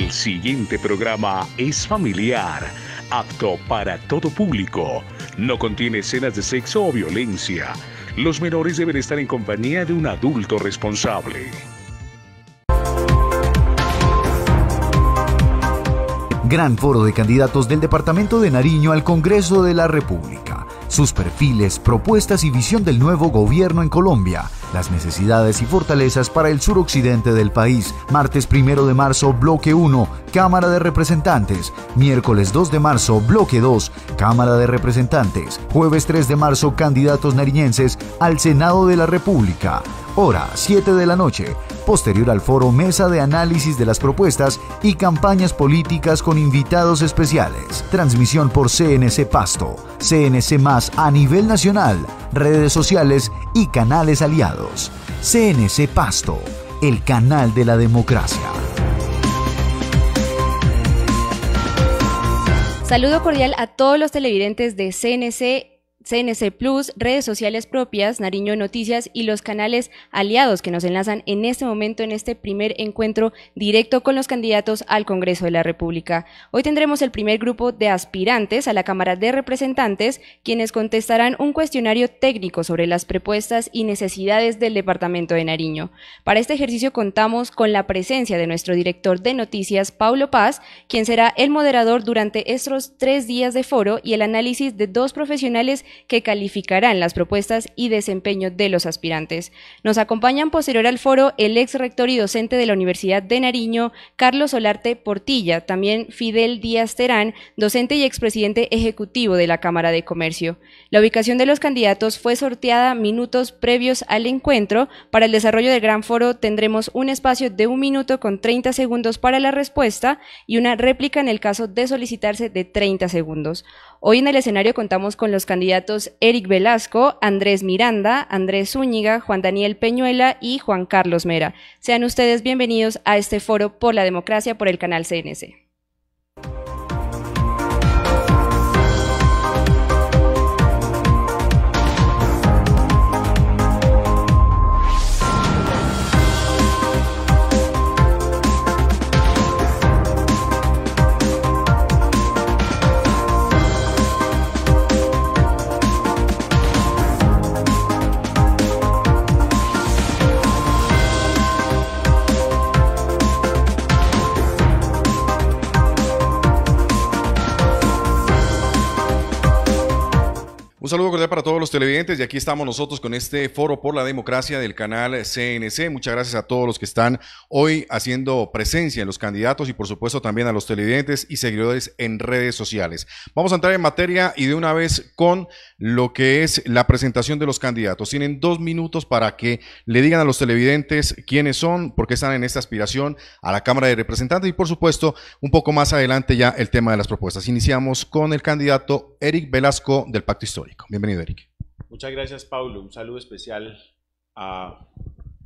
El siguiente programa es familiar, apto para todo público. No contiene escenas de sexo o violencia. Los menores deben estar en compañía de un adulto responsable. Gran foro de candidatos del Departamento de Nariño al Congreso de la República. Sus perfiles, propuestas y visión del nuevo gobierno en Colombia las necesidades y fortalezas para el suroccidente del país. Martes 1 de marzo, bloque 1, Cámara de Representantes. Miércoles 2 de marzo, bloque 2, Cámara de Representantes. Jueves 3 de marzo, candidatos nariñenses al Senado de la República. Hora 7 de la noche. Posterior al foro, mesa de análisis de las propuestas y campañas políticas con invitados especiales. Transmisión por CNC Pasto, CNC Más a nivel nacional, redes sociales y canales aliados. CNC Pasto, el canal de la democracia. Saludo cordial a todos los televidentes de CNC CNC Plus, redes sociales propias, Nariño Noticias y los canales aliados que nos enlazan en este momento en este primer encuentro directo con los candidatos al Congreso de la República. Hoy tendremos el primer grupo de aspirantes a la Cámara de Representantes, quienes contestarán un cuestionario técnico sobre las propuestas y necesidades del Departamento de Nariño. Para este ejercicio contamos con la presencia de nuestro director de noticias, Paulo Paz, quien será el moderador durante estos tres días de foro y el análisis de dos profesionales que calificarán las propuestas y desempeño de los aspirantes. Nos acompañan posterior al foro el ex rector y docente de la Universidad de Nariño, Carlos Solarte Portilla, también Fidel Díaz Terán, docente y expresidente ejecutivo de la Cámara de Comercio. La ubicación de los candidatos fue sorteada minutos previos al encuentro. Para el desarrollo del gran foro tendremos un espacio de un minuto con 30 segundos para la respuesta y una réplica en el caso de solicitarse de 30 segundos. Hoy en el escenario contamos con los candidatos Eric Velasco, Andrés Miranda, Andrés Zúñiga, Juan Daniel Peñuela y Juan Carlos Mera. Sean ustedes bienvenidos a este foro por la democracia por el canal CNC. Un saludo cordial para todos los televidentes y aquí estamos nosotros con este foro por la democracia del canal CNC. Muchas gracias a todos los que están hoy haciendo presencia en los candidatos y por supuesto también a los televidentes y seguidores en redes sociales. Vamos a entrar en materia y de una vez con lo que es la presentación de los candidatos. Tienen dos minutos para que le digan a los televidentes quiénes son, por qué están en esta aspiración a la Cámara de Representantes y por supuesto un poco más adelante ya el tema de las propuestas. Iniciamos con el candidato Eric Velasco del Pacto Histórico. Bienvenido, Eric. Muchas gracias, Pablo. Un saludo especial a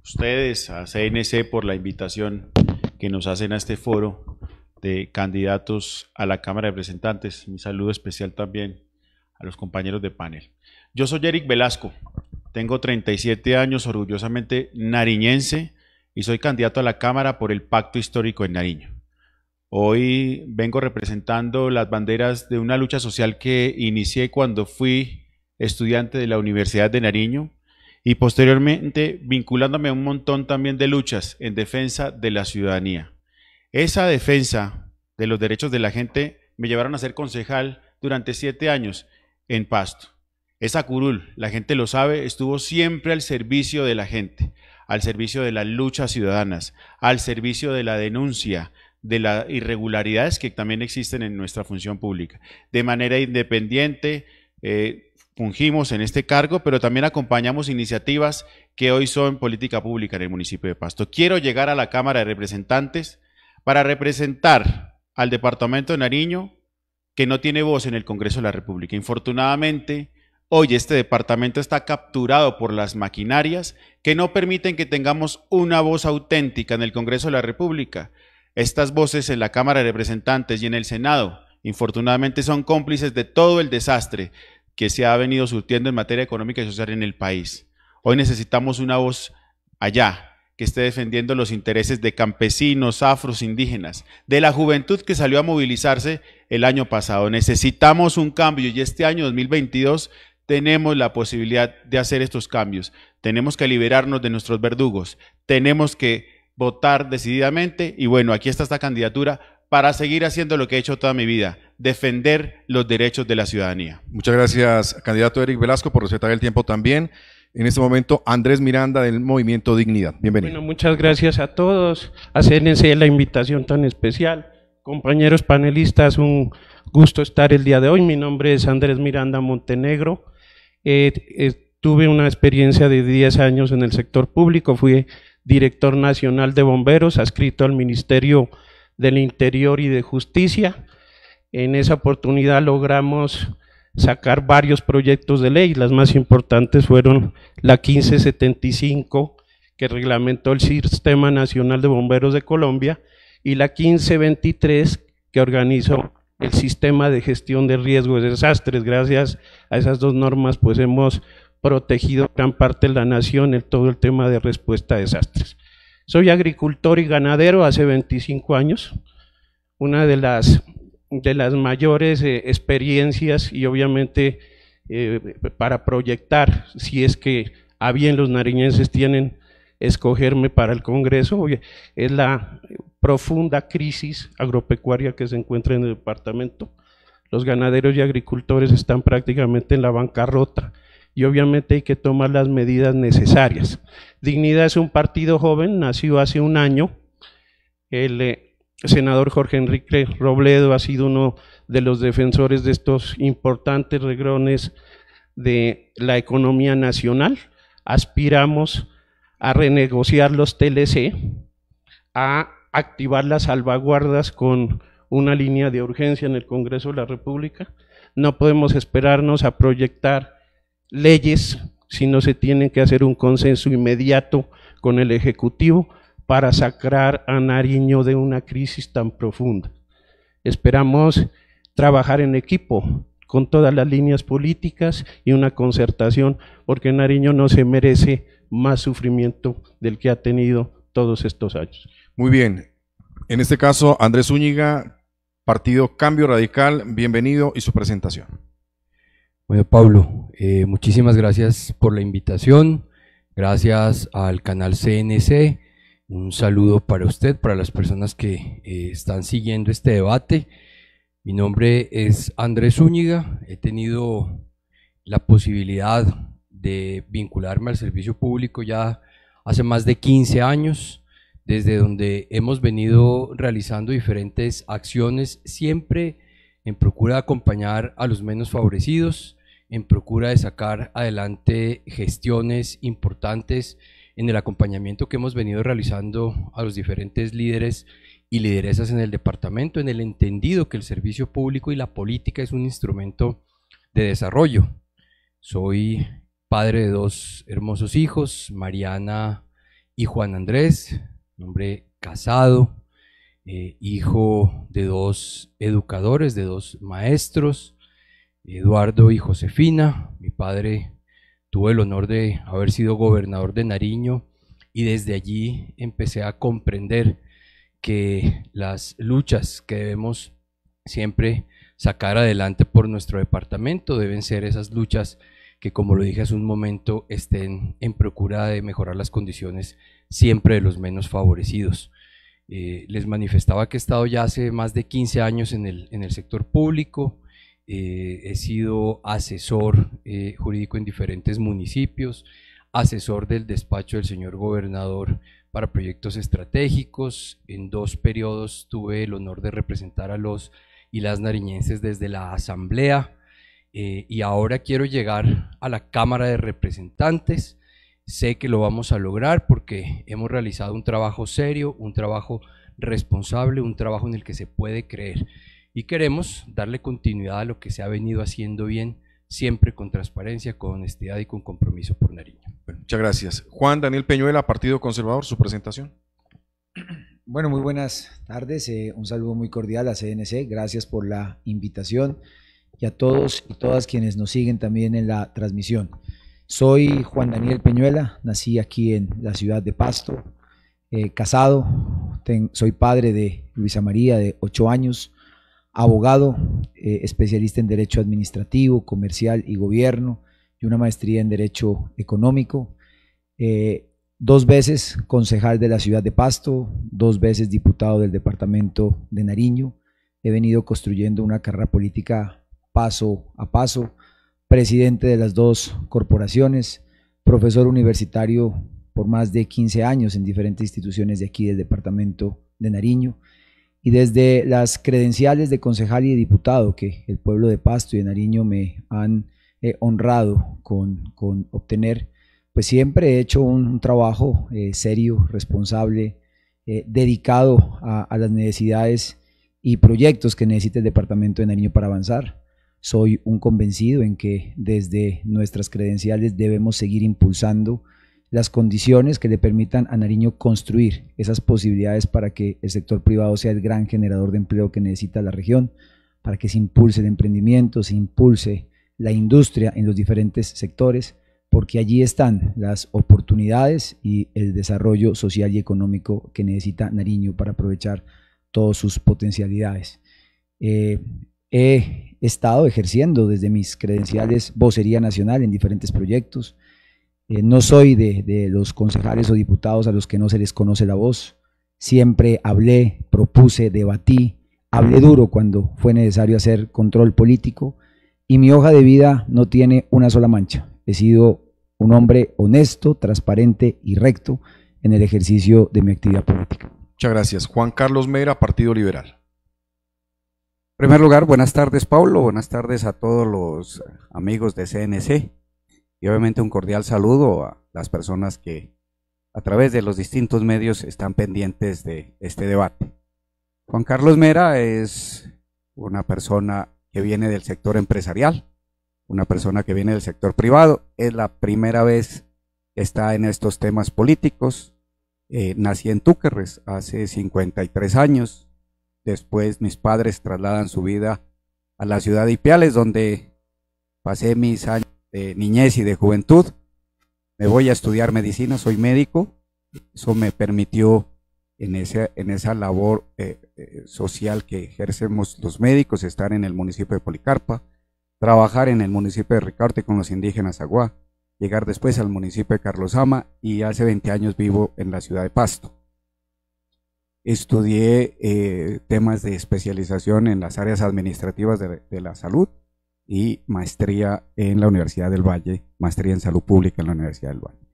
ustedes, a CNC, por la invitación que nos hacen a este foro de candidatos a la Cámara de Representantes. Mi saludo especial también a los compañeros de panel. Yo soy Eric Velasco, tengo 37 años, orgullosamente nariñense, y soy candidato a la Cámara por el Pacto Histórico en Nariño. Hoy vengo representando las banderas de una lucha social que inicié cuando fui estudiante de la Universidad de Nariño, y posteriormente vinculándome a un montón también de luchas en defensa de la ciudadanía. Esa defensa de los derechos de la gente me llevaron a ser concejal durante siete años en Pasto. Esa curul, la gente lo sabe, estuvo siempre al servicio de la gente, al servicio de las luchas ciudadanas, al servicio de la denuncia, de las irregularidades que también existen en nuestra función pública, de manera independiente, eh, pungimos en este cargo, pero también acompañamos iniciativas que hoy son política pública en el municipio de Pasto. Quiero llegar a la Cámara de Representantes para representar al Departamento de Nariño, que no tiene voz en el Congreso de la República. Infortunadamente, hoy este departamento está capturado por las maquinarias que no permiten que tengamos una voz auténtica en el Congreso de la República. Estas voces en la Cámara de Representantes y en el Senado, infortunadamente, son cómplices de todo el desastre que se ha venido surtiendo en materia económica y social en el país. Hoy necesitamos una voz allá que esté defendiendo los intereses de campesinos, afros, indígenas, de la juventud que salió a movilizarse el año pasado. Necesitamos un cambio y este año 2022 tenemos la posibilidad de hacer estos cambios. Tenemos que liberarnos de nuestros verdugos. Tenemos que votar decididamente y bueno, aquí está esta candidatura para seguir haciendo lo que he hecho toda mi vida, defender los derechos de la ciudadanía. Muchas gracias, candidato Eric Velasco, por respetar el tiempo también. En este momento, Andrés Miranda del Movimiento Dignidad. Bienvenido. Bueno, muchas gracias a todos. A la invitación tan especial. Compañeros panelistas, un gusto estar el día de hoy. Mi nombre es Andrés Miranda Montenegro. Eh, eh, tuve una experiencia de 10 años en el sector público. Fui director nacional de bomberos, adscrito al Ministerio del Interior y de Justicia. En esa oportunidad logramos sacar varios proyectos de ley. Las más importantes fueron la 1575, que reglamentó el Sistema Nacional de Bomberos de Colombia, y la 1523, que organizó el sistema de gestión de riesgos de desastres. Gracias a esas dos normas, pues hemos protegido gran parte de la nación en todo el tema de respuesta a desastres. Soy agricultor y ganadero hace 25 años, una de las, de las mayores eh, experiencias y obviamente eh, para proyectar, si es que a bien los nariñenses tienen escogerme para el Congreso, es la profunda crisis agropecuaria que se encuentra en el departamento. Los ganaderos y agricultores están prácticamente en la bancarrota y obviamente hay que tomar las medidas necesarias. Dignidad es un partido joven, nació hace un año. El eh, senador Jorge Enrique Robledo ha sido uno de los defensores de estos importantes regrones de la economía nacional. Aspiramos a renegociar los TLC, a activar las salvaguardas con una línea de urgencia en el Congreso de la República. No podemos esperarnos a proyectar leyes si no se tiene que hacer un consenso inmediato con el Ejecutivo para sacar a Nariño de una crisis tan profunda. Esperamos trabajar en equipo con todas las líneas políticas y una concertación, porque Nariño no se merece más sufrimiento del que ha tenido todos estos años. Muy bien. En este caso, Andrés Úñiga, Partido Cambio Radical, bienvenido y su presentación. Bueno, Pablo, eh, muchísimas gracias por la invitación. Gracias al canal CNC. Un saludo para usted, para las personas que eh, están siguiendo este debate. Mi nombre es Andrés Zúñiga. He tenido la posibilidad de vincularme al servicio público ya hace más de 15 años, desde donde hemos venido realizando diferentes acciones, siempre en procura de acompañar a los menos favorecidos en procura de sacar adelante gestiones importantes en el acompañamiento que hemos venido realizando a los diferentes líderes y lideresas en el departamento, en el entendido que el servicio público y la política es un instrumento de desarrollo. Soy padre de dos hermosos hijos, Mariana y Juan Andrés, hombre casado, eh, hijo de dos educadores, de dos maestros, Eduardo y Josefina. Mi padre tuvo el honor de haber sido gobernador de Nariño y desde allí empecé a comprender que las luchas que debemos siempre sacar adelante por nuestro departamento deben ser esas luchas que, como lo dije hace un momento, estén en procura de mejorar las condiciones siempre de los menos favorecidos. Eh, les manifestaba que he estado ya hace más de 15 años en el, en el sector público, eh, he sido asesor eh, jurídico en diferentes municipios, asesor del despacho del señor gobernador para proyectos estratégicos. En dos periodos tuve el honor de representar a los y las nariñenses desde la Asamblea eh, y ahora quiero llegar a la Cámara de Representantes. Sé que lo vamos a lograr porque hemos realizado un trabajo serio, un trabajo responsable, un trabajo en el que se puede creer. Y queremos darle continuidad a lo que se ha venido haciendo bien, siempre con transparencia, con honestidad y con compromiso por Nariño. muchas gracias. Juan Daniel Peñuela, Partido Conservador, su presentación. Bueno, muy buenas tardes. Eh, un saludo muy cordial a CNC. Gracias por la invitación y a todos y todas quienes nos siguen también en la transmisión. Soy Juan Daniel Peñuela, nací aquí en la ciudad de Pasto, eh, casado, soy padre de Luisa María de 8 años, abogado, eh, especialista en Derecho Administrativo, Comercial y Gobierno y una maestría en Derecho Económico. Eh, dos veces concejal de la ciudad de Pasto, dos veces diputado del departamento de Nariño. He venido construyendo una carrera política paso a paso, presidente de las dos corporaciones, profesor universitario por más de 15 años en diferentes instituciones de aquí del departamento de Nariño y desde las credenciales de concejal y de diputado que el pueblo de Pasto y de Nariño me han eh, honrado con, obtener, pues siempre he hecho un, trabajo eh, serio, responsable, eh, dedicado a, a, las necesidades y proyectos que necesita el Departamento de Nariño para avanzar. Soy un convencido en que desde nuestras credenciales debemos seguir impulsando las condiciones que le permitan a Nariño construir esas posibilidades para que el sector privado sea el gran generador de empleo que necesita la región, para que se impulse el emprendimiento, se impulse la industria en los diferentes sectores, porque allí están las oportunidades y el desarrollo social y económico que necesita Nariño para aprovechar todas sus potencialidades. Eh, he estado ejerciendo desde mis credenciales vocería nacional en diferentes proyectos, eh, no soy de, los concejales o diputados a los que no se les conoce la voz. Siempre hablé, propuse, debatí, hablé duro cuando fue necesario hacer control político y mi hoja de vida no tiene una sola mancha. He sido un hombre honesto, transparente y recto en el ejercicio de mi actividad política. Muchas gracias. Juan Carlos Mera, Partido Liberal. En primer lugar, buenas tardes, Pablo. Buenas tardes a todos los amigos de CNC. Y obviamente un cordial saludo a las personas que a través de los distintos medios están pendientes de este debate. Juan Carlos Mera es una persona que viene del sector empresarial, una persona que viene del sector privado. Es la primera vez que está en estos temas políticos. Eh, nací en Túquerres hace 53 años. Después mis padres trasladan su vida a la ciudad de Ipiales, donde pasé mis años de niñez y de juventud. Me voy a estudiar medicina, soy médico. Eso me permitió en esa, en esa labor eh, eh, social que ejercemos los médicos, estar en el municipio de Policarpa, trabajar en el municipio de Ricarte con los indígenas Aguá, llegar después al municipio de carlos Carlosama y hace 20 años vivo en la ciudad de Pasto. Estudié eh, temas de especialización en las áreas administrativas de la salud, y maestría en la Universidad del Valle, maestría en salud pública en la Universidad del Valle.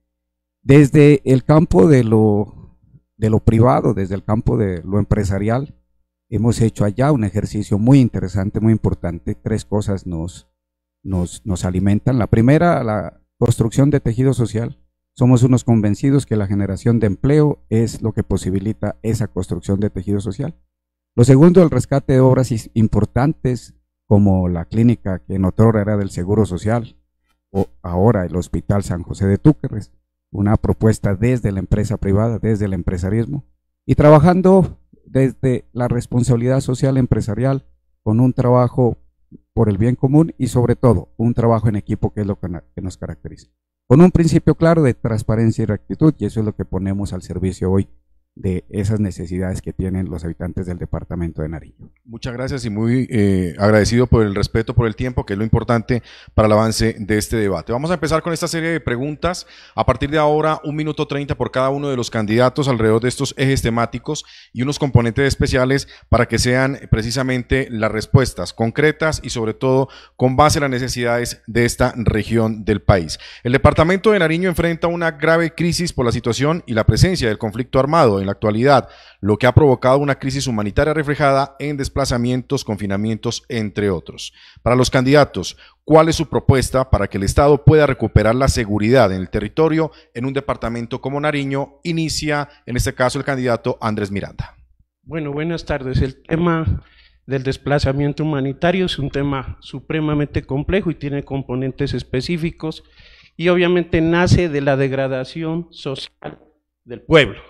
Desde el campo de lo, de lo privado, desde el campo de lo empresarial, hemos hecho allá un ejercicio muy interesante, muy importante. Tres cosas nos, nos, nos alimentan. La primera, la construcción de tejido social. Somos unos convencidos que la generación de empleo es lo que posibilita esa construcción de tejido social. Lo segundo, el rescate de obras importantes como la clínica que en otro era del Seguro Social, o ahora el Hospital San José de Túquerres, una propuesta desde la empresa privada, desde el empresarismo, y trabajando desde la responsabilidad social empresarial con un trabajo por el bien común y sobre todo un trabajo en equipo que es lo que nos caracteriza. Con un principio claro de transparencia y rectitud y eso es lo que ponemos al servicio hoy de esas necesidades que tienen los habitantes del departamento de Nariño. Muchas gracias y muy eh, agradecido por el respeto, por el tiempo, que es lo importante para el avance de este debate. Vamos a empezar con esta serie de preguntas. A partir de ahora, un minuto treinta por cada uno de los candidatos alrededor de estos ejes temáticos y unos componentes especiales para que sean precisamente las respuestas concretas y sobre todo con base en las necesidades de esta región del país. El departamento de Nariño enfrenta una grave crisis por la situación y la presencia del conflicto armado en la actualidad, lo que ha provocado una crisis humanitaria reflejada en desplazamientos, confinamientos, entre otros. Para los candidatos, ¿cuál es su propuesta para que el Estado pueda recuperar la seguridad en el territorio en un departamento como Nariño? Inicia, en este caso, el candidato Andrés Miranda. Bueno, buenas tardes. El tema del desplazamiento humanitario es un tema supremamente complejo y tiene componentes específicos y obviamente nace de la degradación social del pueblo.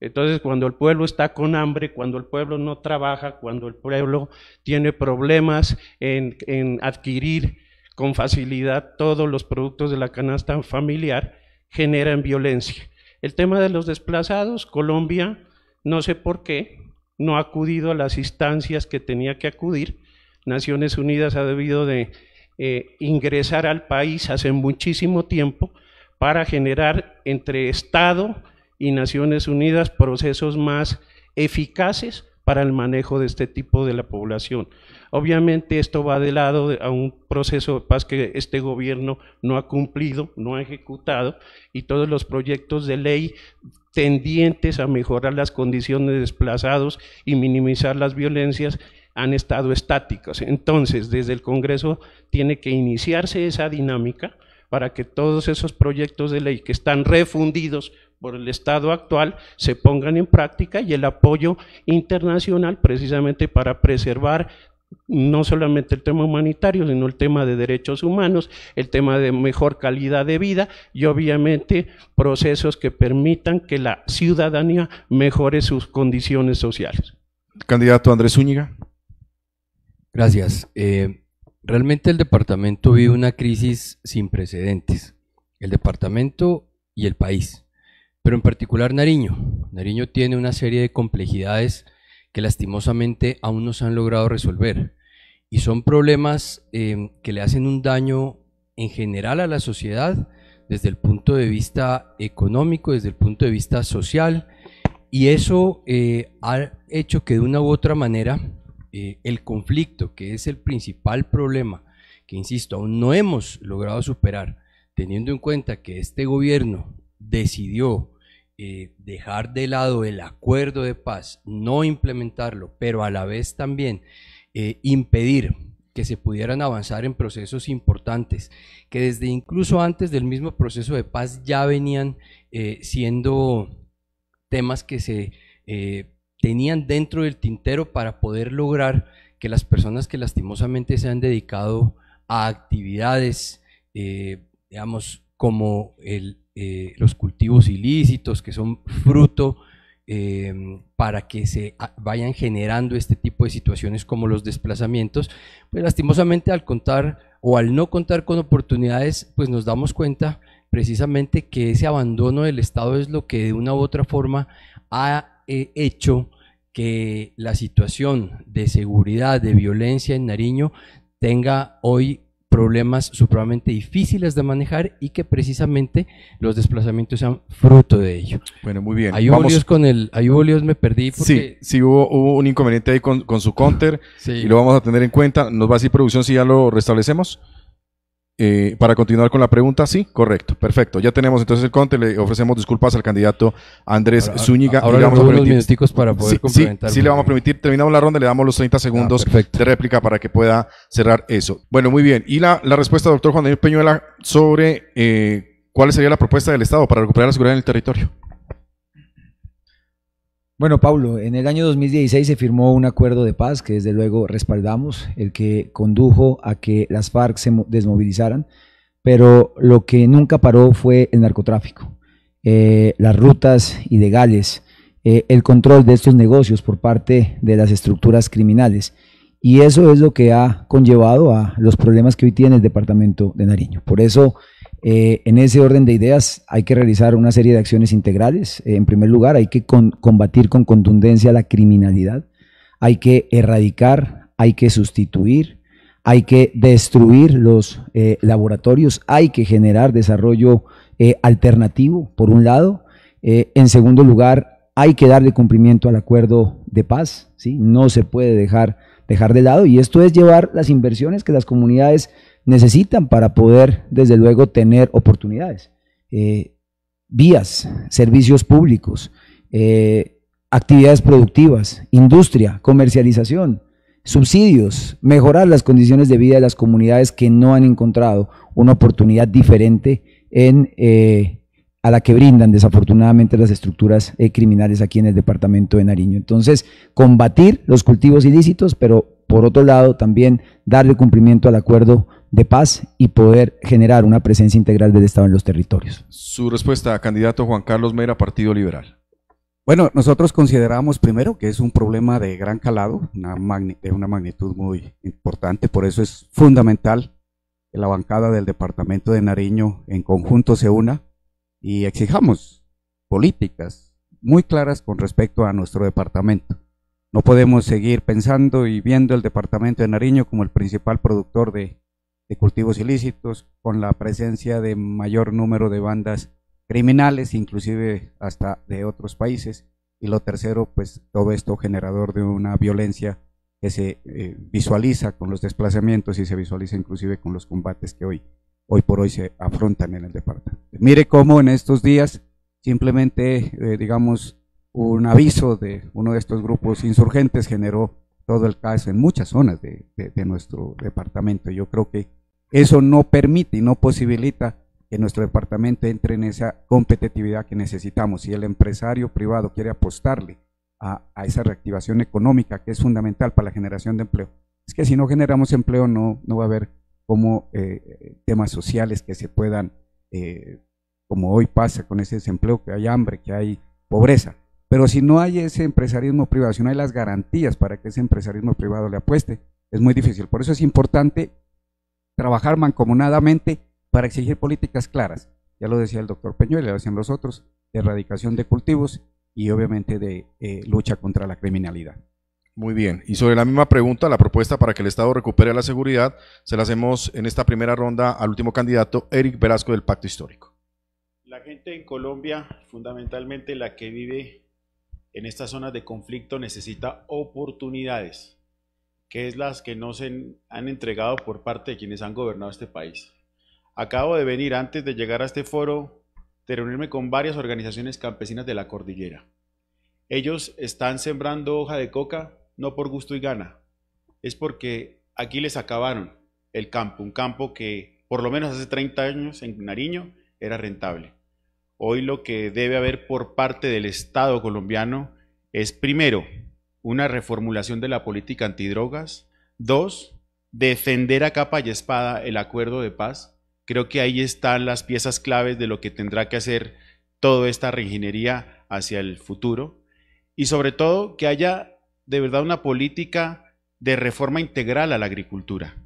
Entonces, cuando el pueblo está con hambre, cuando el pueblo no trabaja, cuando el pueblo tiene problemas en, adquirir con facilidad todos los productos de la canasta familiar, generan violencia. El tema de los desplazados, Colombia, no sé por qué, no ha acudido a las instancias que tenía que acudir. Naciones Unidas ha debido de eh, ingresar al país hace muchísimo tiempo para generar entre Estado, y Naciones Unidas procesos más eficaces para el manejo de este tipo de la población. Obviamente esto va de lado a un proceso de paz que este gobierno no ha cumplido, no ha ejecutado, y todos los proyectos de ley tendientes a mejorar las condiciones de desplazados y minimizar las violencias han estado estáticos. Entonces, desde el Congreso tiene que iniciarse esa dinámica para que todos esos proyectos de ley que están refundidos por el estado actual se pongan en práctica y el apoyo internacional precisamente para preservar no solamente el tema humanitario, sino el tema de derechos humanos, el tema de mejor calidad de vida y obviamente procesos que permitan que la ciudadanía mejore sus condiciones sociales. Candidato Andrés Zúñiga. Gracias. Eh, realmente el departamento vive una crisis sin precedentes, el departamento y el país pero en particular Nariño. Nariño tiene una serie de complejidades que lastimosamente aún no se han logrado resolver y son problemas em, que le hacen un daño en general a la sociedad desde el punto de vista económico, desde el punto de vista social, y eso eh, ha hecho que de una u otra manera eh, el conflicto, que es el principal problema, que insisto, aún no hemos logrado superar, teniendo en cuenta que este gobierno decidió eh, dejar de lado el acuerdo de paz, no implementarlo, pero a la vez también eh, impedir que se pudieran avanzar en procesos importantes, que desde incluso antes del mismo proceso de paz ya venían eh, siendo temas que se tenían dentro del tintero para poder lograr que las personas que lastimosamente se han dedicado a actividades, digamos, como el eh, los cultivos ilícitos, que son fruto eh, para que se ah, vayan generando este tipo de situaciones como los desplazamientos, pues lastimosamente al contar o al no contar con oportunidades, pues nos damos cuenta precisamente que ese abandono del Estado es lo que de una u otra forma ha eh, hecho que la situación de seguridad, de violencia en Nariño tenga hoy problemas supremamente difíciles de manejar y que precisamente los desplazamientos sean fruto de ello. Bueno, muy bien. Ahí con el, me perdí. Sí, sí hubo, un inconveniente ahí con, su counter y lo vamos a tener en cuenta. ¿Nos va a decir producción si ya lo restablecemos? Eh, para continuar con la pregunta, sí, correcto, perfecto. Ya tenemos entonces el conte, le ofrecemos disculpas al candidato Andrés Zúñiga. Ahora le vamos a permitir, para poder complementar. Sí, sí, le vamos a permitir, terminamos la ronda, le damos los 30 segundos ah, de réplica para que pueda cerrar eso. Bueno, muy bien. Y la, la respuesta, doctor Juan Daniel Peñuela, sobre eh, cuál sería la propuesta del Estado para recuperar la seguridad en el territorio. Bueno, Pablo, en el año 2016 se firmó un acuerdo de paz que desde luego respaldamos, el que condujo a que las FARC se desmovilizaran, pero lo que nunca paró fue el narcotráfico, eh, las rutas ilegales, eh, el control de estos negocios por parte de las estructuras criminales. Y eso es lo que ha conllevado a los problemas que hoy tiene el departamento de Nariño. Por eso eh, en ese orden de ideas hay que realizar una serie de acciones integrales. Eh, en primer lugar, hay que combatir con contundencia la criminalidad, hay que erradicar, hay que sustituir, hay que destruir los eh, laboratorios, hay que generar desarrollo alternativo, por un lado. en segundo lugar, hay que darle cumplimiento al acuerdo de paz, ¿sí? no se puede dejar, dejar de lado y esto es llevar las inversiones que las comunidades necesitan para poder, desde luego, tener oportunidades, eh, vías, servicios públicos, eh, actividades productivas, industria, comercialización, subsidios, mejorar las condiciones de vida de las comunidades que no han encontrado una oportunidad diferente en, eh, a la que brindan desafortunadamente las estructuras criminales aquí en el departamento de Nariño. Entonces, combatir los cultivos ilícitos, pero por otro lado también darle cumplimiento al acuerdo de paz y poder generar una presencia integral del Estado en los territorios. Su respuesta, candidato Juan Carlos Mera, Partido Liberal. Bueno, nosotros consideramos primero que es un problema de gran calado, una de una magnitud muy importante, por eso es fundamental que la bancada del Departamento de Nariño en conjunto se una y exijamos políticas muy claras con respecto a nuestro departamento. No podemos seguir pensando y viendo el departamento de Nariño como el principal productor de de cultivos ilícitos, con la presencia de mayor número de bandas criminales, inclusive hasta de otros países. Y lo tercero, pues todo esto generador de una violencia que se eh, visualiza con los desplazamientos y se visualiza inclusive con los combates que hoy, hoy por hoy se afrontan en el departamento. Mire cómo en estos días simplemente, eh, digamos, un aviso de uno de estos grupos insurgentes generó todo el caso en muchas zonas de, nuestro departamento. Yo creo que eso no permite y no posibilita que nuestro departamento entre en esa competitividad que necesitamos. Si el empresario privado quiere apostarle a, esa reactivación económica que es fundamental para la generación de empleo, es que si no generamos empleo no, no va a haber como eh, temas sociales que se puedan, eh, como hoy pasa con ese desempleo, que hay hambre, que hay pobreza. Pero si no hay ese empresarismo privado, si no hay las garantías para que ese empresarismo privado le apueste, es muy difícil. Por eso es importante trabajar mancomunadamente para exigir políticas claras. Ya lo decía el doctor Peñuel, lo decían los otros, de erradicación de cultivos y obviamente de eh, lucha contra la criminalidad. Muy bien. Y sobre la misma pregunta, la propuesta para que el Estado recupere la seguridad, se la hacemos en esta primera ronda al último candidato, Eric Velasco del Pacto Histórico. La gente en Colombia, fundamentalmente la que vive en estas zonas de conflicto necesita oportunidades, que es las que no se han entregado por parte de quienes han gobernado este país. Acabo de venir, antes de llegar a este foro, de reunirme con varias organizaciones campesinas de la cordillera. Ellos están sembrando hoja de coca no por gusto y gana, es porque aquí les acabaron el campo, un campo que por lo menos hace 30 años en Nariño era rentable. Hoy lo que debe haber por parte del Estado colombiano es, primero, una reformulación de la política antidrogas, dos, defender a capa y espada el acuerdo de paz. Creo que ahí están las piezas claves de lo que tendrá que hacer toda esta reingeniería hacia el futuro. Y sobre todo, que haya de verdad una política de reforma integral a la agricultura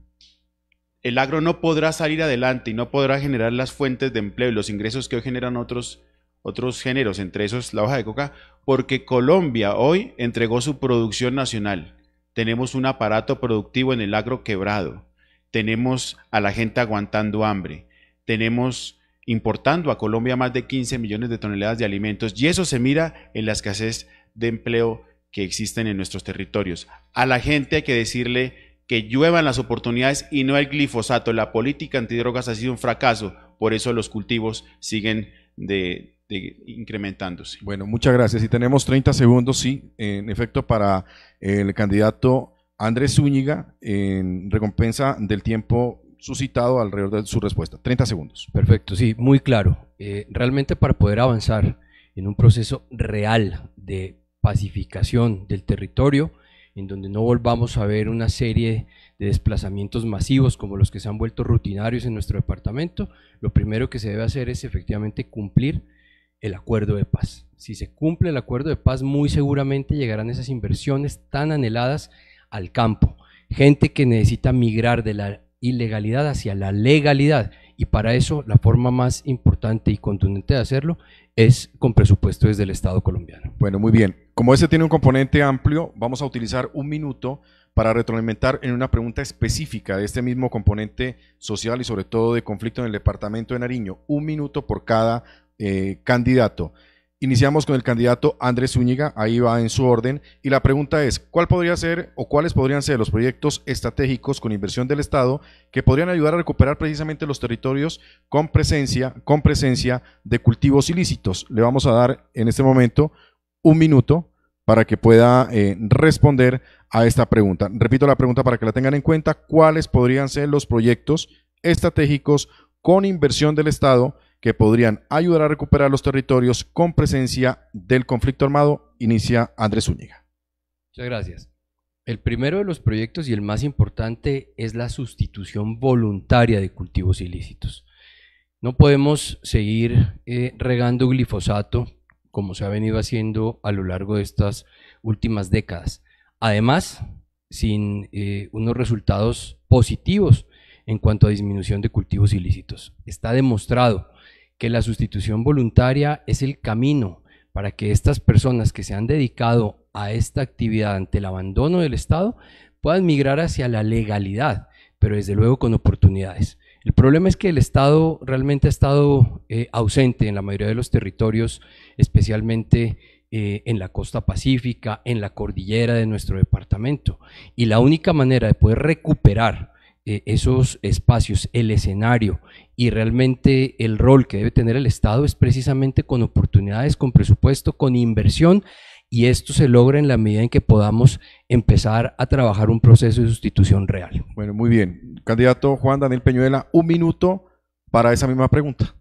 el agro no podrá salir adelante y no podrá generar las fuentes de empleo y los ingresos que hoy generan otros, otros géneros, entre esos la hoja de coca, porque Colombia hoy entregó su producción nacional. Tenemos un aparato productivo en el agro quebrado. Tenemos a la gente aguantando hambre. Tenemos importando a Colombia más de 15 millones de toneladas de alimentos y eso se mira en la escasez de empleo que existen en nuestros territorios. A la gente hay que decirle que lluevan las oportunidades y no el glifosato. La política antidrogas ha sido un fracaso, por eso los cultivos siguen de, incrementándose. Bueno, muchas gracias. Y tenemos 30 segundos, sí, en efecto, para el candidato Andrés Zúñiga en recompensa del tiempo suscitado alrededor de su respuesta. 30 segundos. Perfecto, sí, muy claro. Eh, realmente para poder avanzar en un proceso real de pacificación del territorio, en donde no volvamos a ver una serie de desplazamientos masivos como los que se han vuelto rutinarios en nuestro departamento, lo primero que se debe hacer es efectivamente cumplir el acuerdo de paz. Si se cumple el acuerdo de paz, muy seguramente llegarán esas inversiones tan anheladas al campo. Gente que necesita migrar de la ilegalidad hacia la legalidad. Y para eso la forma más importante y contundente de hacerlo es con presupuesto desde el Estado colombiano. Bueno, muy bien. Como este tiene un componente amplio, vamos a utilizar un minuto para retroalimentar en una pregunta específica de este mismo componente social y sobre todo de conflicto en el departamento de Nariño. Un minuto por cada eh, candidato. Iniciamos con el candidato Andrés Zúñiga, ahí va en su orden, y la pregunta es, ¿cuál podría ser o cuáles podrían ser los proyectos estratégicos con inversión del Estado que podrían ayudar a recuperar precisamente los territorios con presencia, con presencia de cultivos ilícitos? Le vamos a dar en este momento un minuto para que pueda eh, responder a esta pregunta. Repito la pregunta para que la tengan en cuenta, ¿cuáles podrían ser los proyectos estratégicos con inversión del Estado que podrían ayudar a recuperar los territorios con presencia del conflicto armado? Inicia Andrés Zúñiga. Muchas gracias. El primero de los proyectos y el más importante es la sustitución voluntaria de cultivos ilícitos. No podemos seguir eh, regando glifosato como se ha venido haciendo a lo largo de estas últimas décadas. Además, sin eh, unos resultados positivos en cuanto a disminución de cultivos ilícitos. Está demostrado que la sustitución voluntaria es el camino para que estas personas que se han dedicado a esta actividad ante el abandono del Estado puedan migrar hacia la legalidad, pero desde luego con oportunidades. El problema es que el Estado realmente ha estado eh, ausente en la mayoría de los territorios, especialmente eh, en la costa pacífica, en la cordillera de nuestro departamento. Y la única manera de poder recuperar eh, esos espacios, el escenario y realmente el rol que debe tener el Estado es precisamente con oportunidades, con presupuesto, con inversión y esto se logra en la medida en que podamos empezar a trabajar un proceso de sustitución real. Bueno, muy bien. Candidato Juan Daniel Peñuela, un minuto para esa misma pregunta.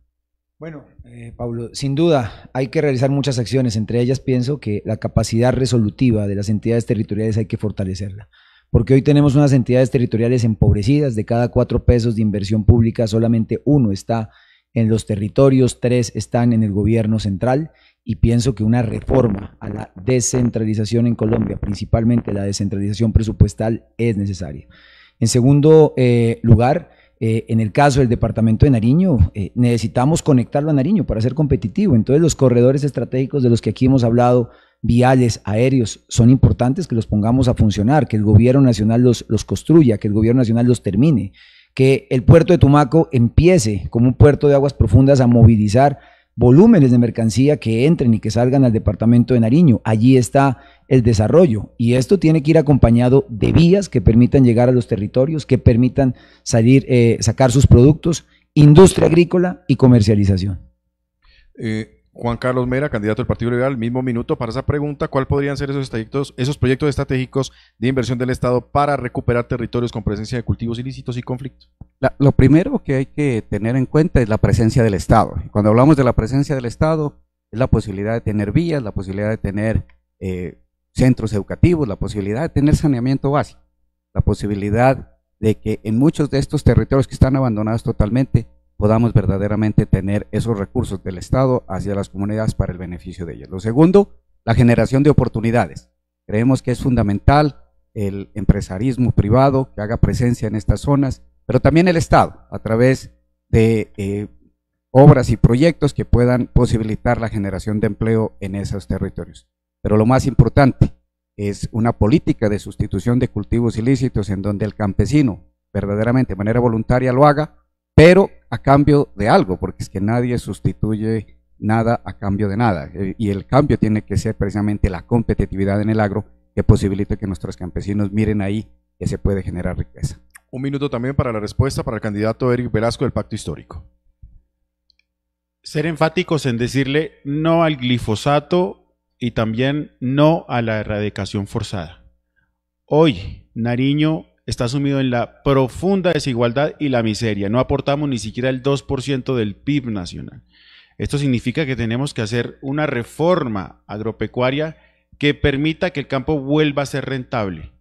Bueno, eh, Pablo, sin duda hay que realizar muchas acciones. Entre ellas pienso que la capacidad resolutiva de las entidades territoriales hay que fortalecerla porque hoy tenemos unas entidades territoriales empobrecidas, de cada cuatro pesos de inversión pública solamente uno está en los territorios, tres están en el gobierno central y pienso que una reforma a la descentralización en Colombia, principalmente la descentralización presupuestal, es necesaria. En segundo eh, lugar, eh, en el caso del departamento de Nariño, eh, necesitamos conectarlo a Nariño para ser competitivo. Entonces los corredores estratégicos de los que aquí hemos hablado, viales, aéreos, son importantes que los pongamos a funcionar, que el gobierno nacional los, los construya, que el gobierno nacional los termine, que el puerto de Tumaco empiece como un puerto de aguas profundas a movilizar volúmenes de mercancía que entren y que salgan al departamento de Nariño. Allí está el desarrollo y esto tiene que ir acompañado de vías que permitan llegar a los territorios, que permitan salir, eh, sacar sus productos, industria agrícola y comercialización. Eh, Juan Carlos Mera, candidato del Partido Liberal, mismo minuto para esa pregunta, ¿cuál podrían ser esos proyectos, esos proyectos estratégicos de inversión del Estado para recuperar territorios con presencia de cultivos ilícitos y conflictos? lo primero que hay que tener en cuenta es la presencia del Estado. Cuando hablamos de la presencia del Estado, es la posibilidad de tener vías, la posibilidad de tener eh, centros educativos, la posibilidad de tener saneamiento básico, la posibilidad de que en muchos de estos territorios que están abandonados totalmente podamos verdaderamente tener esos recursos del Estado hacia las comunidades para el beneficio de ellas. Lo segundo, la generación de oportunidades. Creemos que es fundamental el empresarismo privado que haga presencia en estas zonas, pero también el Estado, a través de eh, obras y proyectos que puedan posibilitar la generación de empleo en esos territorios. Pero lo más importante es una política de sustitución de cultivos ilícitos en donde el campesino verdaderamente de manera voluntaria lo haga pero a cambio de algo, porque es que nadie sustituye nada a cambio de nada. Eh, y el cambio tiene que ser precisamente la competitividad en el agro que posibilite que nuestros campesinos miren ahí que se puede generar riqueza. Un minuto también para la respuesta para el candidato Eric Velasco del Pacto Histórico. Ser enfáticos en decirle no al glifosato y también no a la erradicación forzada. Hoy Nariño está sumido en la profunda desigualdad y la miseria. No aportamos ni siquiera el 2% del PIB nacional. Esto significa que tenemos que hacer una reforma agropecuaria que permita que el campo vuelva a ser rentable.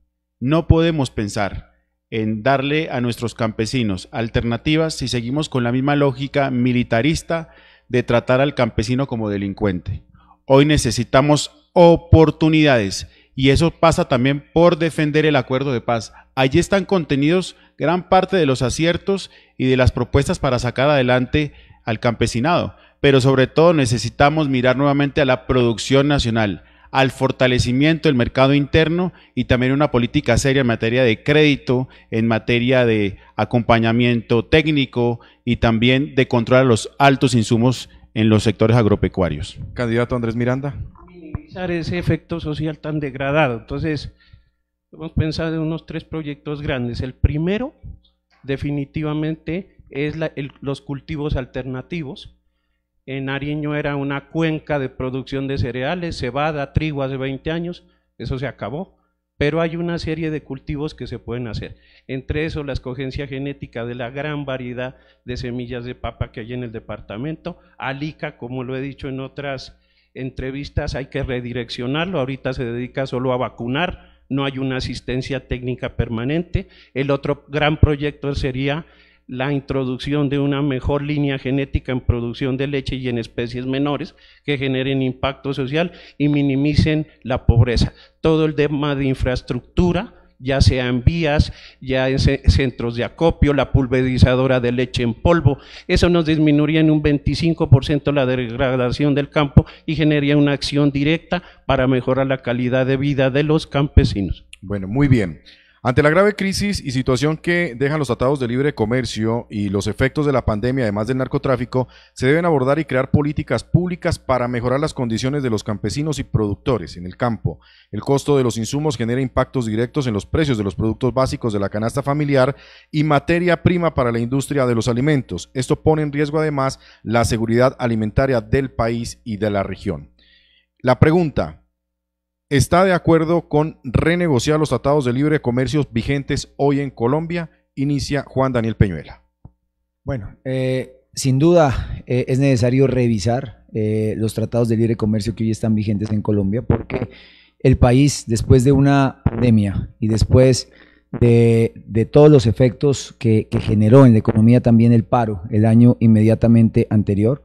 No podemos pensar en darle a nuestros campesinos alternativas si seguimos con la misma lógica militarista de tratar al campesino como delincuente. Hoy necesitamos oportunidades y eso pasa también por defender el acuerdo de paz. Allí están contenidos gran parte de los aciertos y de las propuestas para sacar adelante al campesinado, pero sobre todo necesitamos mirar nuevamente a la producción nacional, al fortalecimiento del mercado interno y también una política seria en materia de crédito, en materia de acompañamiento técnico y también de controlar los altos insumos en los sectores agropecuarios. Candidato Andrés Miranda ese efecto social tan degradado. Entonces, hemos pensado en unos tres proyectos grandes. El primero, definitivamente, es los cultivos alternativos. En Ariño era una cuenca de producción de cereales, cebada, trigo hace 20 años, eso se acabó. Pero hay una serie de cultivos que se pueden hacer. Entre eso, la escogencia genética de la gran variedad de semillas de papa que hay en el departamento, alica, como lo he dicho en otras entrevistas hay que redireccionarlo, ahorita se dedica solo a vacunar, no hay una asistencia técnica permanente. El otro gran proyecto sería la introducción de una mejor línea genética en producción de leche y en especies menores que generen impacto social y minimicen la pobreza. Todo el tema de infraestructura, ya sea en vías, ya en centros de acopio, la pulverizadora de leche en polvo. Eso nos disminuiría en un 25% la degradación del campo y generaría una acción directa para mejorar la calidad de vida de los campesinos. Bueno, muy bien. Ante la grave crisis y situación que dejan los tratados de libre comercio y los efectos de la pandemia, además del narcotráfico, se deben abordar y crear políticas públicas para mejorar las condiciones de los campesinos y productores en el campo. El costo de los insumos genera impactos directos en los precios de los productos básicos de la canasta familiar y materia prima para la industria de los alimentos. Esto pone en riesgo además la seguridad alimentaria del país y de la región. La pregunta, está de acuerdo con renegociar los tratados de libre comercio vigentes hoy en Colombia, inicia Juan Daniel Peñuela. Bueno, eh, sin duda eh, es necesario revisar eh, los tratados de libre comercio que hoy están vigentes en Colombia, porque el país, después de una pandemia y después de, todos los efectos que generó en la economía también el paro el año inmediatamente anterior,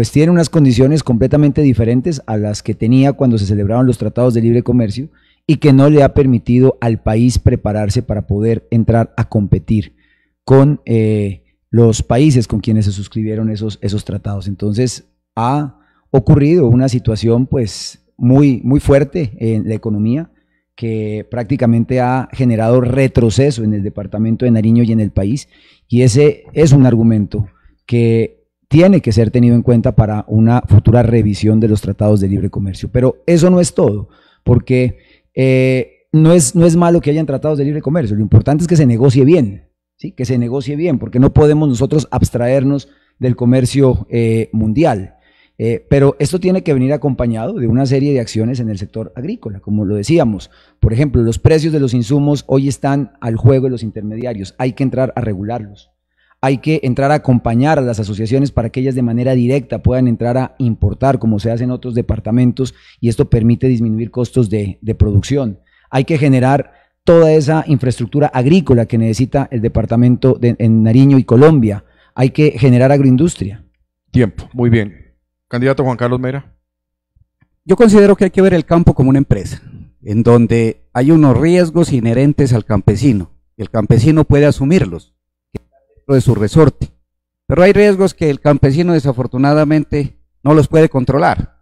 pues tiene unas condiciones completamente diferentes a las que tenía cuando se celebraron los tratados de libre comercio y que no le ha permitido al país prepararse para poder entrar a competir con eh, los países con quienes se suscribieron esos, esos tratados. Entonces ha ocurrido una situación pues muy, muy fuerte en la economía que prácticamente ha generado retroceso en el departamento de Nariño y en el país y ese es un argumento que tiene que ser tenido en cuenta para una futura revisión de los tratados de libre comercio. Pero eso no es todo, porque eh, no, es, no es malo que hayan tratados de libre comercio, lo importante es que se negocie bien, ¿sí? que se negocie bien, porque no podemos nosotros abstraernos del comercio eh, mundial. Eh, pero esto tiene que venir acompañado de una serie de acciones en el sector agrícola, como lo decíamos. Por ejemplo, los precios de los insumos hoy están al juego de los intermediarios, hay que entrar a regularlos hay que entrar a acompañar a las asociaciones para que ellas de manera directa puedan entrar a importar, como se hace en otros departamentos, y esto permite disminuir costos de, producción. Hay que generar toda esa infraestructura agrícola que necesita el departamento de, en Nariño y Colombia. Hay que generar agroindustria. Tiempo, muy bien. Candidato Juan Carlos Mera. Yo considero que hay que ver el campo como una empresa, en donde hay unos riesgos inherentes al campesino. El campesino puede asumirlos de su resorte. Pero hay riesgos que el campesino desafortunadamente no los puede controlar.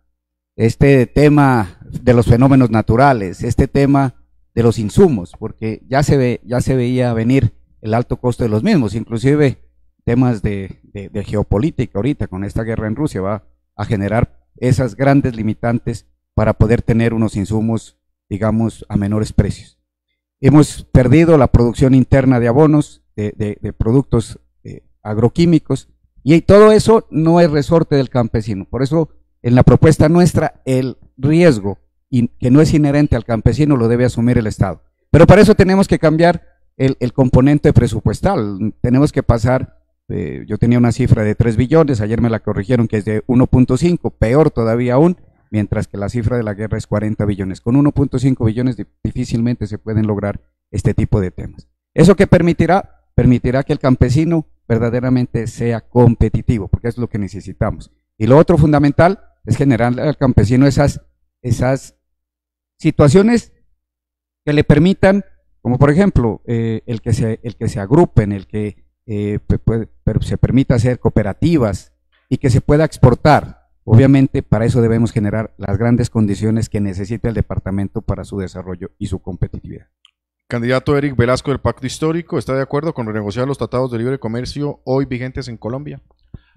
Este tema de los fenómenos naturales, este tema de los insumos, porque ya se, ve, ya se veía venir el alto costo de los mismos, inclusive temas de geopolítica ahorita con esta guerra en Rusia va a generar esas grandes limitantes para poder tener unos insumos, digamos, a menores precios. Hemos perdido la producción interna de abonos, de, productos eh, agroquímicos. Y todo eso no es resorte del campesino. Por eso, en la propuesta nuestra, el riesgo que no es inherente al campesino lo debe asumir el Estado. Pero para eso tenemos que cambiar el, componente presupuestal. Tenemos que pasar, eh, yo tenía una cifra de 3 billones, ayer me la corrigieron que es de 1.5, peor todavía aún, mientras que la cifra de la guerra es 40 billones. Con 1.5 billones difícilmente se pueden lograr este tipo de temas. Eso que permitirá permitirá que el campesino verdaderamente sea competitivo, porque es lo que necesitamos. Y lo otro fundamental es generar al campesino esas, esas situaciones que le permitan, como por ejemplo, eh, el, que se, el que se agrupen, el que eh, se permita hacer cooperativas y que se pueda exportar. Obviamente para eso debemos generar las grandes condiciones que necesita el departamento para su desarrollo y su competitividad. Candidato Eric Velasco del Pacto Histórico, ¿está de acuerdo con renegociar los tratados de libre comercio hoy vigentes en Colombia?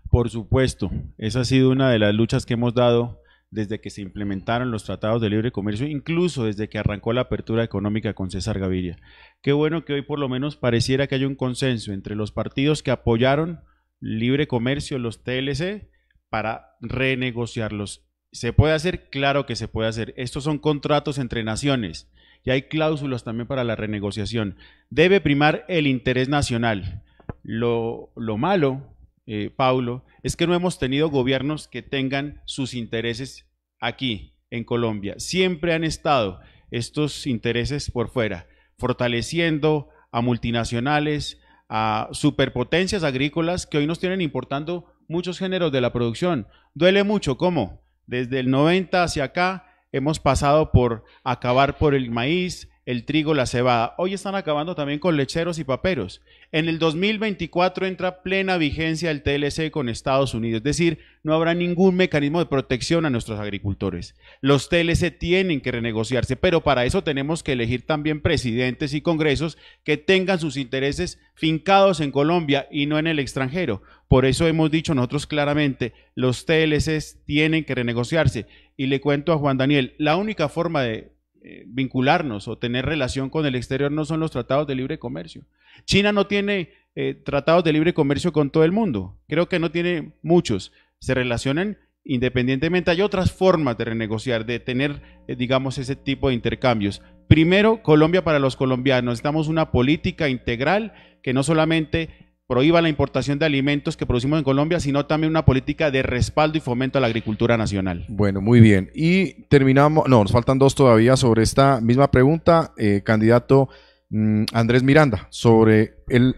Por supuesto, esa ha sido una de las luchas que hemos dado desde que se implementaron los tratados de libre comercio, incluso desde que arrancó la apertura económica con César Gaviria. Qué bueno que hoy por lo menos pareciera que hay un consenso entre los partidos que apoyaron libre comercio, los TLC, para renegociarlos. ¿Se puede hacer? Claro que se puede hacer. Estos son contratos entre naciones y hay cláusulas también para la renegociación. Debe primar el interés nacional. Lo, malo, eh, Paulo, es que no hemos tenido gobiernos que tengan sus intereses aquí, en Colombia. Siempre han estado estos intereses por fuera, fortaleciendo a multinacionales, a superpotencias agrícolas que hoy nos tienen importando muchos géneros de la producción. Duele mucho, ¿cómo? Desde el 90 hacia acá hemos pasado por acabar por el maíz, el trigo, la cebada. Hoy están acabando también con lecheros y paperos. En el 2024 entra plena vigencia el TLC con Estados Unidos, es decir, no habrá ningún mecanismo de protección a nuestros agricultores. Los TLC tienen que renegociarse, pero para eso tenemos que elegir también presidentes y congresos que tengan sus intereses fincados en Colombia y no en el extranjero, por eso hemos dicho nosotros claramente, los TLCs tienen que renegociarse. Y le cuento a Juan Daniel, la única forma de eh, vincularnos o tener relación con el exterior no son los tratados de libre comercio. China no tiene eh, tratados de libre comercio con todo el mundo. Creo que no tiene muchos. Se relacionan independientemente. Hay otras formas de renegociar, de tener, eh, digamos, ese tipo de intercambios. Primero, Colombia para los colombianos. Necesitamos una política integral que no solamente prohíba la importación de alimentos que producimos en Colombia, sino también una política de respaldo y fomento a la agricultura nacional. Bueno, muy bien. Y terminamos, no, nos faltan dos todavía sobre esta misma pregunta, eh, candidato mm, Andrés Miranda, sobre el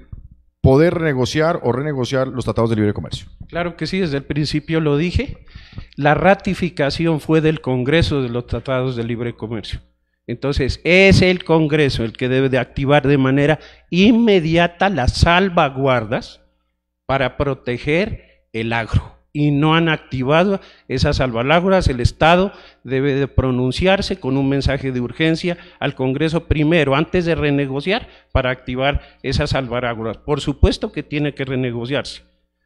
poder negociar o renegociar los tratados de libre comercio. Claro que sí, desde el principio lo dije. La ratificación fue del Congreso de los Tratados de Libre Comercio. Entonces, es el Congreso el que debe de activar de manera inmediata las salvaguardas para proteger el agro. Y no han activado esas salvaguardas. El Estado debe de pronunciarse con un mensaje de urgencia al Congreso primero, antes de renegociar, para activar esas salvaguardas. Por supuesto que tiene que renegociarse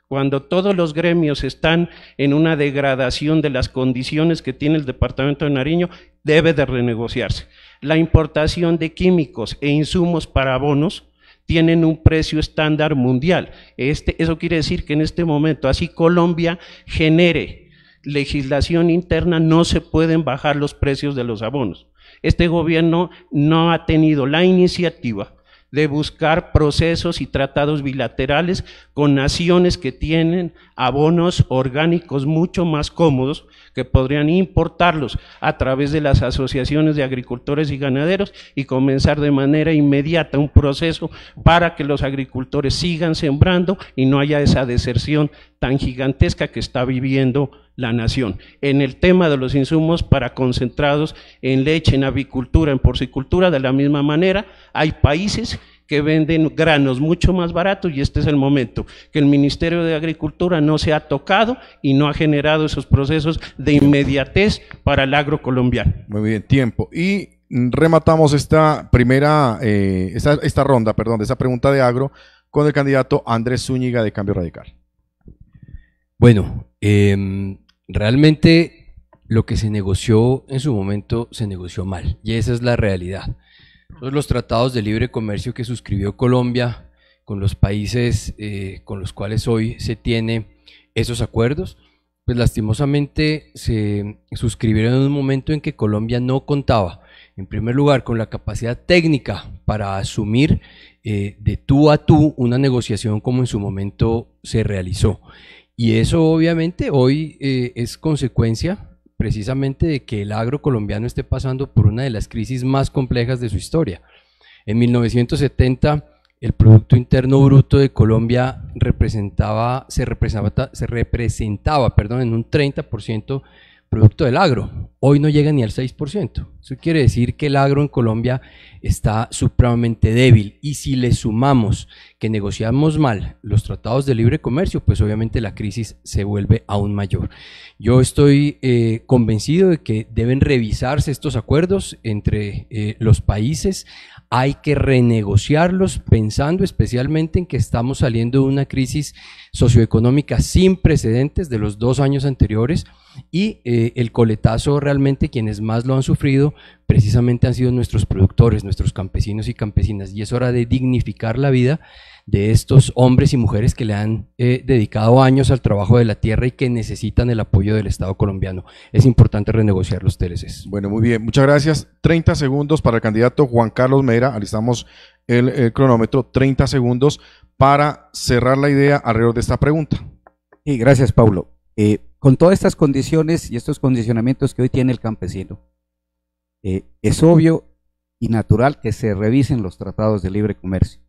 cuando todos los gremios están en una degradación de las condiciones que tiene el Departamento de Nariño, debe de renegociarse. La importación de químicos e insumos para abonos tienen un precio estándar mundial. Este, eso quiere decir que en este momento, así Colombia genere legislación interna, no se pueden bajar los precios de los abonos. Este gobierno no ha tenido la iniciativa de buscar procesos y tratados bilaterales con naciones que tienen abonos orgánicos mucho más cómodos que podrían importarlos a través de las asociaciones de agricultores y ganaderos y comenzar de manera inmediata un proceso para que los agricultores sigan sembrando y no haya esa deserción tan gigantesca que está viviendo la nación. En el tema de los insumos para concentrados en leche, en avicultura, en porcicultura, de la misma manera, hay países que venden granos mucho más baratos y este es el momento que el Ministerio de Agricultura no se ha tocado y no ha generado esos procesos de inmediatez para el agro colombiano. Muy bien, tiempo. Y rematamos esta primera, eh, esta, ronda, perdón, de esa pregunta de agro con el candidato Andrés Zúñiga de Cambio Radical. Bueno, em, realmente lo que se negoció en su momento se negoció mal y esa es la realidad los tratados de libre comercio que suscribió Colombia con los países eh, con los cuales hoy se tiene esos acuerdos, pues lastimosamente se suscribieron en un momento en que Colombia no contaba, en primer lugar, con la capacidad técnica para asumir eh, de tú a tú una negociación como en su momento se realizó. Y eso obviamente hoy eh, es consecuencia precisamente de que el agro colombiano esté pasando por una de las crisis más complejas de su historia. En 1970 el Producto Interno Bruto de Colombia representaba, se representaba, se representaba perdón, en un 30% producto del agro. Hoy no llega ni al 6%. Eso quiere decir que el agro en Colombia está supremamente débil. Y si le sumamos que negociamos mal los tratados de libre comercio, pues obviamente la crisis se vuelve aún mayor. Yo estoy eh, convencido de que deben revisarse estos acuerdos entre eh, los países, hay que renegociarlos pensando especialmente en que estamos saliendo de una crisis socioeconómica sin precedentes de los dos años anteriores y eh, el coletazo realmente quienes más lo han sufrido precisamente han sido nuestros productores, nuestros campesinos y campesinas y es hora de dignificar la vida de estos hombres y mujeres que le han eh, dedicado años al trabajo de la tierra y que necesitan el apoyo del Estado colombiano. Es importante renegociar los TLCs. Bueno, muy bien, muchas gracias. 30 segundos para el candidato Juan Carlos Mera. Alistamos el, cronómetro, 30 segundos para cerrar la idea alrededor de esta pregunta. Y gracias, Pablo. Eh, con todas estas condiciones y estos condicionamientos que hoy tiene el campesino, eh, es obvio y natural que se revisen los tratados de libre comercio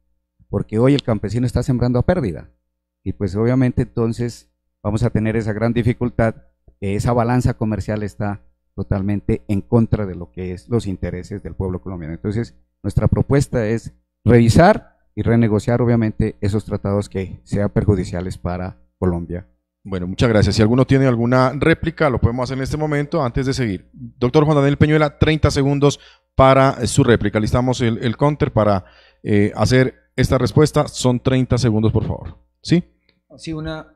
porque hoy el campesino está sembrando a pérdida. Y pues obviamente entonces vamos a tener esa gran dificultad, esa balanza comercial está totalmente en contra de lo que es los intereses del pueblo colombiano. Entonces, nuestra propuesta es revisar y renegociar obviamente esos tratados que sean perjudiciales para Colombia. Bueno, muchas gracias. Si alguno tiene alguna réplica, lo podemos hacer en este momento antes de seguir. Doctor Juan Daniel Peñuela, 30 segundos para su réplica. Listamos el, counter para eh, hacer esta respuesta son 30 segundos, por favor. ¿Sí? Sí, una,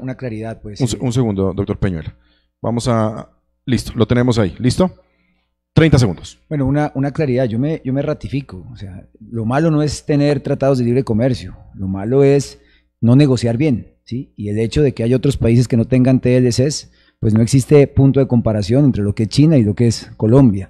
una, claridad, pues. Un, segundo, doctor Peñuela. Vamos a... Listo, lo tenemos ahí. ¿Listo? 30 segundos. Bueno, una, una claridad, yo me, yo me ratifico. O sea, lo malo no es tener tratados de libre comercio, lo malo es no negociar bien. ¿sí? Y el hecho de que hay otros países que no tengan TLCs, pues no existe punto de comparación entre lo que es China y lo que es Colombia.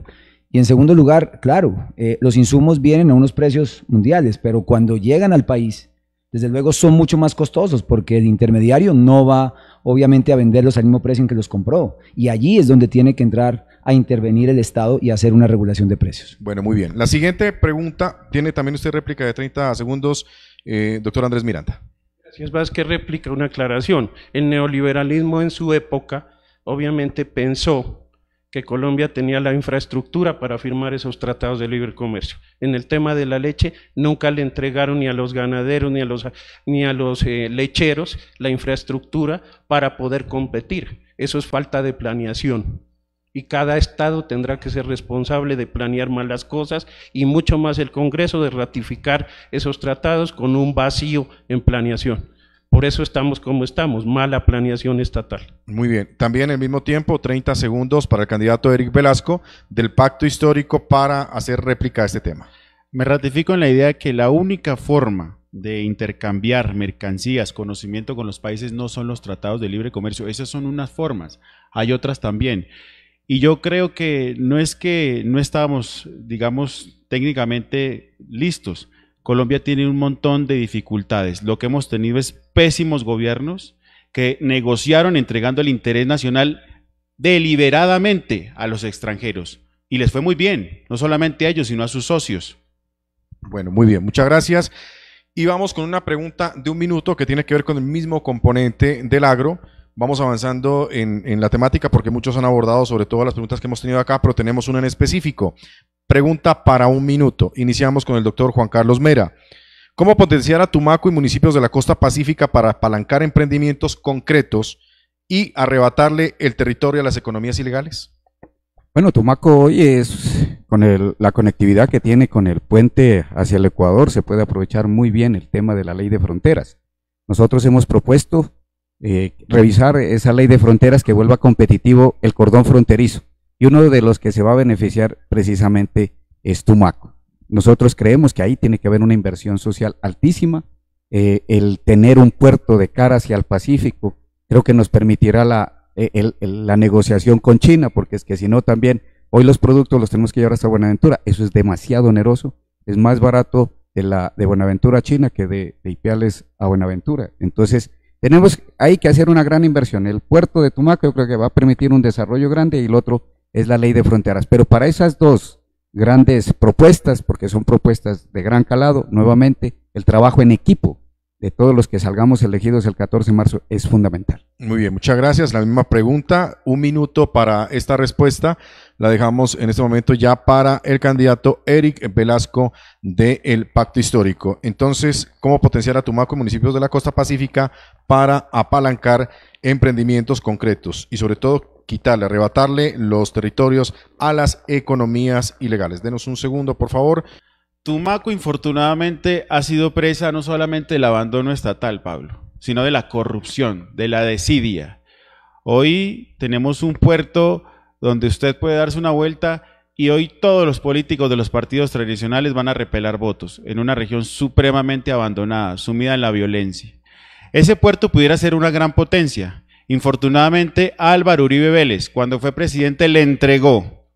Y en segundo lugar, claro, eh, los insumos vienen a unos precios mundiales, pero cuando llegan al país, desde luego son mucho más costosos porque el intermediario no va obviamente a venderlos al mismo precio en que los compró. Y allí es donde tiene que entrar a intervenir el Estado y hacer una regulación de precios. Bueno, muy bien. La siguiente pregunta, tiene también usted réplica de 30 segundos, eh, doctor Andrés Miranda. Gracias, Vázquez. Réplica una aclaración. El neoliberalismo en su época obviamente pensó que Colombia tenía la infraestructura para firmar esos tratados de libre comercio. En el tema de la leche, nunca le entregaron ni a los ganaderos ni a los, ni a los eh, lecheros la infraestructura para poder competir. Eso es falta de planeación. Y cada estado tendrá que ser responsable de planear más las cosas y mucho más el Congreso de ratificar esos tratados con un vacío en planeación. Por eso estamos como estamos, mala planeación estatal. Muy bien, también al mismo tiempo 30 segundos para el candidato Eric Velasco del pacto histórico para hacer réplica a este tema. Me ratifico en la idea que la única forma de intercambiar mercancías, conocimiento con los países no son los tratados de libre comercio, esas son unas formas, hay otras también. Y yo creo que no es que no estábamos, digamos, técnicamente listos. Colombia tiene un montón de dificultades. Lo que hemos tenido es pésimos gobiernos que negociaron entregando el interés nacional deliberadamente a los extranjeros. Y les fue muy bien, no solamente a ellos, sino a sus socios. Bueno, muy bien, muchas gracias. Y vamos con una pregunta de un minuto que tiene que ver con el mismo componente del agro. Vamos avanzando en, la temática porque muchos han abordado sobre todo las preguntas que hemos tenido acá, pero tenemos una en específico. Pregunta para un minuto. Iniciamos con el doctor Juan Carlos Mera. ¿Cómo potenciar a Tumaco y municipios de la costa pacífica para apalancar emprendimientos concretos y arrebatarle el territorio a las economías ilegales? Bueno, Tumaco hoy es, con la conectividad que tiene con el puente hacia el Ecuador, se puede aprovechar muy bien el tema de la ley de fronteras. Nosotros hemos propuesto eh, revisar esa ley de fronteras que vuelva competitivo el cordón fronterizo. Y uno de los que se va a beneficiar precisamente es Tumaco. Nosotros creemos que ahí tiene que haber una inversión social altísima. Eh, el tener un puerto de cara hacia el Pacífico creo que nos permitirá eh, la, negociación con China, porque es que si no también hoy los productos los tenemos que llevar hasta Buenaventura. Eso es demasiado oneroso. Es más barato de, la, de Buenaventura a China que de, Ipiales a Buenaventura. Entonces, tenemos hay que hacer una gran inversión. El puerto de Tumaco yo creo que va a permitir un desarrollo grande y el otro es la ley de fronteras. Pero para esas dos grandes propuestas, porque son propuestas de gran calado, nuevamente, el trabajo en equipo de todos los que salgamos elegidos el 14 de marzo es fundamental. Muy bien, muchas gracias. La misma pregunta, un minuto para esta respuesta. La dejamos en este momento ya para el candidato Eric Velasco del El Pacto Histórico. Entonces, ¿cómo potenciar a Tumaco y municipios de la costa pacífica para apalancar emprendimientos concretos? Y sobre todo, quitarle, arrebatarle los territorios a las economías ilegales. Denos un segundo, por favor. Tumaco, infortunadamente, ha sido presa no solamente del abandono estatal, Pablo, sino de la corrupción, de la desidia. Hoy tenemos un puerto donde usted puede darse una vuelta y hoy todos los políticos de los partidos tradicionales van a repelar votos en una región supremamente abandonada, sumida en la violencia. Ese puerto pudiera ser una gran potencia, Infortunadamente, Álvaro Uribe Vélez, cuando fue presidente, le entregó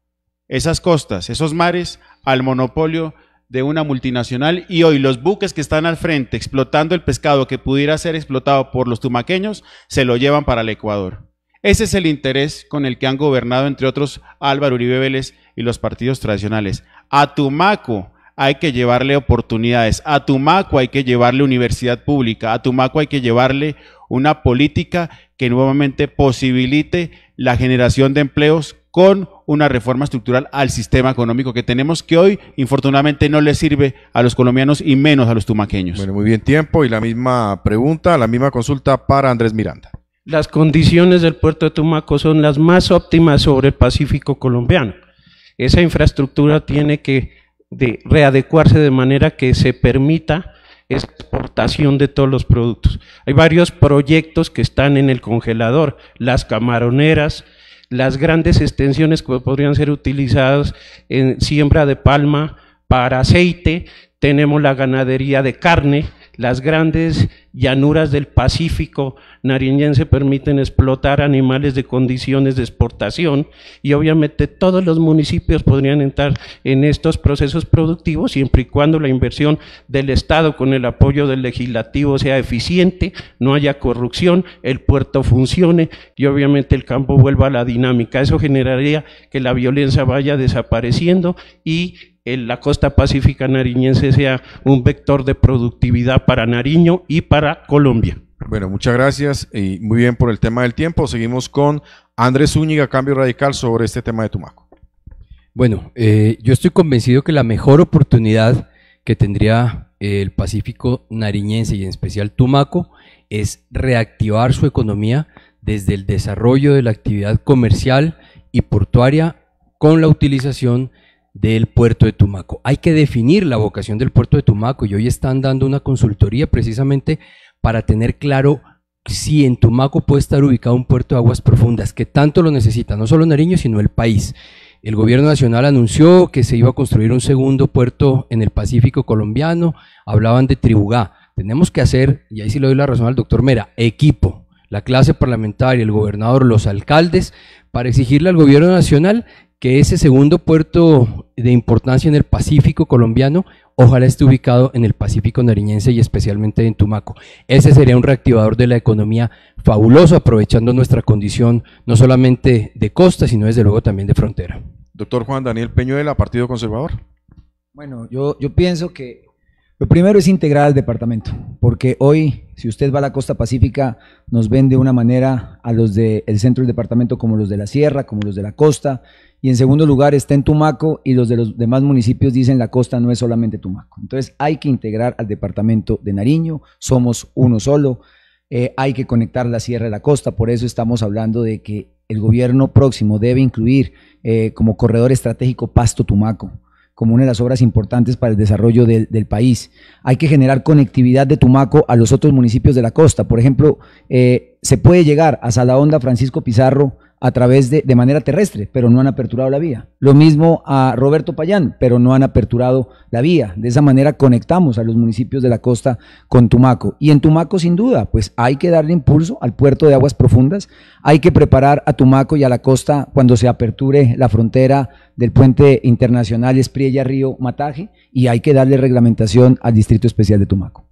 esas costas, esos mares, al monopolio de una multinacional y hoy los buques que están al frente explotando el pescado que pudiera ser explotado por los tumaqueños, se lo llevan para el Ecuador. Ese es el interés con el que han gobernado, entre otros, Álvaro Uribe Vélez y los partidos tradicionales. A Tumaco hay que llevarle oportunidades, a Tumaco hay que llevarle universidad pública, a Tumaco hay que llevarle una política que nuevamente posibilite la generación de empleos con una reforma estructural al sistema económico que tenemos que hoy, infortunadamente, no le sirve a los colombianos y menos a los tumaqueños. muy bien, tiempo y la misma pregunta, la misma consulta para Andrés Miranda. Las condiciones del puerto de Tumaco son las más óptimas sobre el Pacífico colombiano. Esa infraestructura tiene que readecuarse de manera que se permita exportación de todos los productos. Hay varios proyectos que están en el congelador, las camaroneras, las grandes extensiones que podrían ser utilizadas en siembra de palma para aceite, tenemos la ganadería de carne, las grandes llanuras del Pacífico nariñense permiten explotar animales de condiciones de exportación y obviamente todos los municipios podrían entrar en estos procesos productivos siempre y cuando la inversión del Estado con el apoyo del legislativo sea eficiente, no haya corrupción, el puerto funcione y obviamente el campo vuelva a la dinámica. Eso generaría que la violencia vaya desapareciendo y la costa pacífica nariñense sea un vector de productividad para Nariño y para Colombia. Bueno, muchas gracias y muy bien por el tema del tiempo. Seguimos con Andrés Zúñiga, Cambio Radical, sobre este tema de Tumaco. Bueno, eh, yo estoy convencido que la mejor oportunidad que tendría eh, el Pacífico nariñense y en especial Tumaco es reactivar su economía desde el desarrollo de la actividad comercial y portuaria con la utilización del puerto de Tumaco. Hay que definir la vocación del puerto de Tumaco y hoy están dando una consultoría precisamente para tener claro si en Tumaco puede estar ubicado un puerto de aguas profundas, que tanto lo necesita, no solo Nariño, sino el país. El gobierno nacional anunció que se iba a construir un segundo puerto en el Pacífico colombiano, hablaban de Tribugá. Tenemos que hacer, y ahí sí le doy la razón al doctor Mera, equipo, la clase parlamentaria, el gobernador, los alcaldes, para exigirle al gobierno nacional que ese segundo puerto de importancia en el Pacífico colombiano ojalá esté ubicado en el Pacífico nariñense y especialmente en Tumaco. Ese sería un reactivador de la economía fabuloso, aprovechando nuestra condición no solamente de costa, sino desde luego también de frontera. Doctor Juan Daniel Peñuela, Partido Conservador. Bueno, yo, pienso que lo primero es integrar al departamento, porque hoy, si usted va a la costa pacífica, nos ven de una manera a los del centro del departamento como los de la sierra, como los de la costa, y en segundo lugar está en Tumaco y los de los demás municipios dicen la costa no es solamente Tumaco. Entonces hay que integrar al departamento de Nariño, somos uno solo, eh, hay que conectar la sierra de la costa, por eso estamos hablando de que el gobierno próximo debe incluir eh, como corredor estratégico Pasto Tumaco como una de las obras importantes para el desarrollo del, país. Hay que generar conectividad de Tumaco a los otros municipios de la costa. Por ejemplo, eh, se puede llegar a Salaonda, Francisco Pizarro, a través de, de, manera terrestre, pero no han aperturado la vía. Lo mismo a Roberto Payán, pero no han aperturado la vía. De esa manera conectamos a los municipios de la costa con Tumaco. Y en Tumaco, sin duda, pues hay que darle impulso al puerto de aguas profundas, hay que preparar a Tumaco y a la costa cuando se aperture la frontera del puente internacional Espriella Río Mataje y hay que darle reglamentación al Distrito Especial de Tumaco.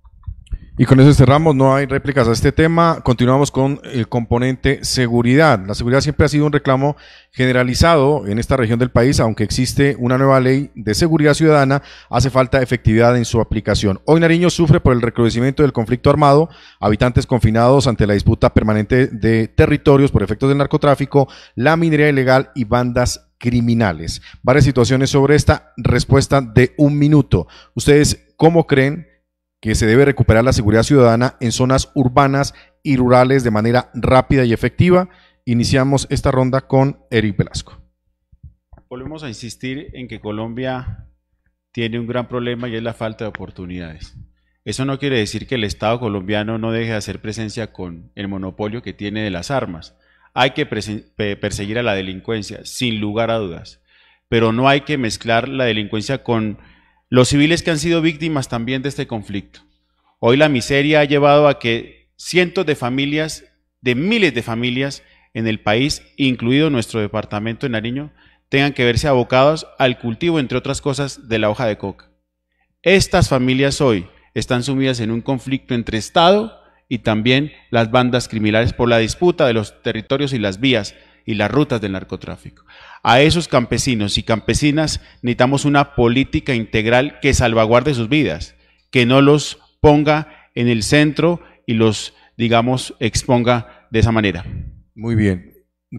Y con eso cerramos, no hay réplicas a este tema. Continuamos con el componente seguridad. La seguridad siempre ha sido un reclamo generalizado en esta región del país, aunque existe una nueva ley de seguridad ciudadana, hace falta efectividad en su aplicación. Hoy Nariño sufre por el recrudecimiento del conflicto armado, habitantes confinados ante la disputa permanente de territorios por efectos del narcotráfico, la minería ilegal y bandas criminales. Varias situaciones sobre esta respuesta de un minuto. ¿Ustedes cómo creen? que se debe recuperar la seguridad ciudadana en zonas urbanas y rurales de manera rápida y efectiva. Iniciamos esta ronda con Eric Velasco. Volvemos a insistir en que Colombia tiene un gran problema y es la falta de oportunidades. Eso no quiere decir que el Estado colombiano no deje de hacer presencia con el monopolio que tiene de las armas. Hay que perseguir a la delincuencia, sin lugar a dudas, pero no hay que mezclar la delincuencia con los civiles que han sido víctimas también de este conflicto. Hoy la miseria ha llevado a que cientos de familias, de miles de familias en el país, incluido nuestro departamento de Nariño, tengan que verse abocados al cultivo, entre otras cosas, de la hoja de coca. Estas familias hoy están sumidas en un conflicto entre Estado y también las bandas criminales por la disputa de los territorios y las vías y las rutas del narcotráfico. A esos campesinos y campesinas necesitamos una política integral que salvaguarde sus vidas, que no los ponga en el centro y los, digamos, exponga de esa manera. Muy bien.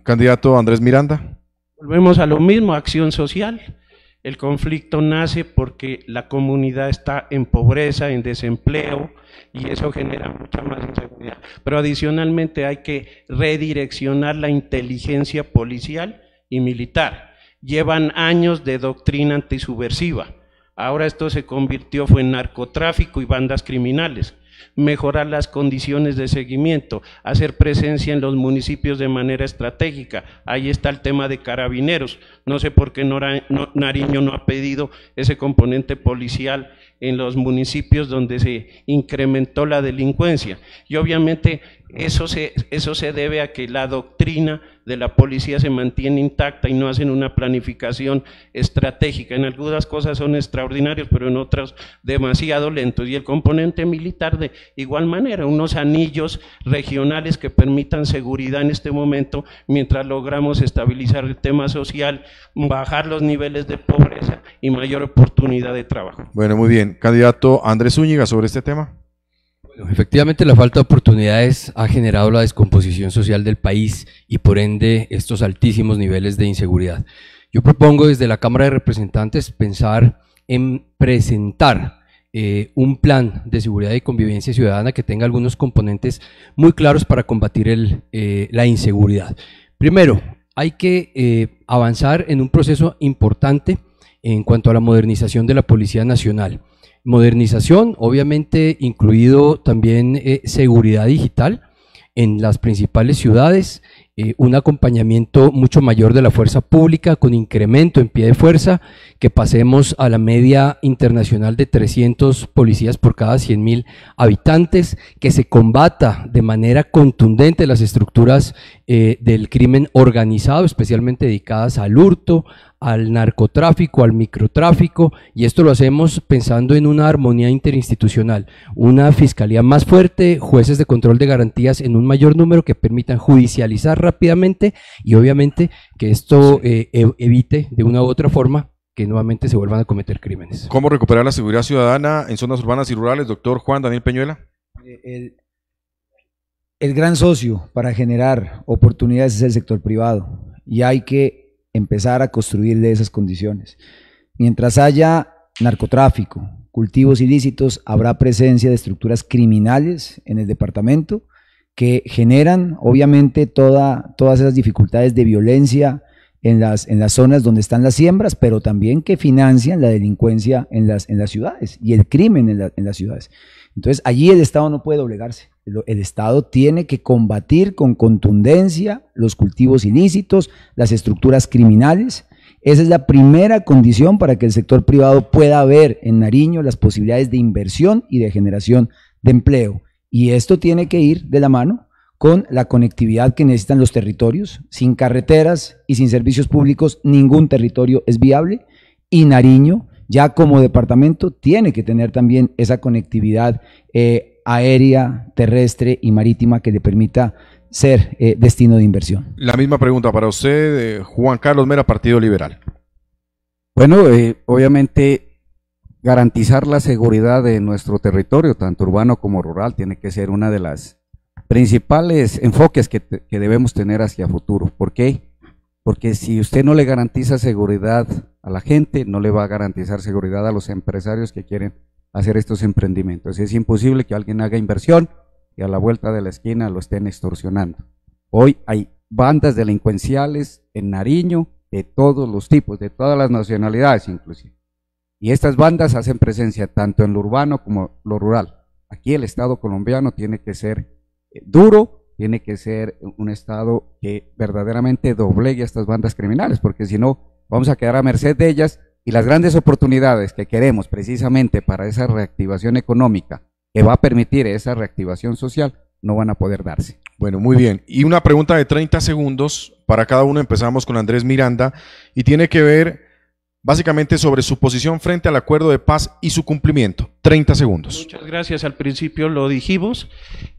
Candidato Andrés Miranda. Volvemos a lo mismo, acción social. El conflicto nace porque la comunidad está en pobreza, en desempleo, y eso genera mucha más inseguridad. Pero adicionalmente hay que redireccionar la inteligencia policial y militar. Llevan años de doctrina antisubversiva. Ahora esto se convirtió fue en narcotráfico y bandas criminales. Mejorar las condiciones de seguimiento, hacer presencia en los municipios de manera estratégica. Ahí está el tema de carabineros. No sé por qué Nariño no ha pedido ese componente policial en los municipios donde se incrementó la delincuencia. Y obviamente eso eso se debe a que la doctrina de la policía se mantiene intacta y no hacen una planificación estratégica. En algunas cosas son extraordinarios, pero en otras demasiado lentos. Y el componente militar de igual manera, unos anillos regionales que permitan seguridad en este momento mientras logramos estabilizar el tema social, bajar los niveles de pobreza y mayor oportunidad de trabajo. Bueno, muy bien. Candidato Andrés Zúñiga sobre este tema efectivamente, la falta de oportunidades ha generado la descomposición social del país y por ende estos altísimos niveles de inseguridad. Yo propongo desde la Cámara de Representantes pensar en presentar eh, un plan de seguridad y convivencia ciudadana que tenga algunos componentes muy claros para combatir eh, la inseguridad. Primero, hay que eh, avanzar en un proceso importante en cuanto a la modernización de la Policía Nacional. Modernización, obviamente, incluido también eh, seguridad digital en las principales ciudades, eh, un acompañamiento mucho mayor de la fuerza pública con incremento en pie de fuerza, que pasemos a la media internacional de 300 policías por cada 100.000 habitantes, que se combata de manera contundente las estructuras eh, del crimen organizado, especialmente dedicadas al hurto, al narcotráfico, al microtráfico, y esto lo hacemos pensando en una armonía interinstitucional, una fiscalía más fuerte, jueces de control de garantías en un mayor número que permitan judicializar rápidamente y obviamente que esto eh, e, evite de una u otra forma que nuevamente se vuelvan a cometer crímenes. ¿Cómo recuperar la seguridad ciudadana en zonas urbanas y rurales, doctor Juan Daniel Peñuela? Eh, el gran socio para generar oportunidades es el sector privado y hay que empezar a construir de esas condiciones. Mientras haya narcotráfico, cultivos ilícitos, habrá presencia de estructuras criminales en el departamento que generan obviamente todas esas dificultades de violencia, en las, en las zonas donde están las siembras, pero también que financian la delincuencia en las, en las ciudades y el crimen en, las ciudades. Entonces, allí el Estado no puede doblegarse. el, Estado tiene que combatir con contundencia los cultivos ilícitos, las estructuras criminales. Esa es la primera condición para que el sector privado pueda ver en Nariño las posibilidades de inversión y de generación de empleo. Y esto tiene que ir de la mano con la conectividad que necesitan los territorios. Sin carreteras y sin servicios públicos, ningún territorio es viable. Y Nariño, ya como departamento, tiene que tener también esa conectividad eh, aérea, terrestre y marítima que le permita ser eh, destino de inversión. La misma pregunta para usted, eh, Juan Carlos Mera, Partido Liberal. Bueno, obviamente garantizar la seguridad de nuestro territorio, tanto urbano como rural, tiene que ser una de las principales enfoques que, debemos tener hacia futuro. ¿Por qué? Porque si usted no le garantiza seguridad a la gente, no le va a garantizar seguridad a los empresarios que quieren hacer estos emprendimientos. Es imposible que alguien haga inversión y a la vuelta de la esquina lo estén extorsionando. Hoy hay bandas delincuenciales en Nariño de todos los tipos, de todas las nacionalidades inclusive. Y estas bandas hacen presencia tanto en lo urbano como lo rural. Aquí el Estado colombiano tiene que ser eh, duro, tiene que ser un Estado que verdaderamente doblegue a estas bandas criminales, porque si no, vamos a quedar a merced de ellas y las grandes oportunidades que queremos precisamente para esa reactivación económica que va a permitir esa reactivación social no van a poder darse. Bueno, muy bien. Y una pregunta de 30 segundos para cada uno. Empezamos con Andrés Miranda y tiene que ver básicamente sobre su posición frente al acuerdo de paz y su cumplimiento. 30 segundos. Muchas gracias. Al principio lo dijimos,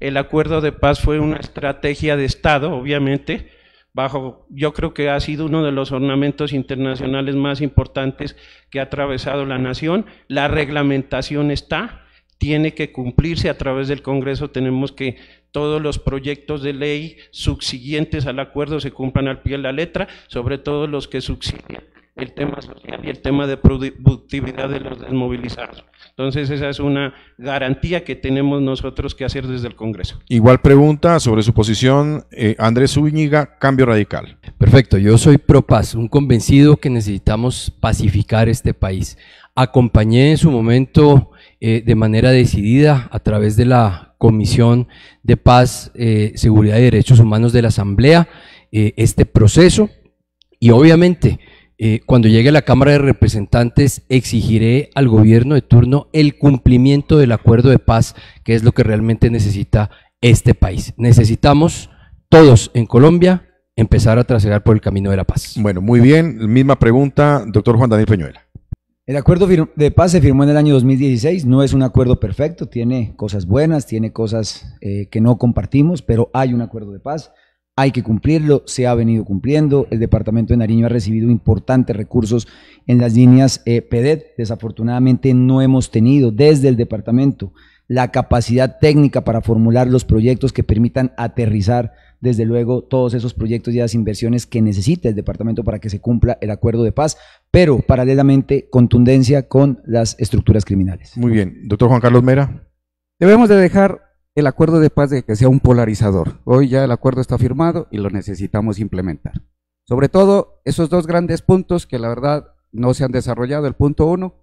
el acuerdo de paz fue una estrategia de Estado, obviamente, bajo, yo creo que ha sido uno de los ornamentos internacionales más importantes que ha atravesado la nación. La reglamentación está, tiene que cumplirse a través del Congreso, tenemos que todos los proyectos de ley subsiguientes al acuerdo se cumplan al pie de la letra, sobre todo los que subsidian el tema social y el tema de productividad de los desmovilizados. Entonces esa es una garantía que tenemos nosotros que hacer desde el Congreso. Igual pregunta sobre su posición, eh, Andrés Zúñiga, Cambio Radical. Perfecto, yo soy pro paz, un convencido que necesitamos pacificar este país. Acompañé en su momento eh, de manera decidida a través de la Comisión de Paz, eh, Seguridad y Derechos Humanos de la Asamblea este proceso y obviamente eh, cuando llegue a la Cámara de Representantes, exigiré al gobierno de turno el cumplimiento del acuerdo de paz, que es lo que realmente necesita este país. Necesitamos todos en Colombia empezar a trasladar por el camino de la paz. Bueno, muy bien. Misma pregunta, doctor Juan Daniel Peñuela. El acuerdo de paz se firmó en el año 2016, no es un acuerdo perfecto, tiene cosas buenas, tiene cosas eh, que no compartimos, pero hay un acuerdo de paz hay que cumplirlo, se ha venido cumpliendo, el Departamento de Nariño ha recibido importantes recursos en las líneas eh, e desafortunadamente no hemos tenido desde el Departamento la capacidad técnica para formular los proyectos que permitan aterrizar, desde luego, todos esos proyectos y las inversiones que necesita el departamento para que se cumpla el acuerdo de paz, pero paralelamente contundencia con las estructuras criminales. Muy bien, doctor Juan Carlos Mera. Debemos de dejar el acuerdo de paz de que sea un polarizador. Hoy ya el acuerdo está firmado y lo necesitamos implementar. Sobre todo esos dos grandes puntos que la verdad no se han desarrollado. El punto uno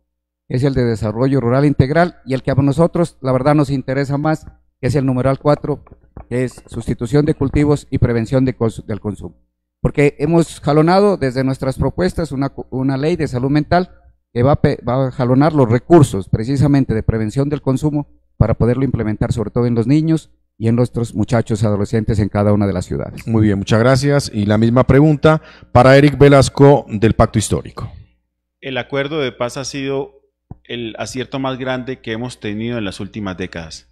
es el de desarrollo rural integral y el que a nosotros la verdad nos interesa más, es el numeral cuatro, que es sustitución de cultivos y prevención del consumo. Porque hemos jalonado desde nuestras propuestas una, ley de salud mental que va va a jalonar los recursos precisamente de prevención del consumo para poderlo implementar sobre todo en los niños y en nuestros muchachos adolescentes en cada una de las ciudades. Muy bien, muchas gracias. Y la misma pregunta para Eric Velasco del Pacto Histórico. El acuerdo de paz ha sido el acierto más grande que hemos tenido en las últimas décadas.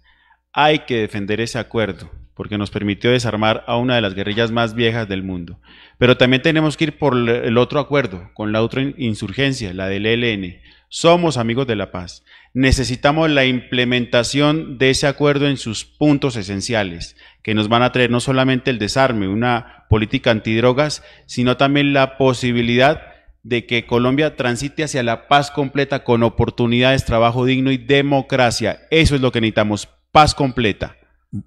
Hay que defender ese acuerdo porque nos permitió desarmar a una de las guerrillas más viejas del mundo. Pero también tenemos que ir por el otro acuerdo, con la otra insurgencia, la del ELN. Somos amigos de la paz necesitamos la implementación de ese acuerdo en sus puntos esenciales, que nos van a traer no solamente el desarme, una política antidrogas, sino también la posibilidad de que Colombia transite hacia la paz completa con oportunidades, trabajo digno y democracia. Eso es lo que necesitamos, paz completa.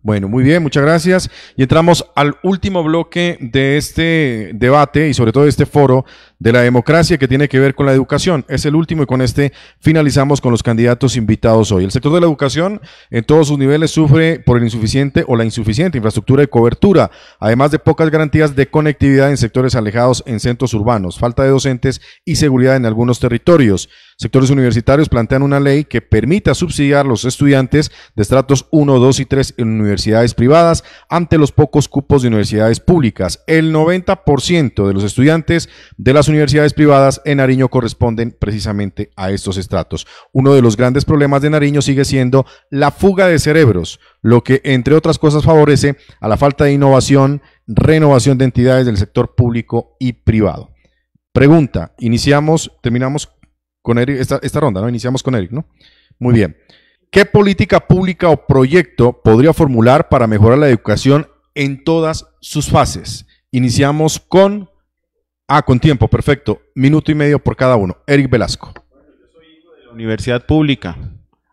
Bueno, muy bien, muchas gracias. Y entramos al último bloque de este debate y sobre todo de este foro de la democracia que tiene que ver con la educación. Es el último y con este finalizamos con los candidatos invitados hoy. El sector de la educación en todos sus niveles sufre por el insuficiente o la insuficiente infraestructura de cobertura, además de pocas garantías de conectividad en sectores alejados en centros urbanos, falta de docentes y seguridad en algunos territorios. Sectores universitarios plantean una ley que permita subsidiar los estudiantes de estratos 1, 2 y 3 en universidades privadas ante los pocos cupos de universidades públicas. El 90% de los estudiantes de la universidades privadas en Nariño corresponden precisamente a estos estratos. Uno de los grandes problemas de Nariño sigue siendo la fuga de cerebros, lo que entre otras cosas favorece a la falta de innovación, renovación de entidades del sector público y privado. Pregunta, iniciamos, terminamos con esta, esta ronda, ¿no? Iniciamos con Eric, ¿no? Muy bien. ¿Qué política pública o proyecto podría formular para mejorar la educación en todas sus fases? Iniciamos con Ah, con tiempo, perfecto. Minuto y medio por cada uno. Eric Velasco. Yo soy hijo de la Universidad Pública,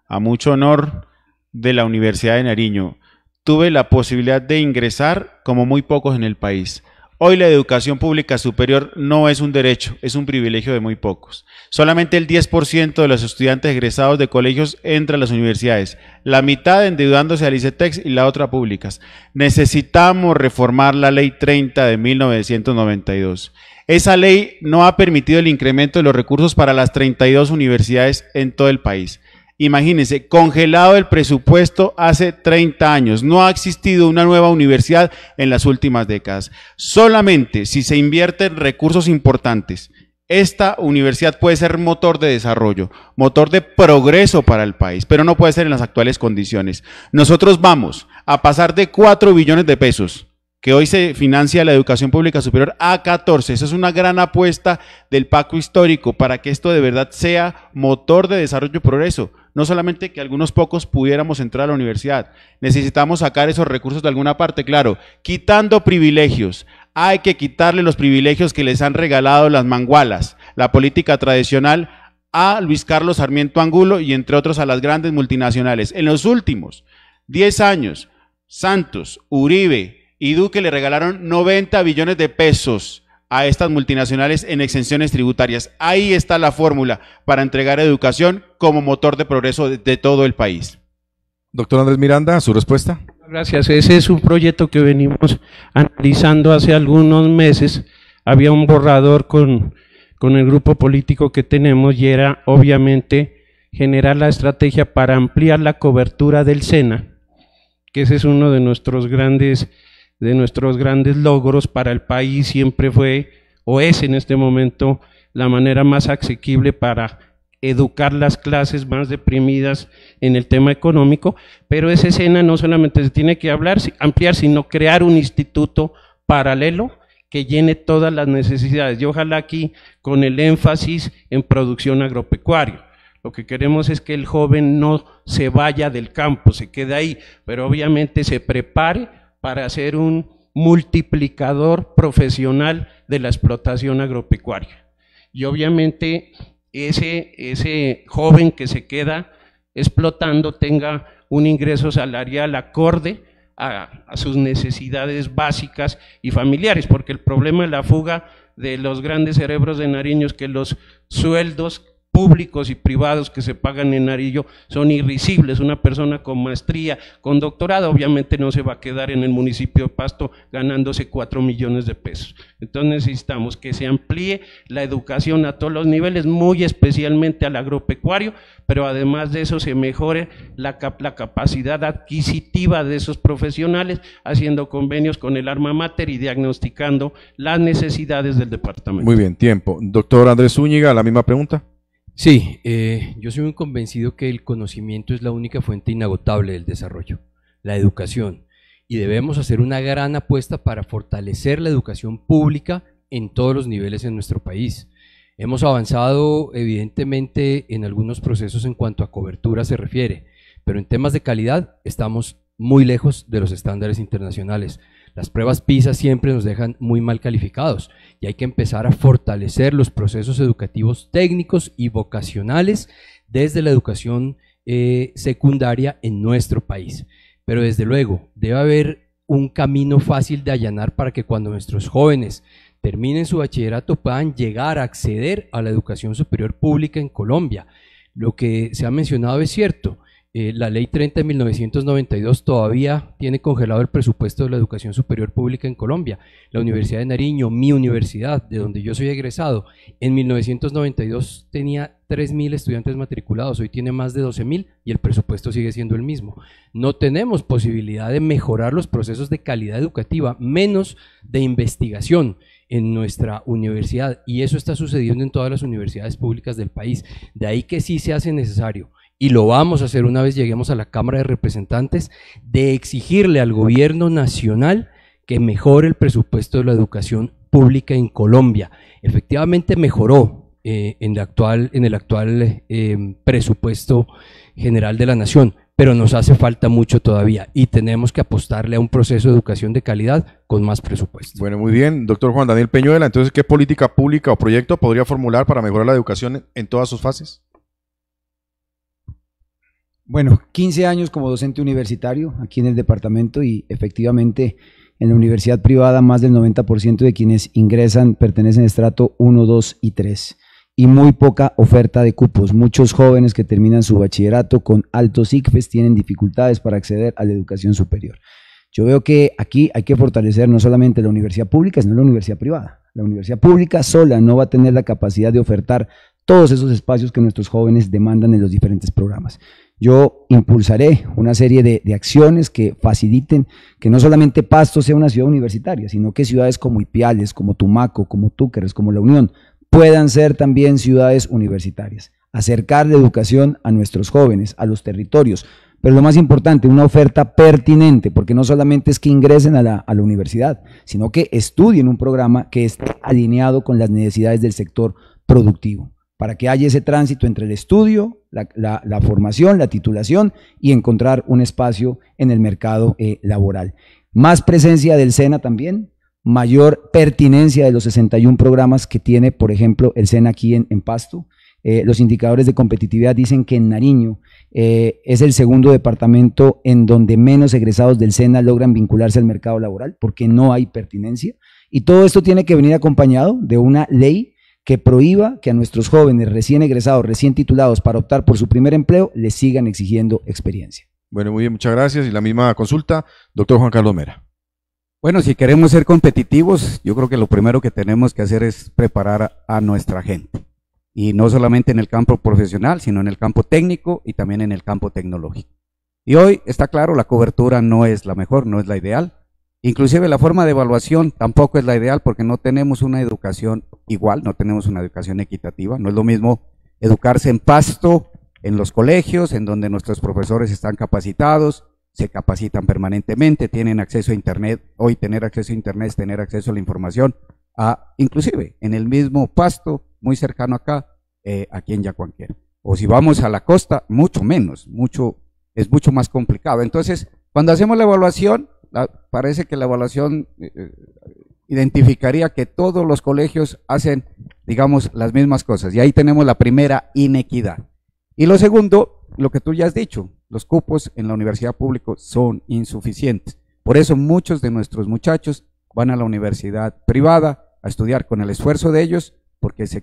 a mucho honor de la Universidad de Nariño. Tuve la posibilidad de ingresar como muy pocos en el país. Hoy la educación pública superior no es un derecho, es un privilegio de muy pocos. Solamente el 10% de los estudiantes egresados de colegios entra a las universidades, la mitad endeudándose al ICETEX y la otra públicas. Necesitamos reformar la Ley 30 de 1992. Esa ley no ha permitido el incremento de los recursos para las 32 universidades en todo el país. Imagínense, congelado el presupuesto hace 30 años. No ha existido una nueva universidad en las últimas décadas. Solamente si se invierten recursos importantes, esta universidad puede ser motor de desarrollo, motor de progreso para el país, pero no puede ser en las actuales condiciones. Nosotros vamos a pasar de 4 billones de pesos que hoy se financia la educación pública superior a 14. Eso es una gran apuesta del pacto histórico para que esto de verdad sea motor de desarrollo y progreso no solamente que algunos pocos pudiéramos entrar a la universidad, necesitamos sacar esos recursos de alguna parte, claro, quitando privilegios. Hay que quitarle los privilegios que les han regalado las mangualas, la política tradicional a Luis Carlos Sarmiento Angulo y entre otros a las grandes multinacionales. En los últimos 10 años, Santos, Uribe y Duque le regalaron 90 billones de pesos a estas multinacionales en exenciones tributarias. Ahí está la fórmula para entregar educación como motor de progreso de, todo el país. Doctor Andrés Miranda, su respuesta. Gracias. Ese es un proyecto que venimos analizando hace algunos meses. Había un borrador con, con el grupo político que tenemos y era obviamente generar la estrategia para ampliar la cobertura del SENA, que ese es uno de nuestros grandes de nuestros grandes logros para el país siempre fue o es en este momento la manera más asequible para educar las clases más deprimidas en el tema económico, pero esa escena no solamente se tiene que hablar, ampliar, sino crear un instituto paralelo que llene todas las necesidades. Y ojalá aquí con el énfasis en producción agropecuaria. Lo que queremos es que el joven no se vaya del campo, se quede ahí, pero obviamente se prepare para ser un multiplicador profesional de la explotación agropecuaria. Y obviamente ese, ese joven que se queda explotando tenga un ingreso salarial acorde a, sus necesidades básicas y familiares, porque el problema de la fuga de los grandes cerebros de nariños que los sueldos públicos y privados que se pagan en Arillo son irrisibles. Una persona con maestría, con doctorado, obviamente no se va a quedar en el municipio de Pasto ganándose cuatro millones de pesos. Entonces necesitamos que se amplíe la educación a todos los niveles, muy especialmente al agropecuario, pero además de eso se mejore la, capacidad adquisitiva de esos profesionales, haciendo convenios con el arma mater y diagnosticando las necesidades del departamento. Muy bien, tiempo. Doctor Andrés Zúñiga, la misma pregunta. Sí, eh, yo soy muy convencido que el conocimiento es la única fuente inagotable del desarrollo, la educación, y debemos hacer una gran apuesta para fortalecer la educación pública en todos los niveles en nuestro país. Hemos avanzado evidentemente en algunos procesos en cuanto a cobertura se refiere, pero en temas de calidad estamos muy lejos de los estándares internacionales. Las pruebas PISA siempre nos dejan muy mal calificados y hay que empezar a fortalecer los procesos educativos técnicos y vocacionales desde la educación eh, secundaria en nuestro país. Pero desde luego, debe haber un camino fácil de allanar para que cuando nuestros jóvenes terminen su bachillerato puedan llegar a acceder a la educación superior pública en Colombia. Lo que se ha mencionado es cierto. Eh, la ley 30 de 1992 todavía tiene congelado el presupuesto de la educación superior pública en Colombia. La Universidad de Nariño, mi universidad, de donde yo soy egresado, en 1992 tenía 3.000 estudiantes matriculados, hoy tiene más de 12.000 y el presupuesto sigue siendo el mismo. No tenemos posibilidad de mejorar los procesos de calidad educativa, menos de investigación en nuestra universidad y eso está sucediendo en todas las universidades públicas del país. De ahí que sí se hace necesario y lo vamos a hacer una vez lleguemos a la Cámara de Representantes, de exigirle al gobierno nacional que mejore el presupuesto de la educación pública en Colombia. Efectivamente mejoró eh, en, actual, en, el actual eh, presupuesto general de la nación, pero nos hace falta mucho todavía y tenemos que apostarle a un proceso de educación de calidad con más presupuesto. Bueno, muy bien, doctor Juan Daniel Peñuela, entonces, ¿qué política pública o proyecto podría formular para mejorar la educación en todas sus fases? Bueno, 15 años como docente universitario aquí en el departamento y efectivamente en la universidad privada más del 90% de quienes ingresan pertenecen a estrato 1, 2 y 3 y muy poca oferta de cupos. Muchos jóvenes que terminan su bachillerato con altos ICFES tienen dificultades para acceder a la educación superior. Yo veo que aquí hay que fortalecer no solamente la universidad pública, sino la universidad privada. La universidad pública sola no va a tener la capacidad de ofertar todos esos espacios que nuestros jóvenes demandan en los diferentes programas. Yo impulsaré una serie de, acciones que faciliten que no solamente Pasto sea una ciudad universitaria, sino que ciudades como Ipiales, como Tumaco, como Túqueres, como La Unión, puedan ser también ciudades universitarias. Acercar la educación a nuestros jóvenes, a los territorios, pero lo más importante, una oferta pertinente, porque no solamente es que ingresen a la, a la, universidad, sino que estudien un programa que esté alineado con las necesidades del sector productivo para que haya ese tránsito entre el estudio, la, formación, la titulación y encontrar un espacio en el mercado eh, laboral. Más presencia del SENA también, mayor pertinencia de los 61 programas que tiene, por ejemplo, el SENA aquí en, Pasto. Eh, los indicadores de competitividad dicen que en Nariño eh, es el segundo departamento en donde menos egresados del SENA logran vincularse al mercado laboral porque no hay pertinencia. Y todo esto tiene que venir acompañado de una ley que prohíba que a nuestros jóvenes recién egresados, recién titulados para optar por su primer empleo, les sigan exigiendo experiencia. Bueno, muy bien, muchas gracias. Y la misma consulta, doctor Juan Carlos Mera. Bueno, si queremos ser competitivos, yo creo que lo primero que tenemos que hacer es preparar a nuestra gente. Y no solamente en el campo profesional, sino en el campo técnico y también en el campo tecnológico. Y hoy está claro, la cobertura no es la mejor, no es la ideal. Inclusive la forma de evaluación tampoco es la ideal porque no tenemos una educación igual, no tenemos una educación equitativa. No es lo mismo educarse en pasto, en los colegios, en donde nuestros profesores están capacitados, se capacitan permanentemente, tienen acceso a Internet. Hoy tener acceso a Internet es tener acceso a la información, a, inclusive en el mismo pasto, muy cercano acá, eh, aquí en Yacuanquera. O si vamos a la costa, mucho menos, mucho, es mucho más complicado. Entonces, cuando hacemos la evaluación, parece que la evaluación eh, eh, identificaría que todos los colegios hacen, digamos, las mismas cosas. Y ahí tenemos la primera inequidad. Y lo segundo, lo que tú ya has dicho, los cupos en la universidad pública son insuficientes. Por eso muchos de nuestros muchachos van a la universidad privada a estudiar con el esfuerzo de ellos, porque se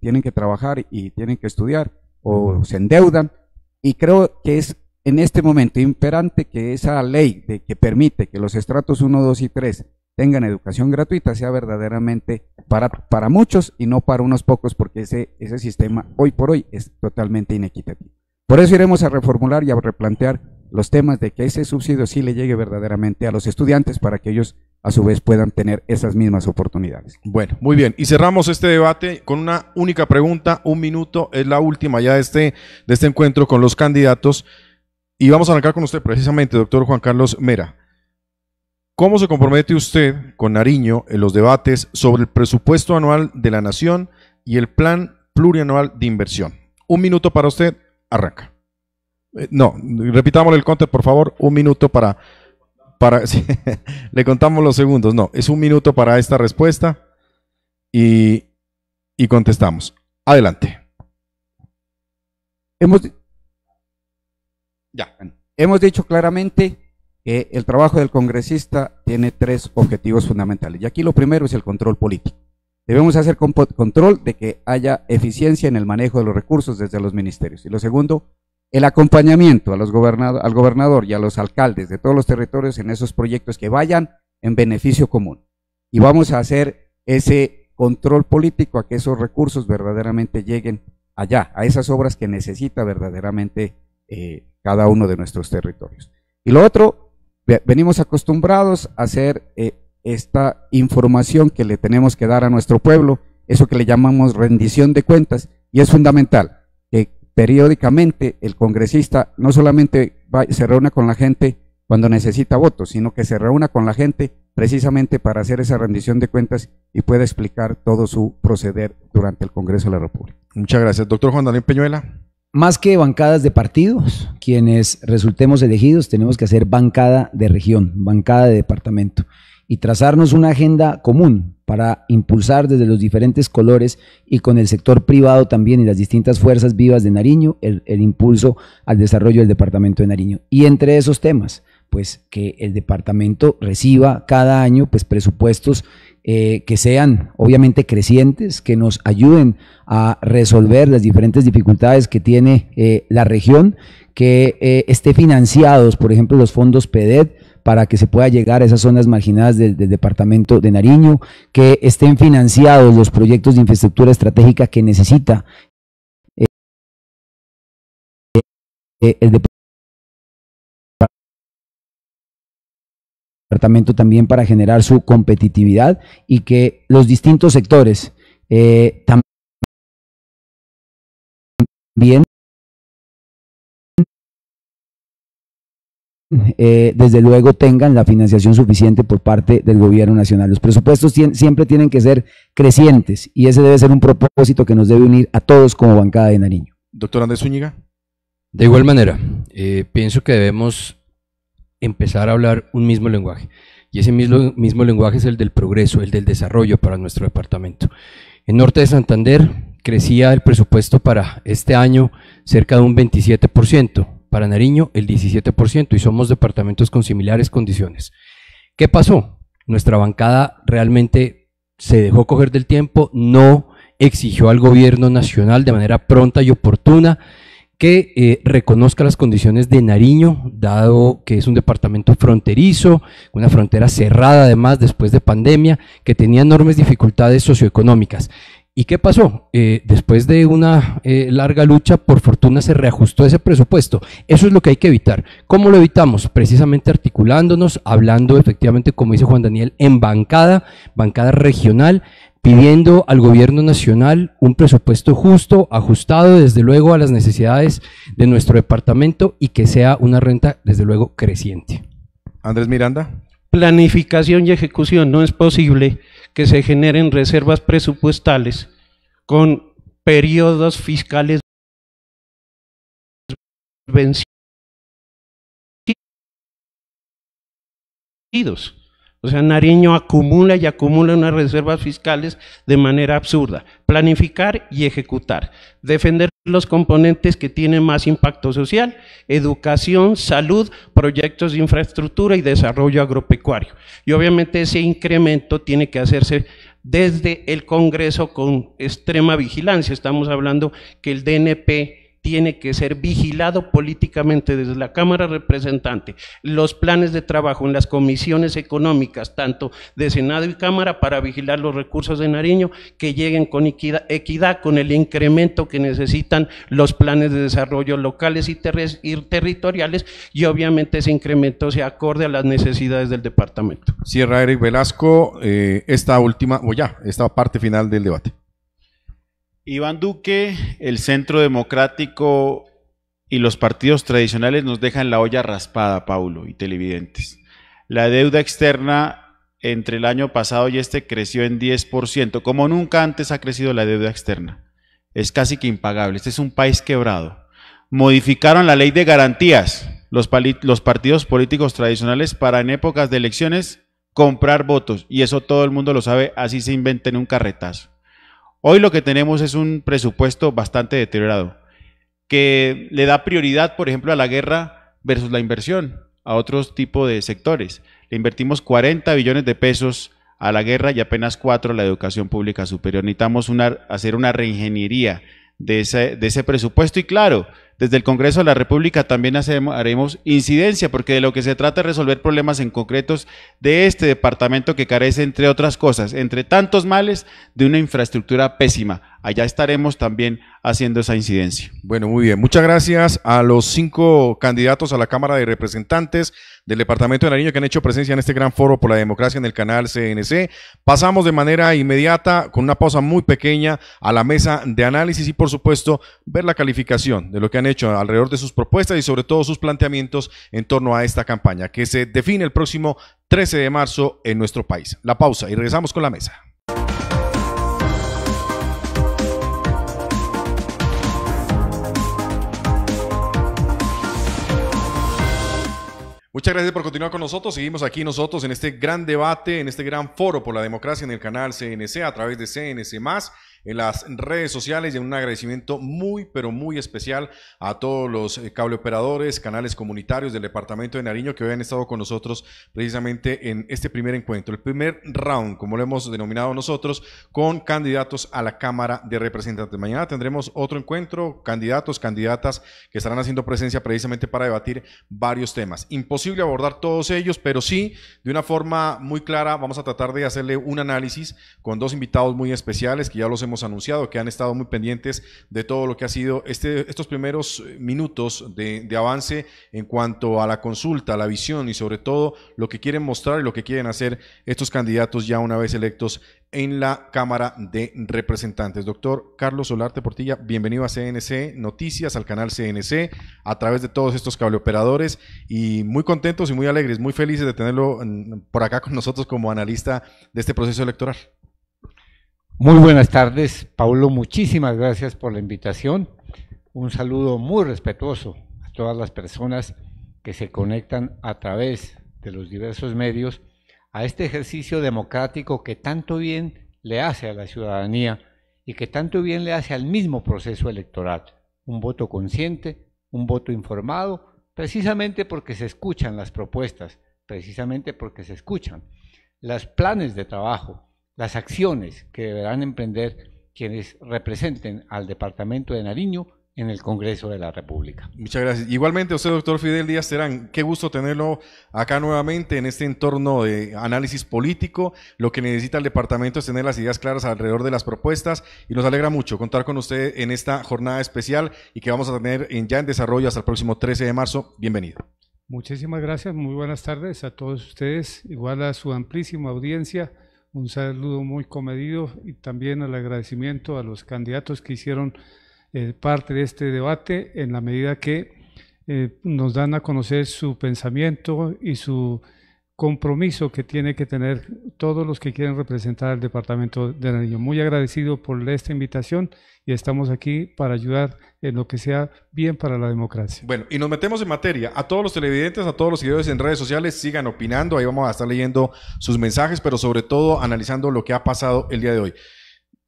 tienen que trabajar y tienen que estudiar o se endeudan. Y creo que es en este momento imperante que esa ley de que permite que los estratos 1, 2 y 3 tengan educación gratuita sea verdaderamente para, para muchos y no para unos pocos, porque ese, ese sistema hoy por hoy es totalmente inequitativo. Por eso iremos a reformular y a replantear los temas de que ese subsidio sí le llegue verdaderamente a los estudiantes para que ellos a su vez puedan tener esas mismas oportunidades. Bueno, muy bien. Y cerramos este debate con una única pregunta, un minuto, es la última ya de este, de este encuentro con los candidatos. Y vamos a arrancar con usted precisamente, doctor Juan Carlos Mera. ¿Cómo se compromete usted con Nariño en los debates sobre el presupuesto anual de la nación y el plan plurianual de inversión? Un minuto para usted, arranca. Eh, no, repitámosle el conte, por favor, un minuto para... para le contamos los segundos, no, es un minuto para esta respuesta y, y contestamos. Adelante. Hemos, ya. Hemos dicho claramente que el trabajo del congresista tiene tres objetivos fundamentales. Y aquí lo primero es el control político. Debemos hacer control de que haya eficiencia en el manejo de los recursos desde los ministerios. Y lo segundo, el acompañamiento a los al gobernador y a los alcaldes de todos los territorios en esos proyectos que vayan en beneficio común. Y vamos a hacer ese control político a que esos recursos verdaderamente lleguen allá, a esas obras que necesita verdaderamente eh, cada uno de nuestros territorios. Y lo otro, venimos acostumbrados a hacer eh, esta información que le tenemos que dar a nuestro pueblo, eso que le llamamos rendición de cuentas, y es fundamental que periódicamente el congresista no solamente se reúna con la gente cuando necesita votos, sino que se reúna con la gente precisamente para hacer esa rendición de cuentas y pueda explicar todo su proceder durante el Congreso de la República. Muchas gracias. Doctor Juan Daniel Peñuela más que bancadas de partidos, quienes resultemos elegidos tenemos que hacer bancada de región, bancada de departamento y trazarnos una agenda común para impulsar desde los diferentes colores y con el sector privado también y las distintas fuerzas vivas de Nariño el, impulso al desarrollo del departamento de Nariño. Y entre esos temas, pues que el departamento reciba cada año pues presupuestos eh, que sean obviamente crecientes, que nos ayuden a resolver las diferentes dificultades que tiene eh, la región, que estén eh, esté financiados, por ejemplo, los fondos PEDET para que se pueda llegar a esas zonas marginadas del, del, departamento de Nariño, que estén financiados los proyectos de infraestructura estratégica que necesita el departamento departamento también para generar su competitividad y que los distintos sectores eh, también eh, desde luego tengan la financiación suficiente por parte del gobierno nacional. Los presupuestos siempre tienen que ser crecientes y ese debe ser un propósito que nos debe unir a todos como bancada de Nariño. Doctor Andrés Zúñiga. De igual manera, eh, pienso que debemos empezar a hablar un mismo lenguaje. Y ese mismo, mismo lenguaje es el del progreso, el del desarrollo para nuestro departamento. En Norte de Santander crecía el presupuesto para este año cerca de un 27%, para Nariño el 17% y somos departamentos con similares condiciones. ¿Qué pasó? Nuestra bancada realmente se dejó coger del tiempo, no exigió al gobierno nacional de manera pronta y oportuna que eh, reconozca las condiciones de Nariño, dado que es un departamento fronterizo, una frontera cerrada además después de pandemia, que tenía enormes dificultades socioeconómicas. ¿Y qué pasó? Eh, después de una eh, larga lucha, por fortuna se reajustó ese presupuesto. Eso es lo que hay que evitar. ¿Cómo lo evitamos? Precisamente articulándonos, hablando efectivamente, como dice Juan Daniel, en bancada, bancada regional, pidiendo al gobierno nacional un presupuesto justo, ajustado desde luego a las necesidades de nuestro departamento y que sea una renta desde luego creciente. Andrés Miranda. Planificación y ejecución. No es posible que se generen reservas presupuestales con periodos fiscales vencidos. O sea, Nariño acumula y acumula unas reservas fiscales de manera absurda. Planificar y ejecutar. Defender los componentes que tienen más impacto social, educación, salud, proyectos de infraestructura y desarrollo agropecuario. Y obviamente ese incremento tiene que hacerse desde el Congreso con extrema vigilancia. Estamos hablando que el DNP tiene que ser vigilado políticamente desde la Cámara Representante, los planes de trabajo en las comisiones económicas, tanto de Senado y Cámara, para vigilar los recursos de Nariño, que lleguen con equidad, con el incremento que necesitan los planes de desarrollo locales y, territoriales, y obviamente ese incremento se acorde a las necesidades del departamento. Cierra Eric Velasco, eh, esta última, o ya, esta parte final del debate. Iván Duque, el Centro Democrático y los partidos tradicionales nos dejan la olla raspada, Paulo, y televidentes. La deuda externa entre el año pasado y este creció en 10%, como nunca antes ha crecido la deuda externa. Es casi que impagable. Este es un país quebrado. Modificaron la ley de garantías los, partidos políticos tradicionales para en épocas de elecciones comprar votos. Y eso todo el mundo lo sabe, así se inventan un carretazo. Hoy lo que tenemos es un presupuesto bastante deteriorado, que le da prioridad, por ejemplo, a la guerra versus la inversión, a otros tipos de sectores. Le invertimos 40 billones de pesos a la guerra y apenas 4 a la educación pública superior. Necesitamos una, hacer una reingeniería de de ese presupuesto y claro, desde el Congreso de la República también haremos incidencia, porque de lo que se trata es resolver problemas en concretos de este departamento que carece, entre otras cosas, entre tantos males, de una infraestructura pésima allá estaremos también haciendo esa incidencia. Bueno, muy bien. Muchas gracias a los cinco candidatos a la Cámara de Representantes del Departamento de Nariño que han hecho presencia en este gran foro por la democracia en el canal CNC. Pasamos de manera inmediata, con una pausa muy pequeña, a la mesa de análisis y, por supuesto, ver la calificación de lo que han hecho alrededor de sus propuestas y, sobre todo, sus planteamientos en torno a esta campaña que se define el próximo 13 de marzo en nuestro país. La pausa y regresamos con la mesa. Muchas gracias por continuar con nosotros. Seguimos aquí nosotros en este gran debate, en este gran foro por la democracia en el canal CNC a través de CNC en las redes sociales y un agradecimiento muy, pero muy especial a todos los eh, cableoperadores, canales comunitarios del departamento de Nariño que hoy han estado con nosotros precisamente en este primer encuentro, el primer round, como lo hemos denominado nosotros, con candidatos a la Cámara de Representantes. Mañana tendremos otro encuentro, candidatos, candidatas que estarán haciendo presencia precisamente para debatir varios temas. Imposible abordar todos ellos, pero sí, de una forma muy clara, vamos a tratar de hacerle un análisis con dos invitados muy especiales que ya los hemos hemos anunciado, que han estado muy pendientes de todo lo que ha sido este, estos primeros eh, minutos de, de avance en cuanto a la consulta, la visión y sobre todo lo que quieren mostrar y lo que quieren hacer estos candidatos ya una vez electos en la Cámara de Representantes. Doctor Carlos Solarte Portilla, bienvenido a CNC Noticias, al canal CNC, a través de todos estos cableoperadores y muy contentos y muy alegres, muy felices de tenerlo mm, por acá con nosotros como analista de este proceso electoral. Muy buenas tardes, Paulo. Muchísimas gracias por la invitación. Un saludo muy respetuoso a todas las personas que se conectan a través de los diversos medios a este ejercicio democrático que tanto bien le hace a la ciudadanía y que tanto bien le hace al mismo proceso electoral. Un voto consciente, un voto informado, precisamente porque se escuchan las propuestas, precisamente porque se escuchan los planes de trabajo, las acciones que deberán emprender quienes representen al Departamento de Nariño en el Congreso de la República. Muchas gracias. Igualmente usted, doctor Fidel Díaz Terán, qué gusto tenerlo acá nuevamente en este entorno de análisis político. Lo que necesita el departamento es tener las ideas claras alrededor de las propuestas y nos alegra mucho contar con usted en esta jornada especial y que vamos a tener en, ya en desarrollo hasta el próximo 13 de marzo. Bienvenido. Muchísimas gracias, muy buenas tardes a todos ustedes, igual a su amplísima audiencia un saludo muy comedido y también el agradecimiento a los candidatos que hicieron eh, parte de este debate en la medida que eh, nos dan a conocer su pensamiento y su compromiso que tiene que tener todos los que quieren representar al departamento de Nariño. Muy agradecido por esta invitación y estamos aquí para ayudar en lo que sea bien para la democracia. Bueno, y nos metemos en materia. A todos los televidentes, a todos los seguidores en redes sociales, sigan opinando, ahí vamos a estar leyendo sus mensajes, pero sobre todo analizando lo que ha pasado el día de hoy.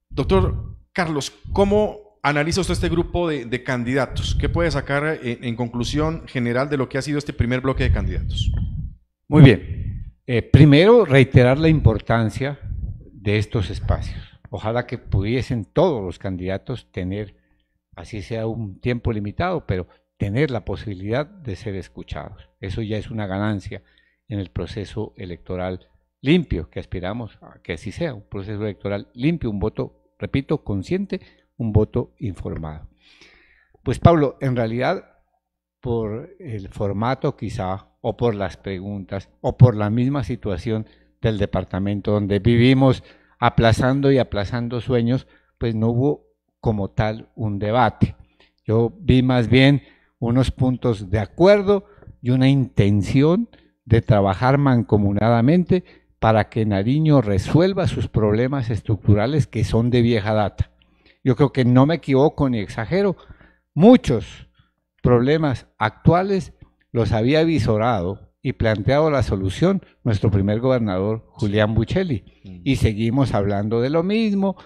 Doctor Carlos, ¿cómo analiza usted este grupo de, candidatos? ¿Qué puede sacar eh, en, conclusión general de lo que ha sido este primer bloque de candidatos? Muy bien. Eh, primero, reiterar la importancia de estos espacios. Ojalá que pudiesen todos los candidatos tener, así sea un tiempo limitado, pero tener la posibilidad de ser escuchados. Eso ya es una ganancia en el proceso electoral limpio, que aspiramos a que así sea, un proceso electoral limpio, un voto, repito, consciente, un voto informado. Pues Pablo, en realidad, por el formato quizá o por las preguntas o por la misma situación del departamento donde vivimos aplazando y aplazando sueños, pues no hubo como tal un debate. Yo vi más bien unos puntos de acuerdo y una intención de trabajar mancomunadamente para que Nariño resuelva sus problemas estructurales que son de vieja data. Yo creo que no me equivoco ni exagero. Muchos problemas actuales los había visorado y planteado la solución nuestro primer gobernador Julián Buccelli. Mm. Y seguimos hablando de lo mismo,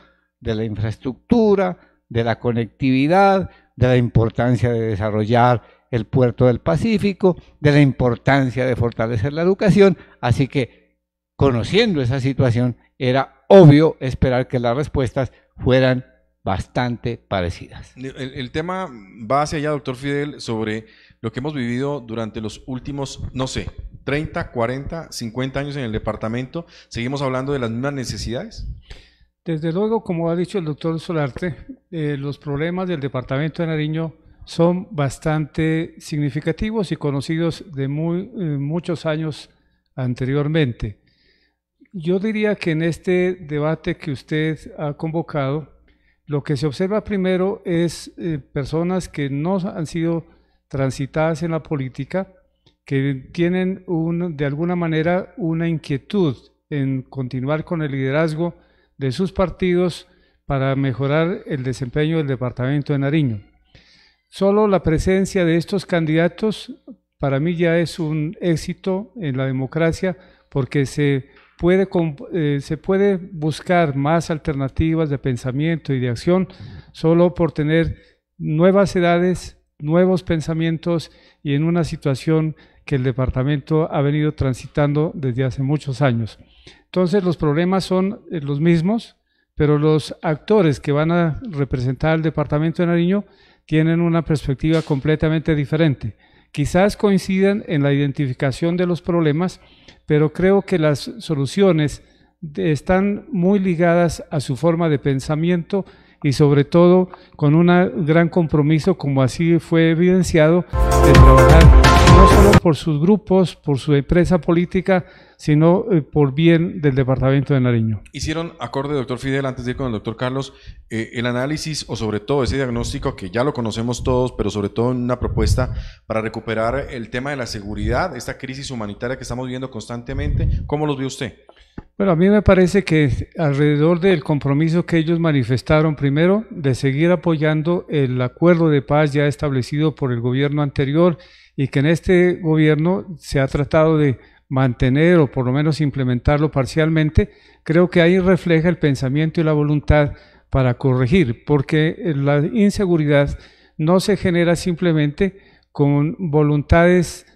de la infraestructura, de la conectividad, de la importancia de desarrollar el puerto del Pacífico, de la importancia de fortalecer la educación. Así que, conociendo esa situación, era obvio esperar que las respuestas fueran bastante parecidas. El, el tema va hacia allá, doctor Fidel, sobre lo que hemos vivido durante los últimos, no sé, 30, 40, 50 años en el departamento, ¿seguimos hablando de las mismas necesidades? Desde luego, como ha dicho el doctor Solarte, eh, los problemas del departamento de Nariño son bastante significativos y conocidos de muy, eh, muchos años anteriormente. Yo diría que en este debate que usted ha convocado, lo que se observa primero es eh, personas que no han sido transitadas en la política que tienen de alguna manera una inquietud en continuar con el liderazgo de sus partidos para mejorar el desempeño del departamento de Nariño. Solo la presencia de estos candidatos para mí ya es un éxito en la democracia porque se puede, eh, se puede buscar más alternativas de pensamiento y de acción solo por tener nuevas edades, nuevos pensamientos y en una situación que el departamento ha venido transitando desde hace muchos años. Entonces los problemas son eh, los mismos, pero los actores que van a representar al departamento de Nariño tienen una perspectiva completamente diferente. Quizás coinciden en la identificación de los problemas, pero creo que las soluciones están muy ligadas a su forma de pensamiento y sobre todo con un gran compromiso, como así fue evidenciado, de trabajar no solo por sus grupos, por su empresa política, sino eh, por bien del departamento de Nariño. Hicieron acorde, doctor Fidel, antes de ir con el doctor Carlos, eh, el análisis o sobre todo ese diagnóstico que ya lo conocemos todos, pero sobre todo en una propuesta para recuperar el tema de la seguridad, esta crisis humanitaria que estamos viviendo constantemente. ¿Cómo los vio usted? Bueno, a mí me parece que alrededor del compromiso que ellos manifestaron, primero, de seguir apoyando el acuerdo de paz ya establecido por el gobierno anterior y que en este gobierno se ha tratado de mantener o por lo menos implementarlo parcialmente, creo que ahí refleja el pensamiento y la voluntad para corregir, porque la inseguridad no se genera simplemente con voluntades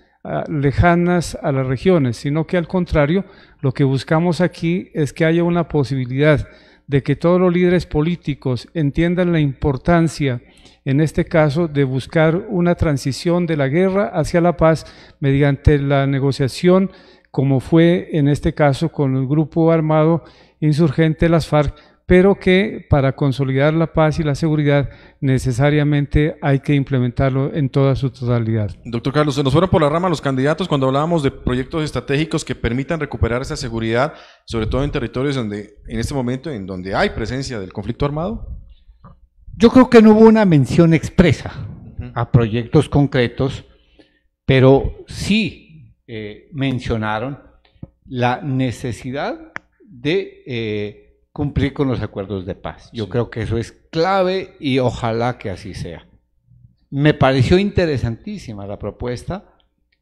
lejanas a las regiones, sino que al contrario, lo que buscamos aquí es que haya una posibilidad de que todos los líderes políticos entiendan la importancia, en este caso, de buscar una transición de la guerra hacia la paz mediante la negociación, como fue en este caso con el grupo armado insurgente, las FARC, pero que para consolidar la paz y la seguridad necesariamente hay que implementarlo en toda su totalidad. Doctor Carlos, se nos fueron por la rama los candidatos cuando hablábamos de proyectos estratégicos que permitan recuperar esa seguridad, sobre todo en territorios donde en este momento en donde hay presencia del conflicto armado. Yo creo que no hubo una mención expresa a proyectos concretos, pero sí eh, mencionaron la necesidad de eh, cumplir con los acuerdos de paz. Yo creo que eso es clave y ojalá que así sea. Me pareció interesantísima la propuesta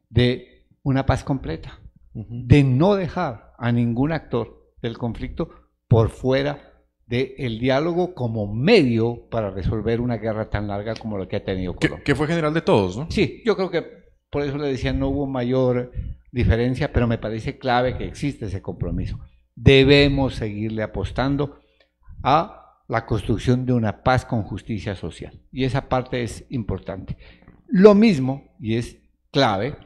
de una paz completa, de no dejar a ningún actor del conflicto por fuera del el diálogo como medio para resolver una guerra tan larga como la que ha tenido Colombia. Que, que fue general de todos, ¿no? Sí, yo creo que por eso le decía no hubo mayor diferencia, pero me parece clave que existe ese compromiso debemos seguirle apostando a la construcción de una paz con justicia social. Y esa parte es importante. Lo mismo, y es clave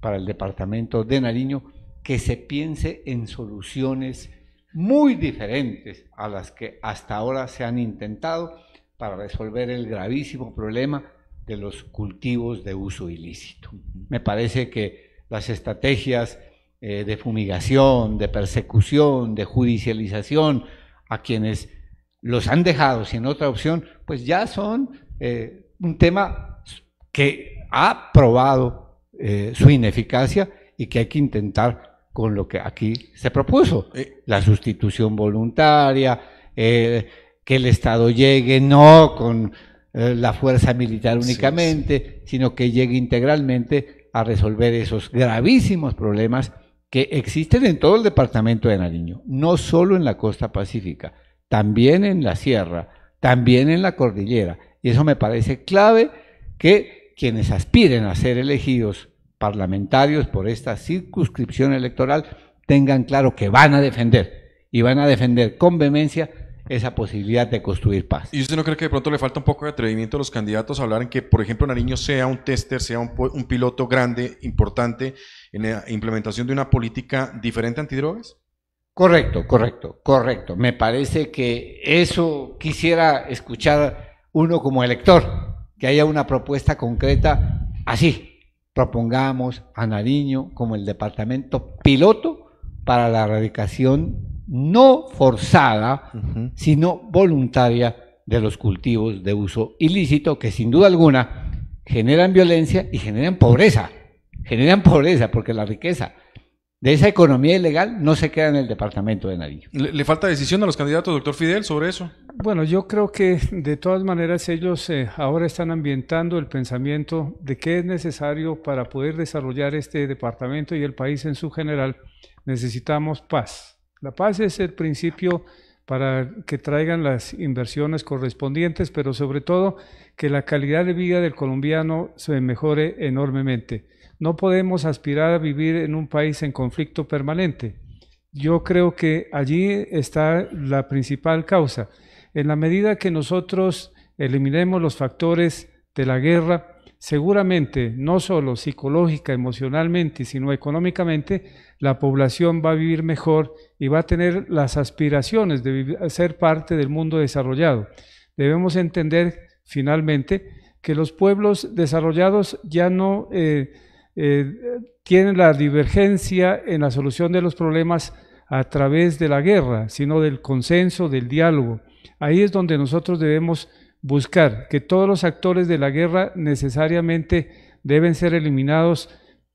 para el departamento de Nariño, que se piense en soluciones muy diferentes a las que hasta ahora se han intentado para resolver el gravísimo problema de los cultivos de uso ilícito. Me parece que las estrategias eh, de fumigación, de persecución, de judicialización a quienes los han dejado sin otra opción, pues ya son eh, un tema que ha probado eh, su ineficacia y que hay que intentar con lo que aquí se propuso, la sustitución voluntaria, que el Estado llegue no con la fuerza militar únicamente, sino que llegue integralmente a resolver esos gravísimos problemas que existen en todo el departamento de Nariño, no solo en la costa pacífica, también en la sierra, también en la cordillera. Y eso me parece clave que quienes aspiren a ser elegidos parlamentarios por esta circunscripción electoral tengan claro que van a defender y van a defender con vehemencia esa posibilidad de construir paz. ¿Y usted no cree que de pronto le falta un poco de atrevimiento a los candidatos a hablar en que, por ejemplo, Nariño sea un tester, sea un, un piloto grande, importante, en la implementación de una política diferente antidrogas? Correcto, correcto, correcto. Me parece que eso quisiera escuchar uno como elector, que haya una propuesta concreta así. Propongamos a Nariño como el departamento piloto para la erradicación no forzada, sino voluntaria de los cultivos de uso ilícito que sin duda alguna generan violencia y generan pobreza generan pobreza, porque la riqueza de esa economía ilegal no se queda en el departamento de Nariño. ¿Le, falta decisión a los candidatos, doctor Fidel, sobre eso? Bueno, yo creo que de todas maneras ellos eh, ahora están ambientando el pensamiento de qué es necesario para poder desarrollar este departamento y el país en su general. Necesitamos paz. La paz es el principio para que traigan las inversiones correspondientes, pero sobre todo que la calidad de vida del colombiano se mejore enormemente. No podemos aspirar a vivir en un país en conflicto permanente. Yo creo que allí está la principal causa. En la medida que nosotros eliminemos los factores de la guerra, seguramente, no solo psicológica, emocionalmente, sino económicamente, la población va a vivir mejor y va a tener las aspiraciones de ser parte del mundo desarrollado. Debemos entender, finalmente, que los pueblos desarrollados ya no... Eh, eh, tienen la divergencia en la solución de los problemas a través de la guerra, sino del consenso, del diálogo. Ahí es donde nosotros debemos buscar que todos los actores de la guerra necesariamente deben ser eliminados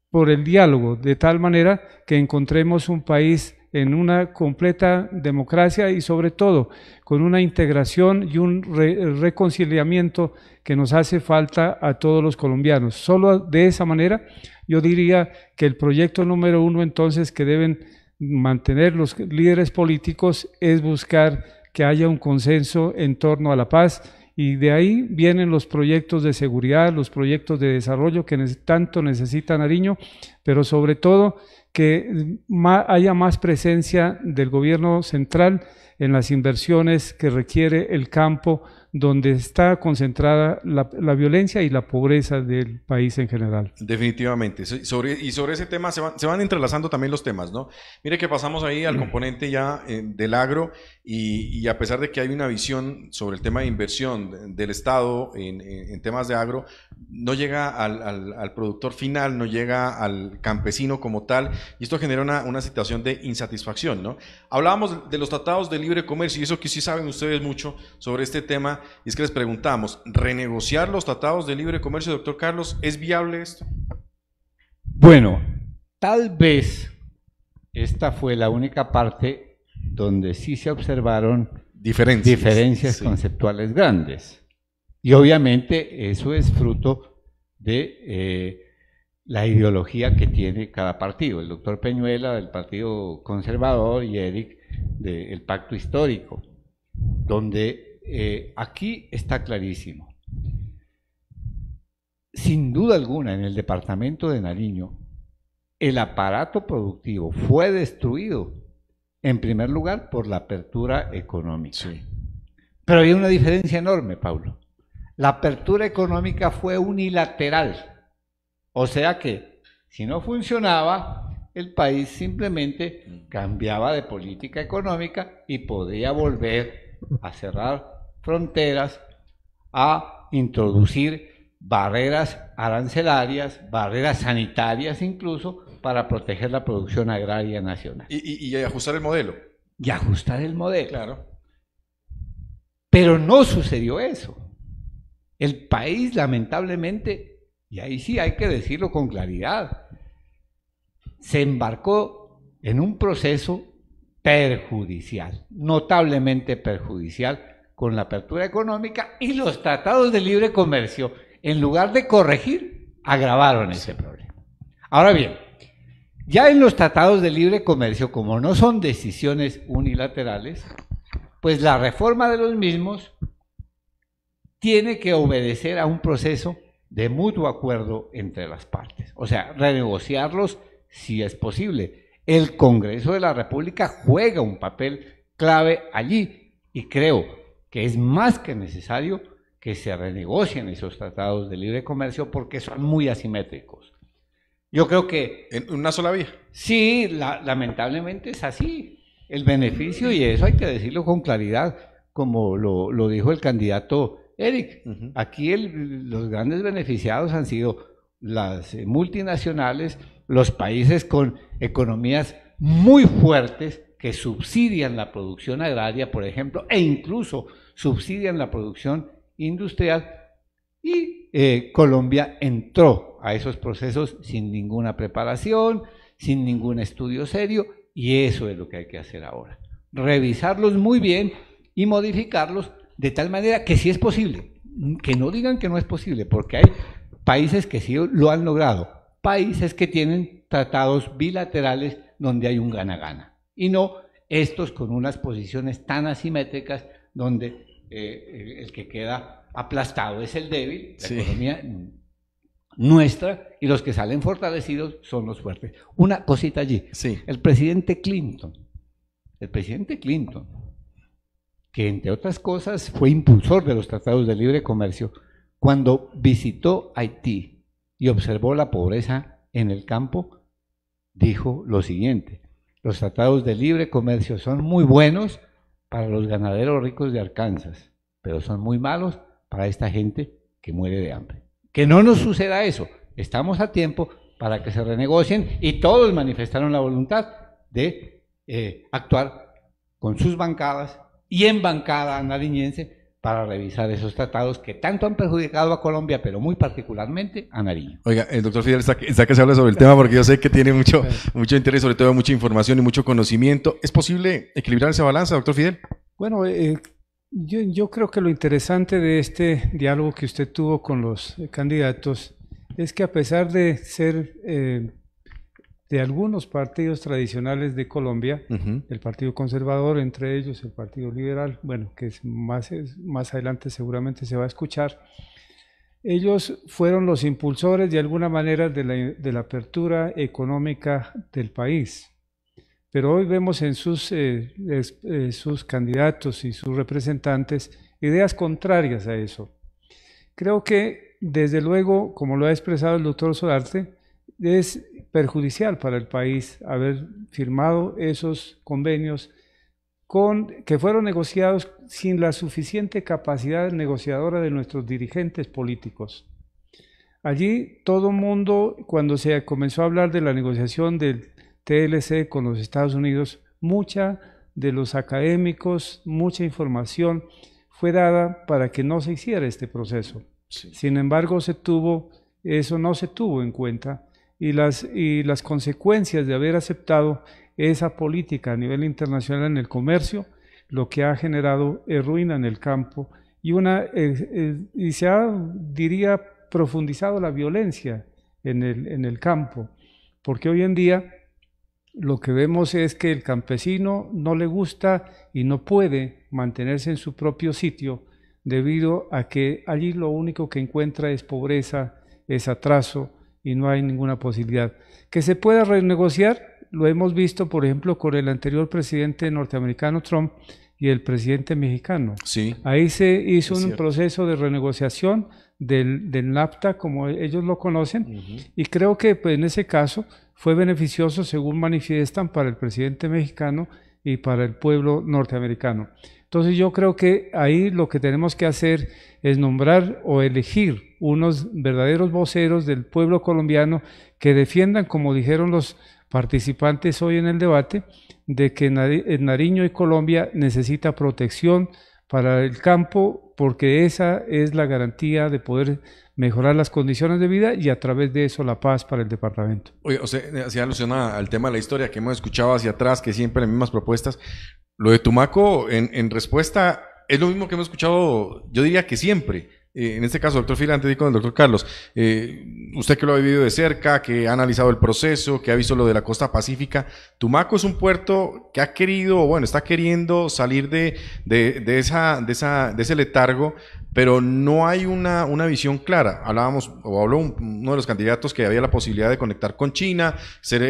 por el diálogo, de tal manera que encontremos un país en una completa democracia y sobre todo con una integración y un reconciliamiento que nos hace falta a todos los colombianos. Solo de esa manera yo diría que el proyecto número uno entonces que deben mantener los líderes políticos es buscar que haya un consenso en torno a la paz y de ahí vienen los proyectos de seguridad, los proyectos de desarrollo que tanto necesita Nariño, pero sobre todo que haya más presencia del gobierno central en las inversiones que requiere el campo donde está concentrada la, violencia y la pobreza del país en general. Definitivamente. Sobre, y sobre ese tema se van, entrelazando también los temas, ¿no? Mire que pasamos ahí al mm. componente ya eh, del agro y, a pesar de que hay una visión sobre el tema de inversión del Estado en, temas de agro, no llega al, productor final, no llega al campesino como tal, y esto genera una, una, situación de insatisfacción. ¿no? Hablábamos de los tratados de libre comercio, y eso que sí saben ustedes mucho sobre este tema, y es que les preguntamos, ¿renegociar los tratados de libre comercio, doctor Carlos, es viable esto? Bueno, tal vez esta fue la única parte donde sí se observaron diferencias, conceptuales grandes. Y obviamente eso es fruto de eh, la ideología que tiene cada partido. El doctor Peñuela del Partido Conservador y Eric del Pacto Histórico, donde eh, aquí está clarísimo. Sin duda alguna, en el departamento de Nariño, el aparato productivo fue destruido en primer lugar, por la apertura económica. Pero hay una diferencia enorme, Pablo. La apertura económica fue unilateral. O sea que, si no funcionaba, el país simplemente cambiaba de política económica y podía volver a cerrar fronteras, a introducir barreras arancelarias, barreras sanitarias incluso, para proteger la producción agraria nacional. Y, ajustar el modelo. Y ajustar el modelo. Claro. Pero no sucedió eso. El país, lamentablemente, y ahí sí hay que decirlo con claridad, se embarcó en un proceso perjudicial, notablemente perjudicial, con la apertura económica y los tratados de libre comercio, en lugar de corregir, agravaron ese problema. Ahora bien, ya en los tratados de libre comercio, como no son decisiones unilaterales, pues la reforma de los mismos tiene que obedecer a un proceso de mutuo acuerdo entre las partes. O sea, renegociarlos si es posible. El Congreso de la República juega un papel clave allí y creo que es más que necesario que se renegocien esos tratados de libre comercio porque son muy asimétricos. Yo creo que... ¿En una sola vía? Sí, lamentablemente es así. El beneficio, y eso hay que decirlo con claridad, como lo, dijo el candidato Eric, aquí los grandes beneficiados han sido las eh, multinacionales, los países con economías muy fuertes que subsidian la producción agraria, por ejemplo, e incluso subsidian la producción industrial. Y eh, Colombia entró a esos procesos sin ninguna preparación, sin ningún estudio serio, y eso es lo que hay que hacer ahora. Revisarlos muy bien y modificarlos de tal manera que sí es posible. Que no digan que no es posible, porque hay países que sí lo han logrado, países que tienen tratados bilaterales donde hay un gana-gana. Y no estos con unas posiciones tan asimétricas donde eh, el que queda aplastado es el débil, la economía mm, nuestra y los que salen fortalecidos son los fuertes. Una cosita allí. Sí. El presidente Clinton, el presidente Clinton, que entre otras cosas fue impulsor de los tratados de libre comercio, cuando visitó Haití y observó la pobreza en el campo, dijo lo siguiente, los tratados de libre comercio son muy buenos para los ganaderos ricos de Arkansas, pero son muy malos para esta gente que muere de hambre. Que no nos suceda eso. Estamos a tiempo para que se renegocien y todos manifestaron la voluntad de eh, actuar con sus bancadas y en bancada nariñense para revisar esos tratados que tanto han perjudicado a Colombia, pero muy particularmente a Nariño. Oiga, el doctor Fidel está que, se habla sobre el tema porque yo sé que tiene mucho, mucho interés, sobre todo mucha información y mucho conocimiento. ¿Es posible equilibrar esa balanza, doctor Fidel? Bueno, eh, yo, creo que lo interesante de este diálogo que usted tuvo con los candidatos es que a pesar de ser eh, de algunos partidos tradicionales de Colombia, el Partido Conservador, entre ellos el Partido Liberal, bueno, que es más, más adelante seguramente se va a escuchar, ellos fueron los impulsores de alguna manera de la, de la apertura económica del país. Pero hoy vemos en sus, eh, eh, sus candidatos y sus representantes ideas contrarias a eso. Creo que, desde luego, como lo ha expresado el doctor Solarte, es perjudicial para el país haber firmado esos convenios con, que fueron negociados sin la suficiente capacidad negociadora de nuestros dirigentes políticos. Allí todo mundo, cuando se comenzó a hablar de la negociación del TLC con los Estados Unidos, mucha de los académicos, mucha información fue dada para que no se hiciera este proceso. Sin embargo, se tuvo, eso no se tuvo en cuenta y las, y las consecuencias de haber aceptado esa política a nivel internacional en el comercio, lo que ha generado ruina en el campo y, una, eh, eh, y se ha, diría, profundizado la violencia en el, en el campo, porque hoy en día lo que vemos es que el campesino no le gusta y no puede mantenerse en su propio sitio debido a que allí lo único que encuentra es pobreza, es atraso y no hay ninguna posibilidad. Que se pueda renegociar, lo hemos visto, por ejemplo, con el anterior presidente norteamericano Trump y el presidente mexicano. Ahí se hizo un proceso de renegociación del, NAPTA como ellos lo conocen, y creo que pues, en ese caso fue beneficioso, según manifiestan, para el presidente mexicano y para el pueblo norteamericano. Entonces yo creo que ahí lo que tenemos que hacer es nombrar o elegir unos verdaderos voceros del pueblo colombiano que defiendan, como dijeron los participantes hoy en el debate, de que eh, Nariño y Colombia necesita protección para el campo porque esa es la garantía de poder mejorar las condiciones de vida y a través de eso la paz para el departamento. Oye, o sea, eh, al tema de la historia que hemos escuchado hacia atrás, que siempre las mismas propuestas. Lo de Tumaco, en, respuesta, es lo mismo que hemos escuchado, yo diría que siempre. Eh, en este caso, doctor filante, antes el doctor Carlos, eh, usted que lo ha vivido de cerca, que ha analizado el proceso, que ha visto lo de la costa pacífica, Tumaco es un puerto que ha querido, bueno, está queriendo salir de, esa, de, esa, de ese letargo pero no hay una, visión clara. Hablábamos, o habló uno de los candidatos que había la posibilidad de conectar con China, ser, eh,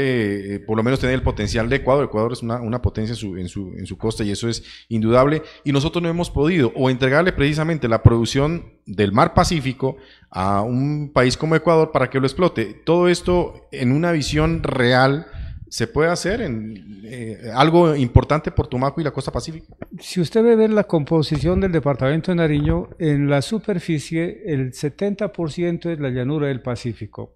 eh, por lo menos tener el potencial de Ecuador. Ecuador es una, una potencia en su, en, su, en su costa y eso es indudable. Y nosotros no hemos podido, o entregarle precisamente la producción del mar Pacífico a un país como Ecuador para que lo explote. Todo esto en una visión real se puede hacer en eh, algo importante por Tumaco y la costa pacífica. Si usted ve la composición del departamento de Nariño, en la superficie el 70% es la llanura del Pacífico.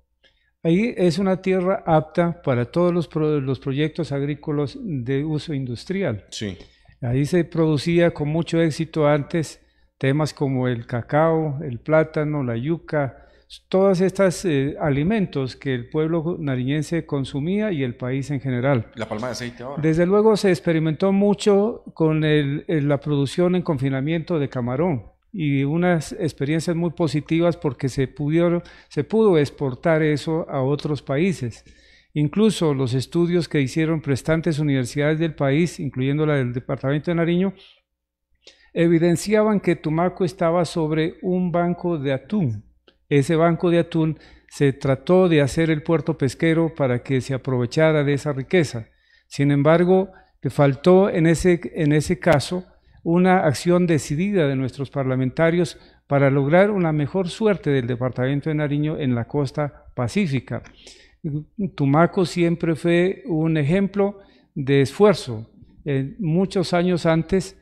Ahí es una tierra apta para todos los, los proyectos agrícolas de uso industrial. Sí. Ahí se producía con mucho éxito antes temas como el cacao, el plátano, la yuca, todos estos eh, alimentos que el pueblo nariñense consumía y el país en general. La palma de aceite ahora. Desde luego se experimentó mucho con la producción en confinamiento de camarón y unas experiencias muy positivas porque se, se pudo exportar eso a otros países. Incluso los estudios que hicieron prestantes universidades del país, incluyendo la del Departamento de Nariño, evidenciaban que Tumaco estaba sobre un banco de atún ese banco de atún se trató de hacer el puerto pesquero para que se aprovechara de esa riqueza. Sin embargo, le faltó en ese, en ese caso una acción decidida de nuestros parlamentarios para lograr una mejor suerte del departamento de Nariño en la costa pacífica. Tumaco siempre fue un ejemplo de esfuerzo. Eh, muchos años antes,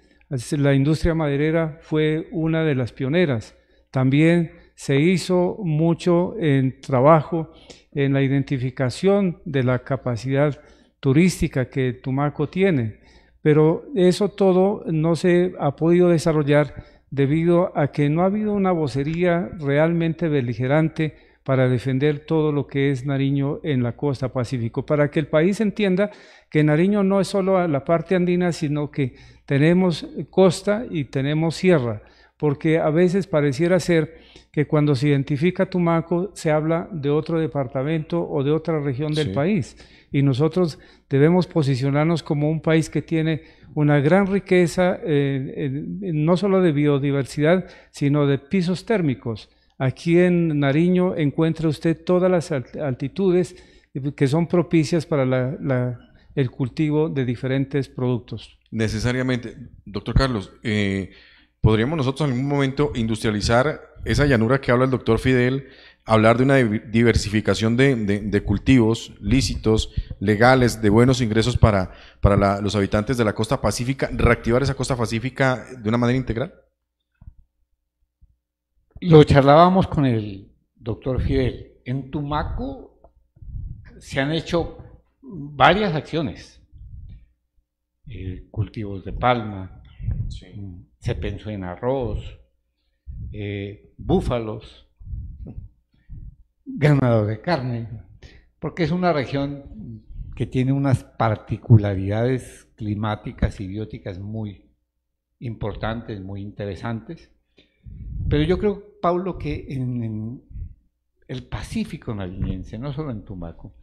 la industria maderera fue una de las pioneras. También se hizo mucho en trabajo en la identificación de la capacidad turística que Tumaco tiene, pero eso todo no se ha podido desarrollar debido a que no ha habido una vocería realmente beligerante para defender todo lo que es Nariño en la costa pacífico, para que el país entienda que Nariño no es solo la parte andina, sino que tenemos costa y tenemos sierra, porque a veces pareciera ser que cuando se identifica Tumaco se habla de otro departamento o de otra región del país. Y nosotros debemos posicionarnos como un país que tiene una gran riqueza, eh, no solo de biodiversidad, sino de pisos térmicos. Aquí en Nariño encuentra usted todas las altitudes que son propicias para el cultivo de diferentes productos. Necesariamente, doctor Carlos, eh, ¿Podríamos nosotros en algún momento industrializar esa llanura que habla el doctor Fidel, hablar de una diversificación de, cultivos lícitos, legales, de buenos ingresos para, los habitantes de la costa pacífica, reactivar esa costa pacífica de una manera integral? Lo charlábamos con el doctor Fidel. En Tumaco se han hecho varias acciones, eh, cultivos de palma, sí. Mm, se pensó en arroz, eh, búfalos, ganado de carne, porque es una región que tiene unas particularidades climáticas y bióticas muy importantes, muy interesantes. Pero yo creo, Pablo, que en, en el Pacífico nariñense, no solo en Tumaco,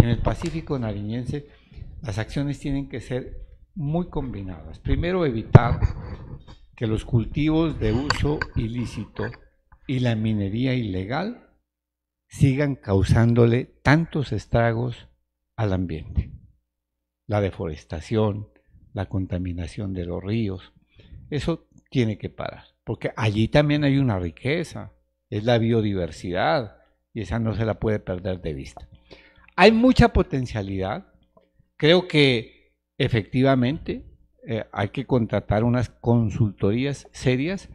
en el Pacífico nariñense las acciones tienen que ser muy combinadas. Primero, evitar que los cultivos de uso ilícito y la minería ilegal sigan causándole tantos estragos al ambiente. La deforestación, la contaminación de los ríos, eso tiene que parar, porque allí también hay una riqueza, es la biodiversidad, y esa no se la puede perder de vista. Hay mucha potencialidad, creo que efectivamente eh, hay que contratar unas consultorías serias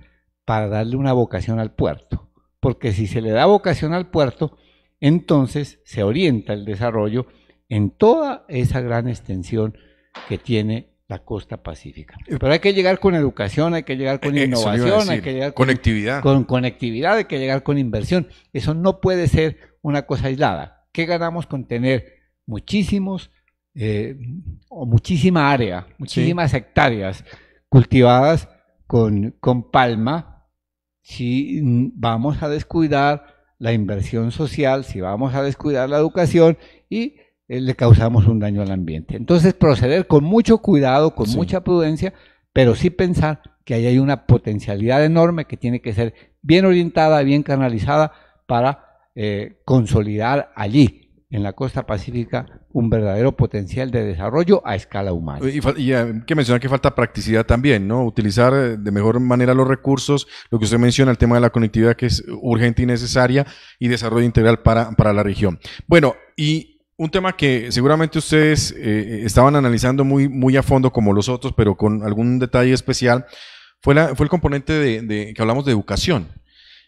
para darle una vocación al puerto. Porque si se le da vocación al puerto, entonces se orienta el desarrollo en toda esa gran extensión que tiene la costa pacífica. Eh, Pero hay que llegar con educación, hay que llegar con innovación, hay que llegar con conectividad. Con conectividad, hay que llegar con inversión. Eso no puede ser una cosa aislada. ¿Qué ganamos con tener muchísimos eh, o muchísima área, muchísimas hectáreas cultivadas con, palma, si vamos a descuidar la inversión social, si vamos a descuidar la educación y eh, le causamos un daño al ambiente. Entonces, proceder con mucho cuidado, con mucha prudencia, pero sí pensar que ahí hay una potencialidad enorme que tiene que ser bien orientada, bien canalizada para eh, consolidar allí en la costa pacífica un verdadero potencial de desarrollo a escala humana. Y, hay eh, que mencionar que falta practicidad también, ¿no? Utilizar eh, de mejor manera los recursos, lo que usted menciona, el tema de la conectividad que es urgente y necesaria y desarrollo integral para, la región. Bueno, y un tema que seguramente ustedes eh, estaban analizando muy, muy a fondo como los otros, pero con algún detalle especial, fue, la, fue el componente de, que hablamos de educación.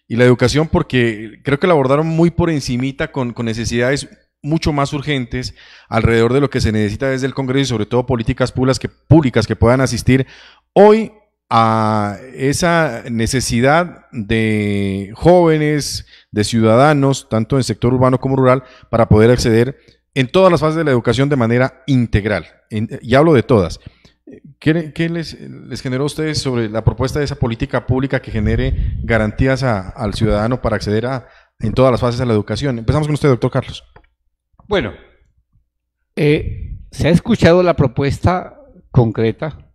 Y la educación porque creo que la abordaron muy por encimita con, con necesidades mucho más urgentes alrededor de lo que se necesita desde el Congreso y sobre todo políticas públicas que, puedan asistir hoy a esa necesidad de jóvenes, de ciudadanos, tanto en sector urbano como rural, para poder acceder en todas las fases de la educación de manera integral. y hablo de todas. ¿Qué, les, generó a ustedes sobre la propuesta de esa política pública que genere garantías al ciudadano para acceder a, en todas las fases a la educación? Empezamos con usted, doctor Carlos. Bueno, eh, se ha escuchado la propuesta concreta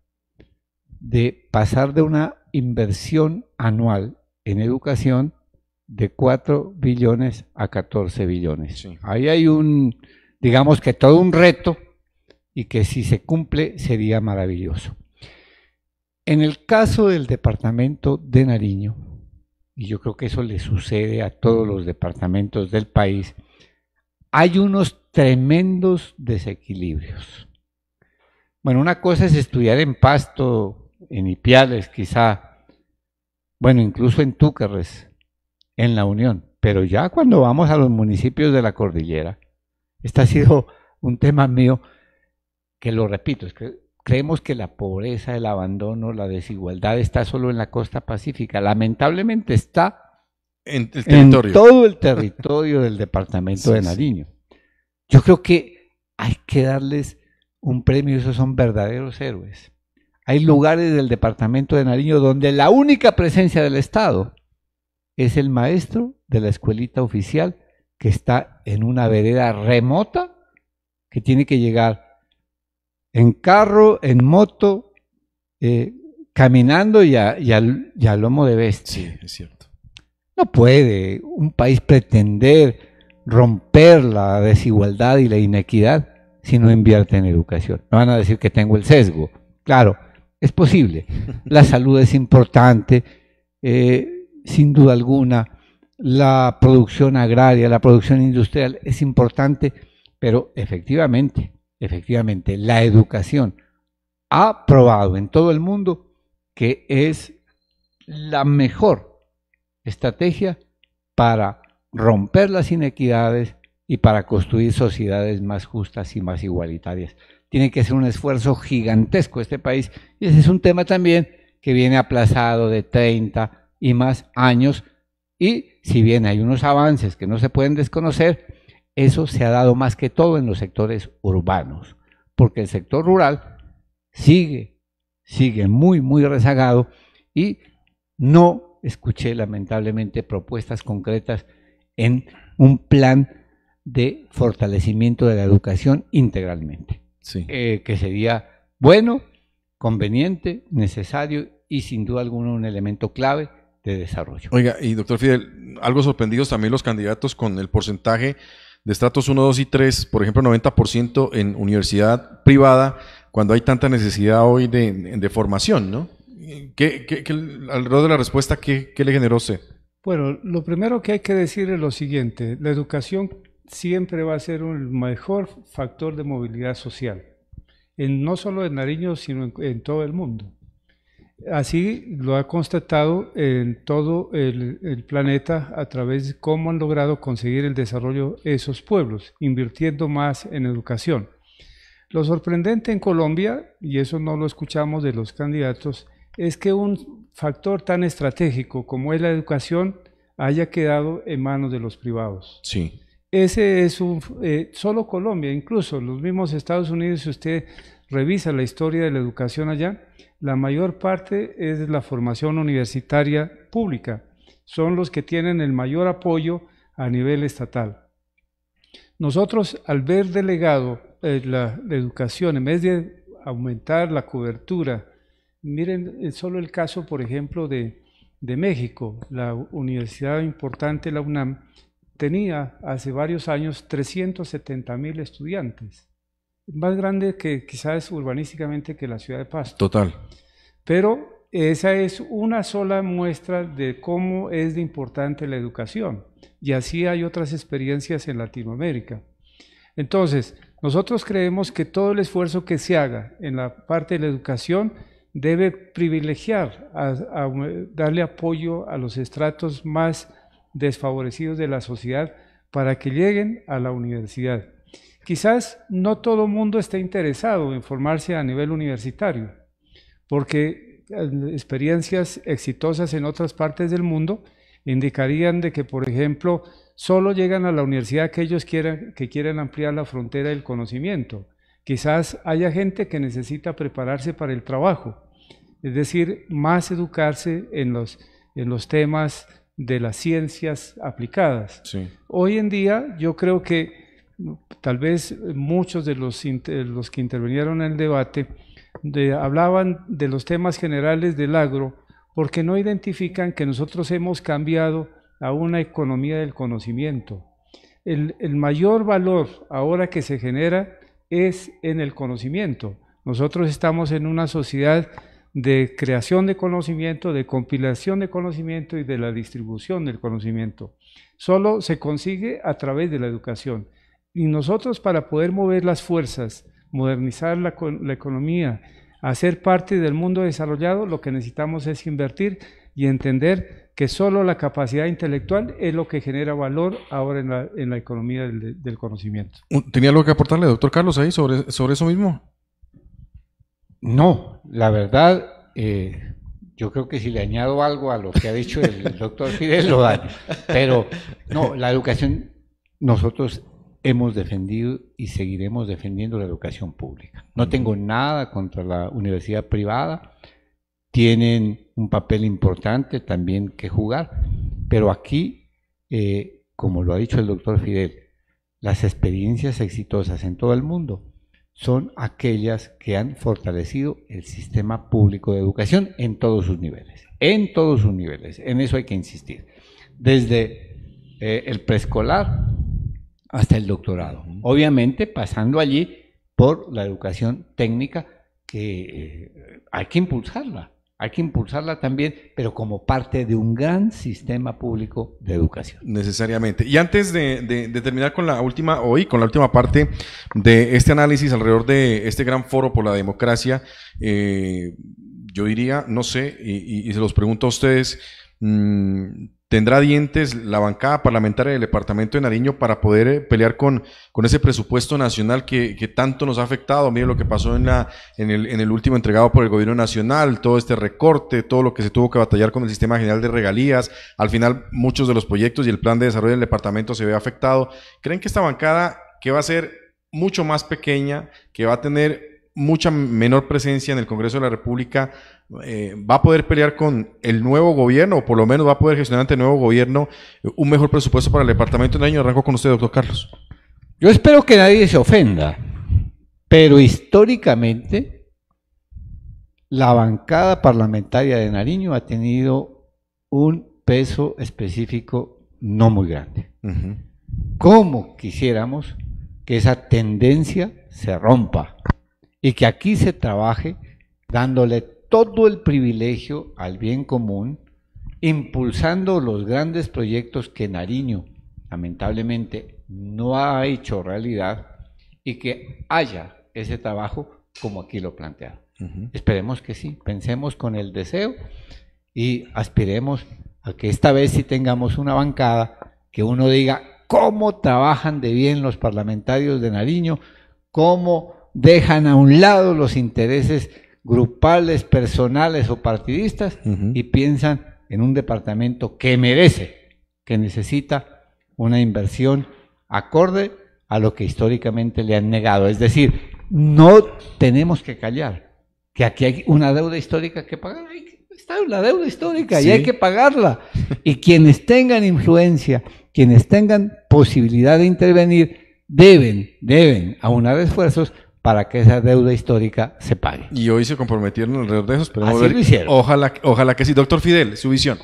de pasar de una inversión anual en educación de 4 billones a 14 billones. Ahí hay un, digamos que todo un reto y que si se cumple sería maravilloso. En el caso del departamento de Nariño, y yo creo que eso le sucede a todos los departamentos del país, hay unos tremendos desequilibrios. Bueno, una cosa es estudiar en Pasto, en Ipiales quizá, bueno, incluso en Túcares, en la Unión, pero ya cuando vamos a los municipios de la cordillera, este ha sido un tema mío que lo repito, que creemos que la pobreza, el abandono, la desigualdad está solo en la costa pacífica, lamentablemente está en, todo el territorio del departamento de Nariño. Yo creo que hay que darles un premio, esos son verdaderos héroes. Hay lugares del departamento de Nariño donde la única presencia del Estado es el maestro de la escuelita oficial que está en una vereda remota que tiene que llegar en carro, en moto, eh, caminando y a, y a lomo de bestia. Sí, es cierto. No puede un país pretender romper la desigualdad y la inequidad si no invierte en educación. No van a decir que tengo el sesgo. Claro, es posible. La salud es importante, eh, sin duda alguna. La producción agraria, la producción industrial es importante, pero efectivamente, efectivamente, la educación ha probado en todo el mundo que es la mejor estrategia para romper las inequidades y para construir sociedades más justas y más igualitarias. Tiene que ser un esfuerzo gigantesco este país y ese es un tema también que viene aplazado de 30 y más años y si bien hay unos avances que no se pueden desconocer, eso se ha dado más que todo en los sectores urbanos, porque el sector rural sigue, sigue muy, muy rezagado y no escuché lamentablemente propuestas concretas en un plan de fortalecimiento de la educación integralmente, eh, que sería bueno, conveniente, necesario y sin duda alguna un elemento clave de desarrollo. Oiga, y doctor Fidel, algo sorprendidos también los candidatos con el porcentaje de estratos 1, 2 y 3, por ejemplo, 90% en universidad privada, cuando hay tanta necesidad hoy de formación, ¿no? ¿Qué, alrededor de la respuesta, ¿qué, le generó C? Bueno, lo primero que hay que decir es lo siguiente, la educación siempre va a ser un mejor factor de movilidad social, no solo en Nariño, sino en, todo el mundo. Así lo ha constatado en todo el, el, planeta a través de cómo han logrado conseguir el desarrollo esos pueblos, invirtiendo más en educación. Lo sorprendente en Colombia, y eso no lo escuchamos de los candidatos, es que un factor tan estratégico como es la educación haya quedado en manos de los privados. Sí. Ese es un... Eh, solo Colombia, incluso los mismos Estados Unidos, si usted revisa la historia de la educación allá, la mayor parte es la formación universitaria pública. Son los que tienen el mayor apoyo a nivel estatal. Nosotros, al ver delegado eh, la, la, educación, en vez de aumentar la cobertura Miren solo el caso, por ejemplo, de, de México. La universidad importante, la UNAM, tenía hace varios años 370 mil estudiantes, más grande que quizás urbanísticamente que la ciudad de Pasto. Total. Pero esa es una sola muestra de cómo es de importante la educación. Y así hay otras experiencias en Latinoamérica. Entonces, nosotros creemos que todo el esfuerzo que se haga en la parte de la educación debe privilegiar, darle apoyo a los estratos más desfavorecidos de la sociedad para que lleguen a la universidad. Quizás no todo el mundo esté interesado en formarse a nivel universitario, porque eh, experiencias exitosas en otras partes del mundo indicarían de que, por ejemplo, solo llegan a la universidad aquellos que quieren ampliar la frontera del conocimiento. Quizás haya gente que necesita prepararse para el trabajo es decir, más educarse en los, en los temas de las ciencias aplicadas. Hoy en día yo creo que mm, tal vez muchos de los, los que intervinieron en el debate hablaban de los temas generales del agro porque no identifican que nosotros hemos cambiado a una economía del conocimiento. El, el mayor valor ahora que se genera es en el conocimiento. Nosotros estamos en una sociedad de creación de conocimiento, de compilación de conocimiento y de la distribución del conocimiento. Solo se consigue a través de la educación. Y nosotros para poder mover las fuerzas, modernizar la, economía, hacer parte del mundo desarrollado, lo que necesitamos es invertir y entender que solo la capacidad intelectual es lo que genera valor ahora en la, economía del, conocimiento. ¿Tenía algo que aportarle, doctor Carlos, ahí sobre, sobre eso mismo? No, la verdad, eh, yo creo que si le añado algo a lo que ha dicho el doctor Fidel, lo Pero no, la educación, nosotros hemos defendido y seguiremos defendiendo la educación pública. No tengo nada contra la universidad privada, tienen un papel importante también que jugar, pero aquí, eh, como lo ha dicho el doctor Fidel, las experiencias exitosas en todo el mundo son aquellas que han fortalecido el sistema público de educación en todos sus niveles, en todos sus niveles, en eso hay que insistir, desde eh, el preescolar hasta el doctorado, obviamente pasando allí por la educación técnica que eh, hay que impulsarla, hay que impulsarla también, pero como parte de un gran sistema público de educación. Necesariamente. Y antes de, terminar con la última, hoy con la última parte de este análisis alrededor de este gran foro por la democracia, eh, yo diría, no sé, y, se los pregunto a ustedes, mm, tendrá dientes la bancada parlamentaria del Departamento de Nariño para poder eh, pelear con, ese presupuesto nacional que, que tanto nos ha afectado. Mire lo que pasó en, la, en, el, en el último entregado por el Gobierno Nacional, todo este recorte, todo lo que se tuvo que batallar con el Sistema General de Regalías. Al final, muchos de los proyectos y el plan de desarrollo del departamento se ve afectado. ¿Creen que esta bancada, que va a ser mucho más pequeña, que va a tener mucha menor presencia en el Congreso de la República, eh, va a poder pelear con el nuevo gobierno, o por lo menos va a poder gestionar ante el nuevo gobierno eh, un mejor presupuesto para el departamento en Nariño año. Arranco con usted, doctor Carlos. Yo espero que nadie se ofenda, pero históricamente la bancada parlamentaria de Nariño ha tenido un peso específico no muy grande. ¿Cómo quisiéramos que esa tendencia se rompa y que aquí se trabaje dándole todo el privilegio al bien común, impulsando los grandes proyectos que Nariño lamentablemente no ha hecho realidad y que haya ese trabajo como aquí lo plantea. Esperemos que sí, pensemos con el deseo y aspiremos a que esta vez si tengamos una bancada que uno diga cómo trabajan de bien los parlamentarios de Nariño, cómo dejan a un lado los intereses grupales, personales o partidistas y piensan en un departamento que merece, que necesita una inversión acorde a lo que históricamente le han negado. Es decir, no tenemos que callar, que aquí hay una deuda histórica que pagar. Está la deuda histórica y hay que pagarla. Y quienes tengan influencia, quienes tengan posibilidad de intervenir, deben, deben aunar esfuerzos para que esa deuda histórica se pague. Y hoy se comprometieron alrededor de esos. pero hicieron. Ojalá, ojalá que sí. Doctor Fidel, su visión.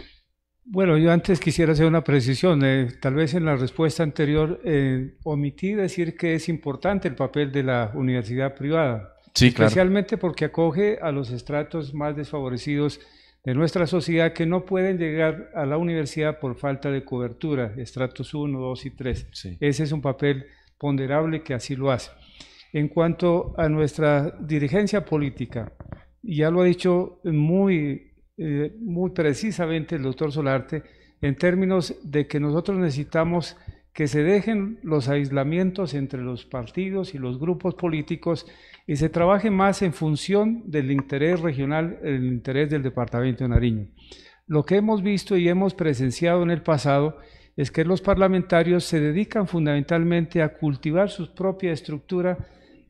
Bueno, yo antes quisiera hacer una precisión. Eh, tal vez en la respuesta anterior eh, omití decir que es importante el papel de la universidad privada. Sí, especialmente porque acoge a los estratos más desfavorecidos de nuestra sociedad que no pueden llegar a la universidad por falta de cobertura, estratos 1, 2 y 3. Ese es un papel ponderable que así lo hace en cuanto a nuestra dirigencia política. Ya lo ha dicho muy, eh, muy precisamente el doctor Solarte, en términos de que nosotros necesitamos que se dejen los aislamientos entre los partidos y los grupos políticos y se trabaje más en función del interés regional, el interés del departamento de Nariño. Lo que hemos visto y hemos presenciado en el pasado es que los parlamentarios se dedican fundamentalmente a cultivar su propia estructura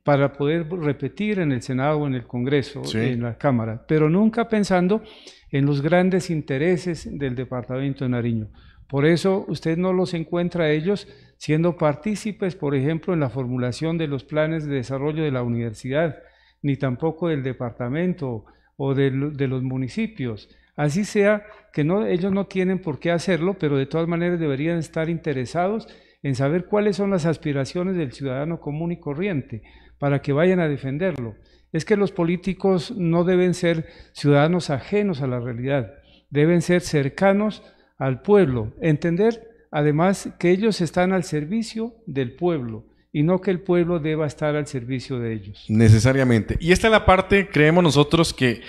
para poder repetir en el Senado o en el Congreso, en la Cámara, pero nunca pensando en los grandes intereses del Departamento de Nariño. Por eso usted no los encuentra a ellos siendo partícipes, por ejemplo, en la formulación de los planes de desarrollo de la universidad, ni tampoco del departamento o de, los municipios. Así sea que ellos no tienen por qué hacerlo, pero de todas maneras deberían estar interesados en saber cuáles son las aspiraciones del ciudadano común y corriente para que vayan a defenderlo. Es que los políticos no deben ser ciudadanos ajenos a la realidad, deben ser cercanos al pueblo, entender además que ellos están al servicio del pueblo y no que el pueblo deba estar al servicio de ellos. Necesariamente. Y esta es la parte, creemos nosotros, que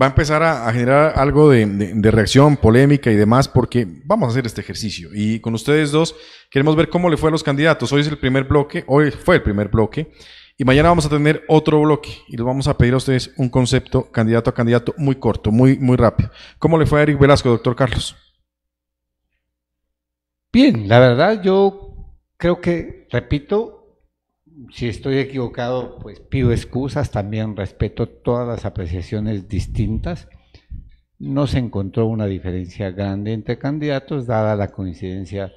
va a empezar a, generar algo de, de, reacción, polémica y demás, porque vamos a hacer este ejercicio. Y con ustedes dos queremos ver cómo le fue a los candidatos. Hoy es el primer bloque, hoy fue el primer bloque. Y mañana vamos a tener otro bloque y les vamos a pedir a ustedes un concepto candidato a candidato muy corto, muy, muy rápido. ¿Cómo le fue a Eric Velasco, doctor Carlos? Bien, la verdad yo creo que, repito, si estoy equivocado, pues pido excusas, también respeto todas las apreciaciones distintas. No se encontró una diferencia grande entre candidatos, dada la coincidencia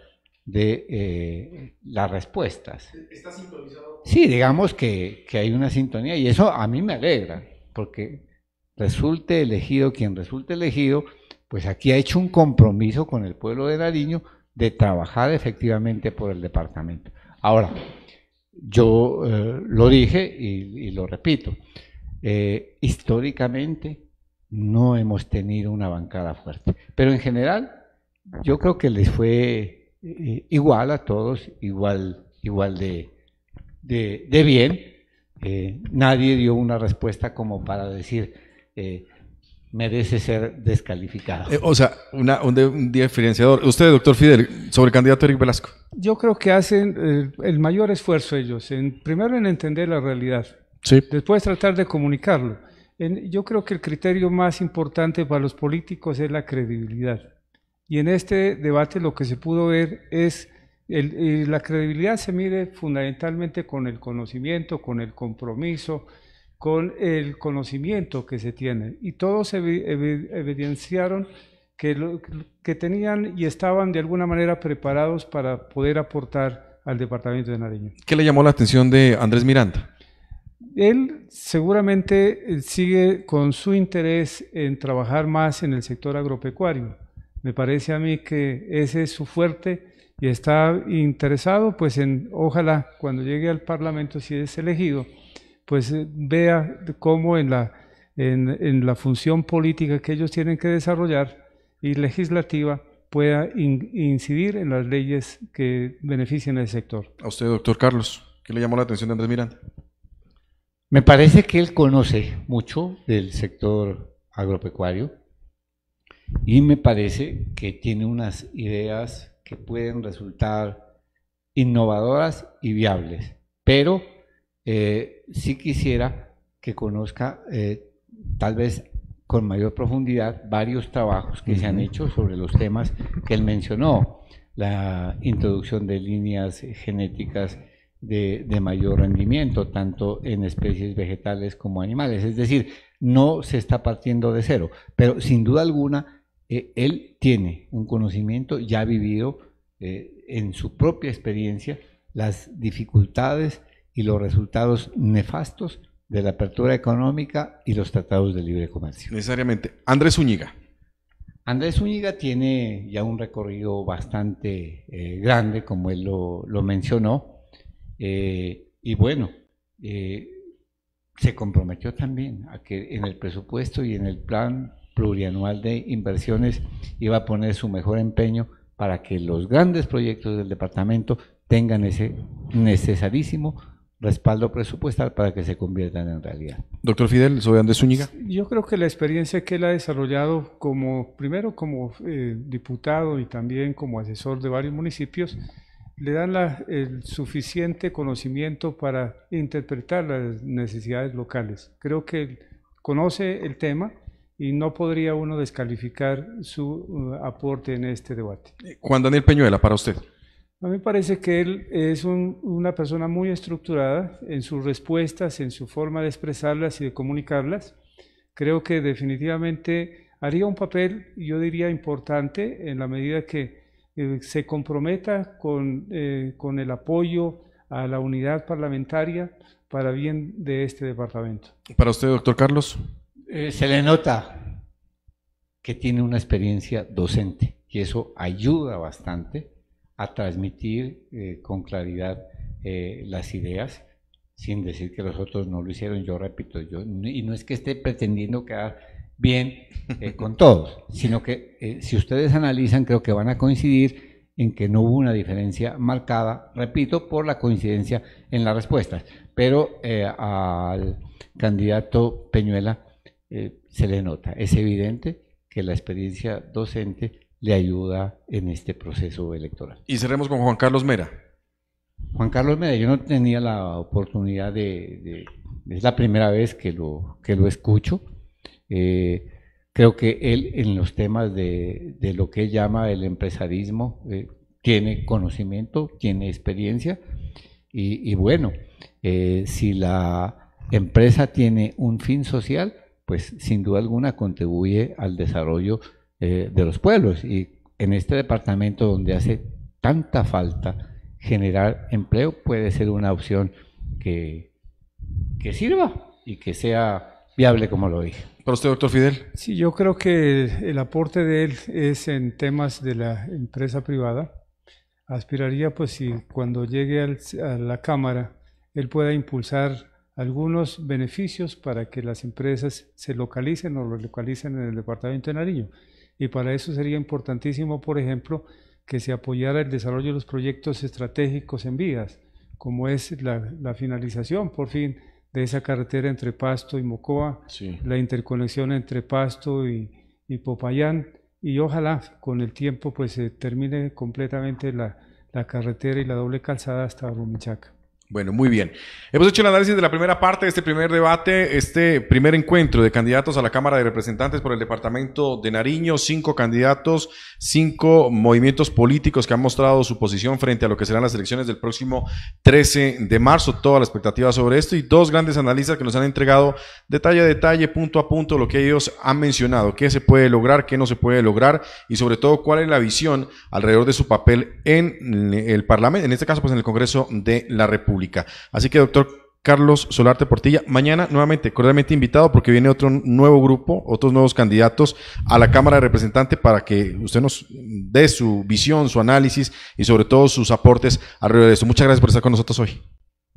de eh, las respuestas. ¿Está sintonizado? Sí, digamos que, hay una sintonía y eso a mí me alegra, porque resulte elegido quien resulte elegido, pues aquí ha hecho un compromiso con el pueblo de Nariño de trabajar efectivamente por el departamento. Ahora, yo eh, lo dije y, lo repito, eh, históricamente no hemos tenido una bancada fuerte, pero en general yo creo que les fue eh, igual a todos, igual, igual de, bien. Eh, nadie dio una respuesta como para decir, eh, merece ser descalificado. Eh, o sea, un, diferenciador. Usted, doctor Fidel, sobre el candidato Eric Velasco. Yo creo que hacen el, mayor esfuerzo ellos, en, primero en entender la realidad, después tratar de comunicarlo. yo creo que el criterio más importante para los políticos es la credibilidad. Y en este debate lo que se pudo ver es eh, la credibilidad se mide fundamentalmente con el conocimiento, con el compromiso, con el conocimiento que se tiene. Y todos evidenciaron que, que tenían y estaban de alguna manera preparados para poder aportar al departamento de Nariño. ¿Qué le llamó la atención de Andrés Miranda? Él seguramente eh, sigue con su interés en trabajar más en el sector agropecuario. Me parece a mí que ese es su fuerte y está interesado, pues en, ojalá cuando llegue al Parlamento, si es elegido, pues eh, vea cómo en la, en, la función política que ellos tienen que desarrollar y legislativa, pueda incidir en las leyes que beneficien al sector. A usted, doctor Carlos, ¿qué le llamó la atención de Andrés Miranda? Me parece que él conoce mucho del sector agropecuario, y me parece que tiene unas ideas que pueden resultar innovadoras y viables. Pero eh, sí quisiera que conozca eh, tal vez con mayor profundidad varios trabajos que se han hecho sobre los temas que él mencionó, la introducción de líneas genéticas de mayor rendimiento, tanto en especies vegetales como animales. Es decir, no se está partiendo de cero, pero sin duda alguna eh, él tiene un conocimiento ya ha vivido eh, en su propia experiencia las dificultades y los resultados nefastos de la apertura económica y los tratados de libre comercio. Necesariamente. Andrés Zúñiga. Andrés Zúñiga tiene ya un recorrido bastante eh, grande, como él lo mencionó, y bueno, se comprometió también a que en el presupuesto y en el plan plurianual de inversiones iba a poner su mejor empeño para que los grandes proyectos del departamento tengan ese necesarísimo respaldo presupuestal para que se conviertan en realidad. Doctor Fidel, soy Andrés Zúñiga. Yo creo que la experiencia que él ha desarrollado como, primero como eh, diputado y también como asesor de varios municipios, le dan el suficiente conocimiento para interpretar las necesidades locales. Creo que conoce el tema y no podría uno descalificar su uh, aporte en este debate. Eh, Juan Daniel Peñuela, para usted. A mí me parece que él es una persona muy estructurada en sus respuestas, en su forma de expresarlas y de comunicarlas. Creo que definitivamente haría un papel, yo diría, importante en la medida que eh, se comprometa con, eh, con el apoyo a la unidad parlamentaria para bien de este departamento. Para usted, doctor Carlos. Eh, se le nota que tiene una experiencia docente y eso ayuda bastante a transmitir con claridad las ideas, sin decir que los otros no lo hicieron. Yo repito, yo, y no es que esté pretendiendo quedar bien eh, con todos, sino que eh, si ustedes analizan, creo que van a coincidir en que no hubo una diferencia marcada, repito, por la coincidencia en las respuestas, pero eh, al candidato Peñuela se le nota, es evidente que la experiencia docente le ayuda en este proceso electoral. Y cerremos con Juan Carlos Mera. Juan Carlos Mera, yo no tenía la oportunidad de, de es la primera vez que lo, que lo escucho, eh, creo que él en los temas de, lo que él llama el empresarismo eh, tiene conocimiento, tiene experiencia y, bueno, eh, si la empresa tiene un fin social, pues sin duda alguna contribuye al desarrollo de los pueblos y en este departamento donde hace tanta falta generar empleo puede ser una opción que, que sirva y que sea viable como lo dije. ¿Para usted, doctor Fidel? Sí, yo creo que el aporte de él es en temas de la empresa privada. Aspiraría, pues, si cuando llegue a la Cámara, él pueda impulsar algunos beneficios para que las empresas se localicen o lo localicen en el departamento de Nariño. Y para eso sería importantísimo, por ejemplo, que se apoyara el desarrollo de los proyectos estratégicos en vías, como es la finalización, por fin, de esa carretera entre Pasto y Mocoa, la interconexión entre Pasto y, Popayán, y ojalá con el tiempo pues se termine completamente la, la carretera y la doble calzada hasta Rumichaca. Bueno, muy bien. Hemos hecho el análisis de la primera parte de este primer debate, este primer encuentro de candidatos a la Cámara de Representantes por el Departamento de Nariño. Cinco candidatos, cinco movimientos políticos que han mostrado su posición frente a lo que serán las elecciones del próximo 13 de marzo. Toda la expectativa sobre esto y dos grandes analistas que nos han entregado detalle a detalle, punto a punto, lo que ellos han mencionado, qué se puede lograr, qué no se puede lograr y sobre todo cuál es la visión alrededor de su papel en el Parlamento, en este caso pues en el Congreso de la República. Así que, doctor Carlos Solarte Portilla, mañana nuevamente cordialmente invitado porque viene otro nuevo grupo, otros nuevos candidatos a la Cámara de Representantes para que usted nos dé su visión, su análisis y sobre todo sus aportes alrededor de eso. Muchas gracias por estar con nosotros hoy.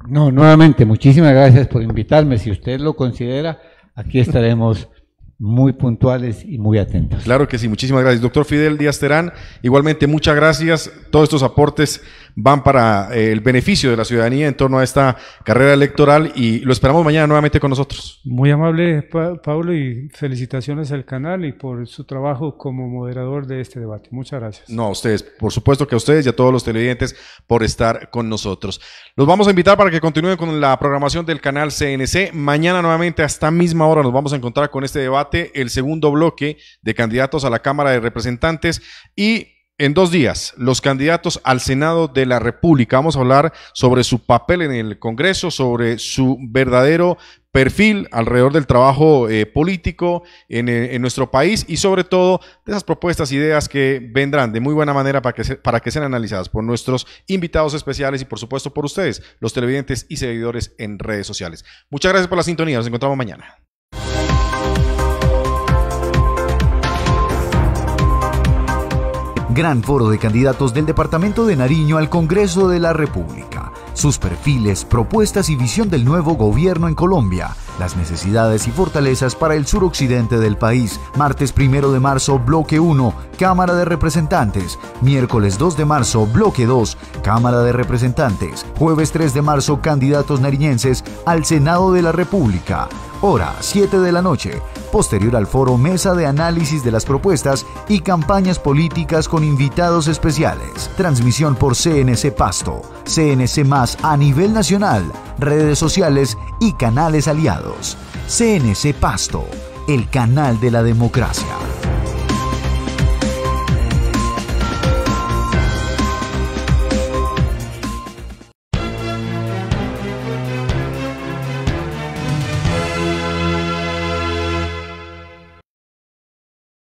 No, nuevamente, muchísimas gracias por invitarme. Si usted lo considera, aquí estaremos muy puntuales y muy atentos. Claro que sí, muchísimas gracias. Doctor Fidel Díaz Terán, igualmente muchas gracias, todos estos aportes van para eh, el beneficio de la ciudadanía en torno a esta carrera electoral y lo esperamos mañana nuevamente con nosotros. Muy amable, Pablo, y felicitaciones al canal y por su trabajo como moderador de este debate. Muchas gracias. No, a ustedes, por supuesto que a ustedes y a todos los televidentes por estar con nosotros. Los vamos a invitar para que continúen con la programación del canal CNC. Mañana nuevamente a esta misma hora nos vamos a encontrar con este debate, el segundo bloque de candidatos a la Cámara de Representantes y en dos días, los candidatos al Senado de la República. Vamos a hablar sobre su papel en el Congreso, sobre su verdadero perfil alrededor del trabajo eh, político eh, en, nuestro país y sobre todo de esas propuestas, ideas que vendrán de muy buena manera para que, para que sean analizadas por nuestros invitados especiales y por supuesto por ustedes, los televidentes y seguidores en redes sociales. Muchas gracias por la sintonía, nos encontramos mañana. gran foro de candidatos del Departamento de Nariño al Congreso de la República, sus perfiles, propuestas y visión del nuevo gobierno en Colombia, las necesidades y fortalezas para el suroccidente del país, martes 1 de marzo, bloque 1, Cámara de Representantes, miércoles 2 de marzo, bloque 2, Cámara de Representantes, jueves 3 de marzo, candidatos nariñenses al Senado de la República, hora 7 de la noche, posterior al foro Mesa de Análisis de las Propuestas y Campañas Políticas con invitados especiales. Transmisión por CNC Pasto, CNC Más a nivel nacional, redes sociales y canales aliados. CNC Pasto, el canal de la democracia.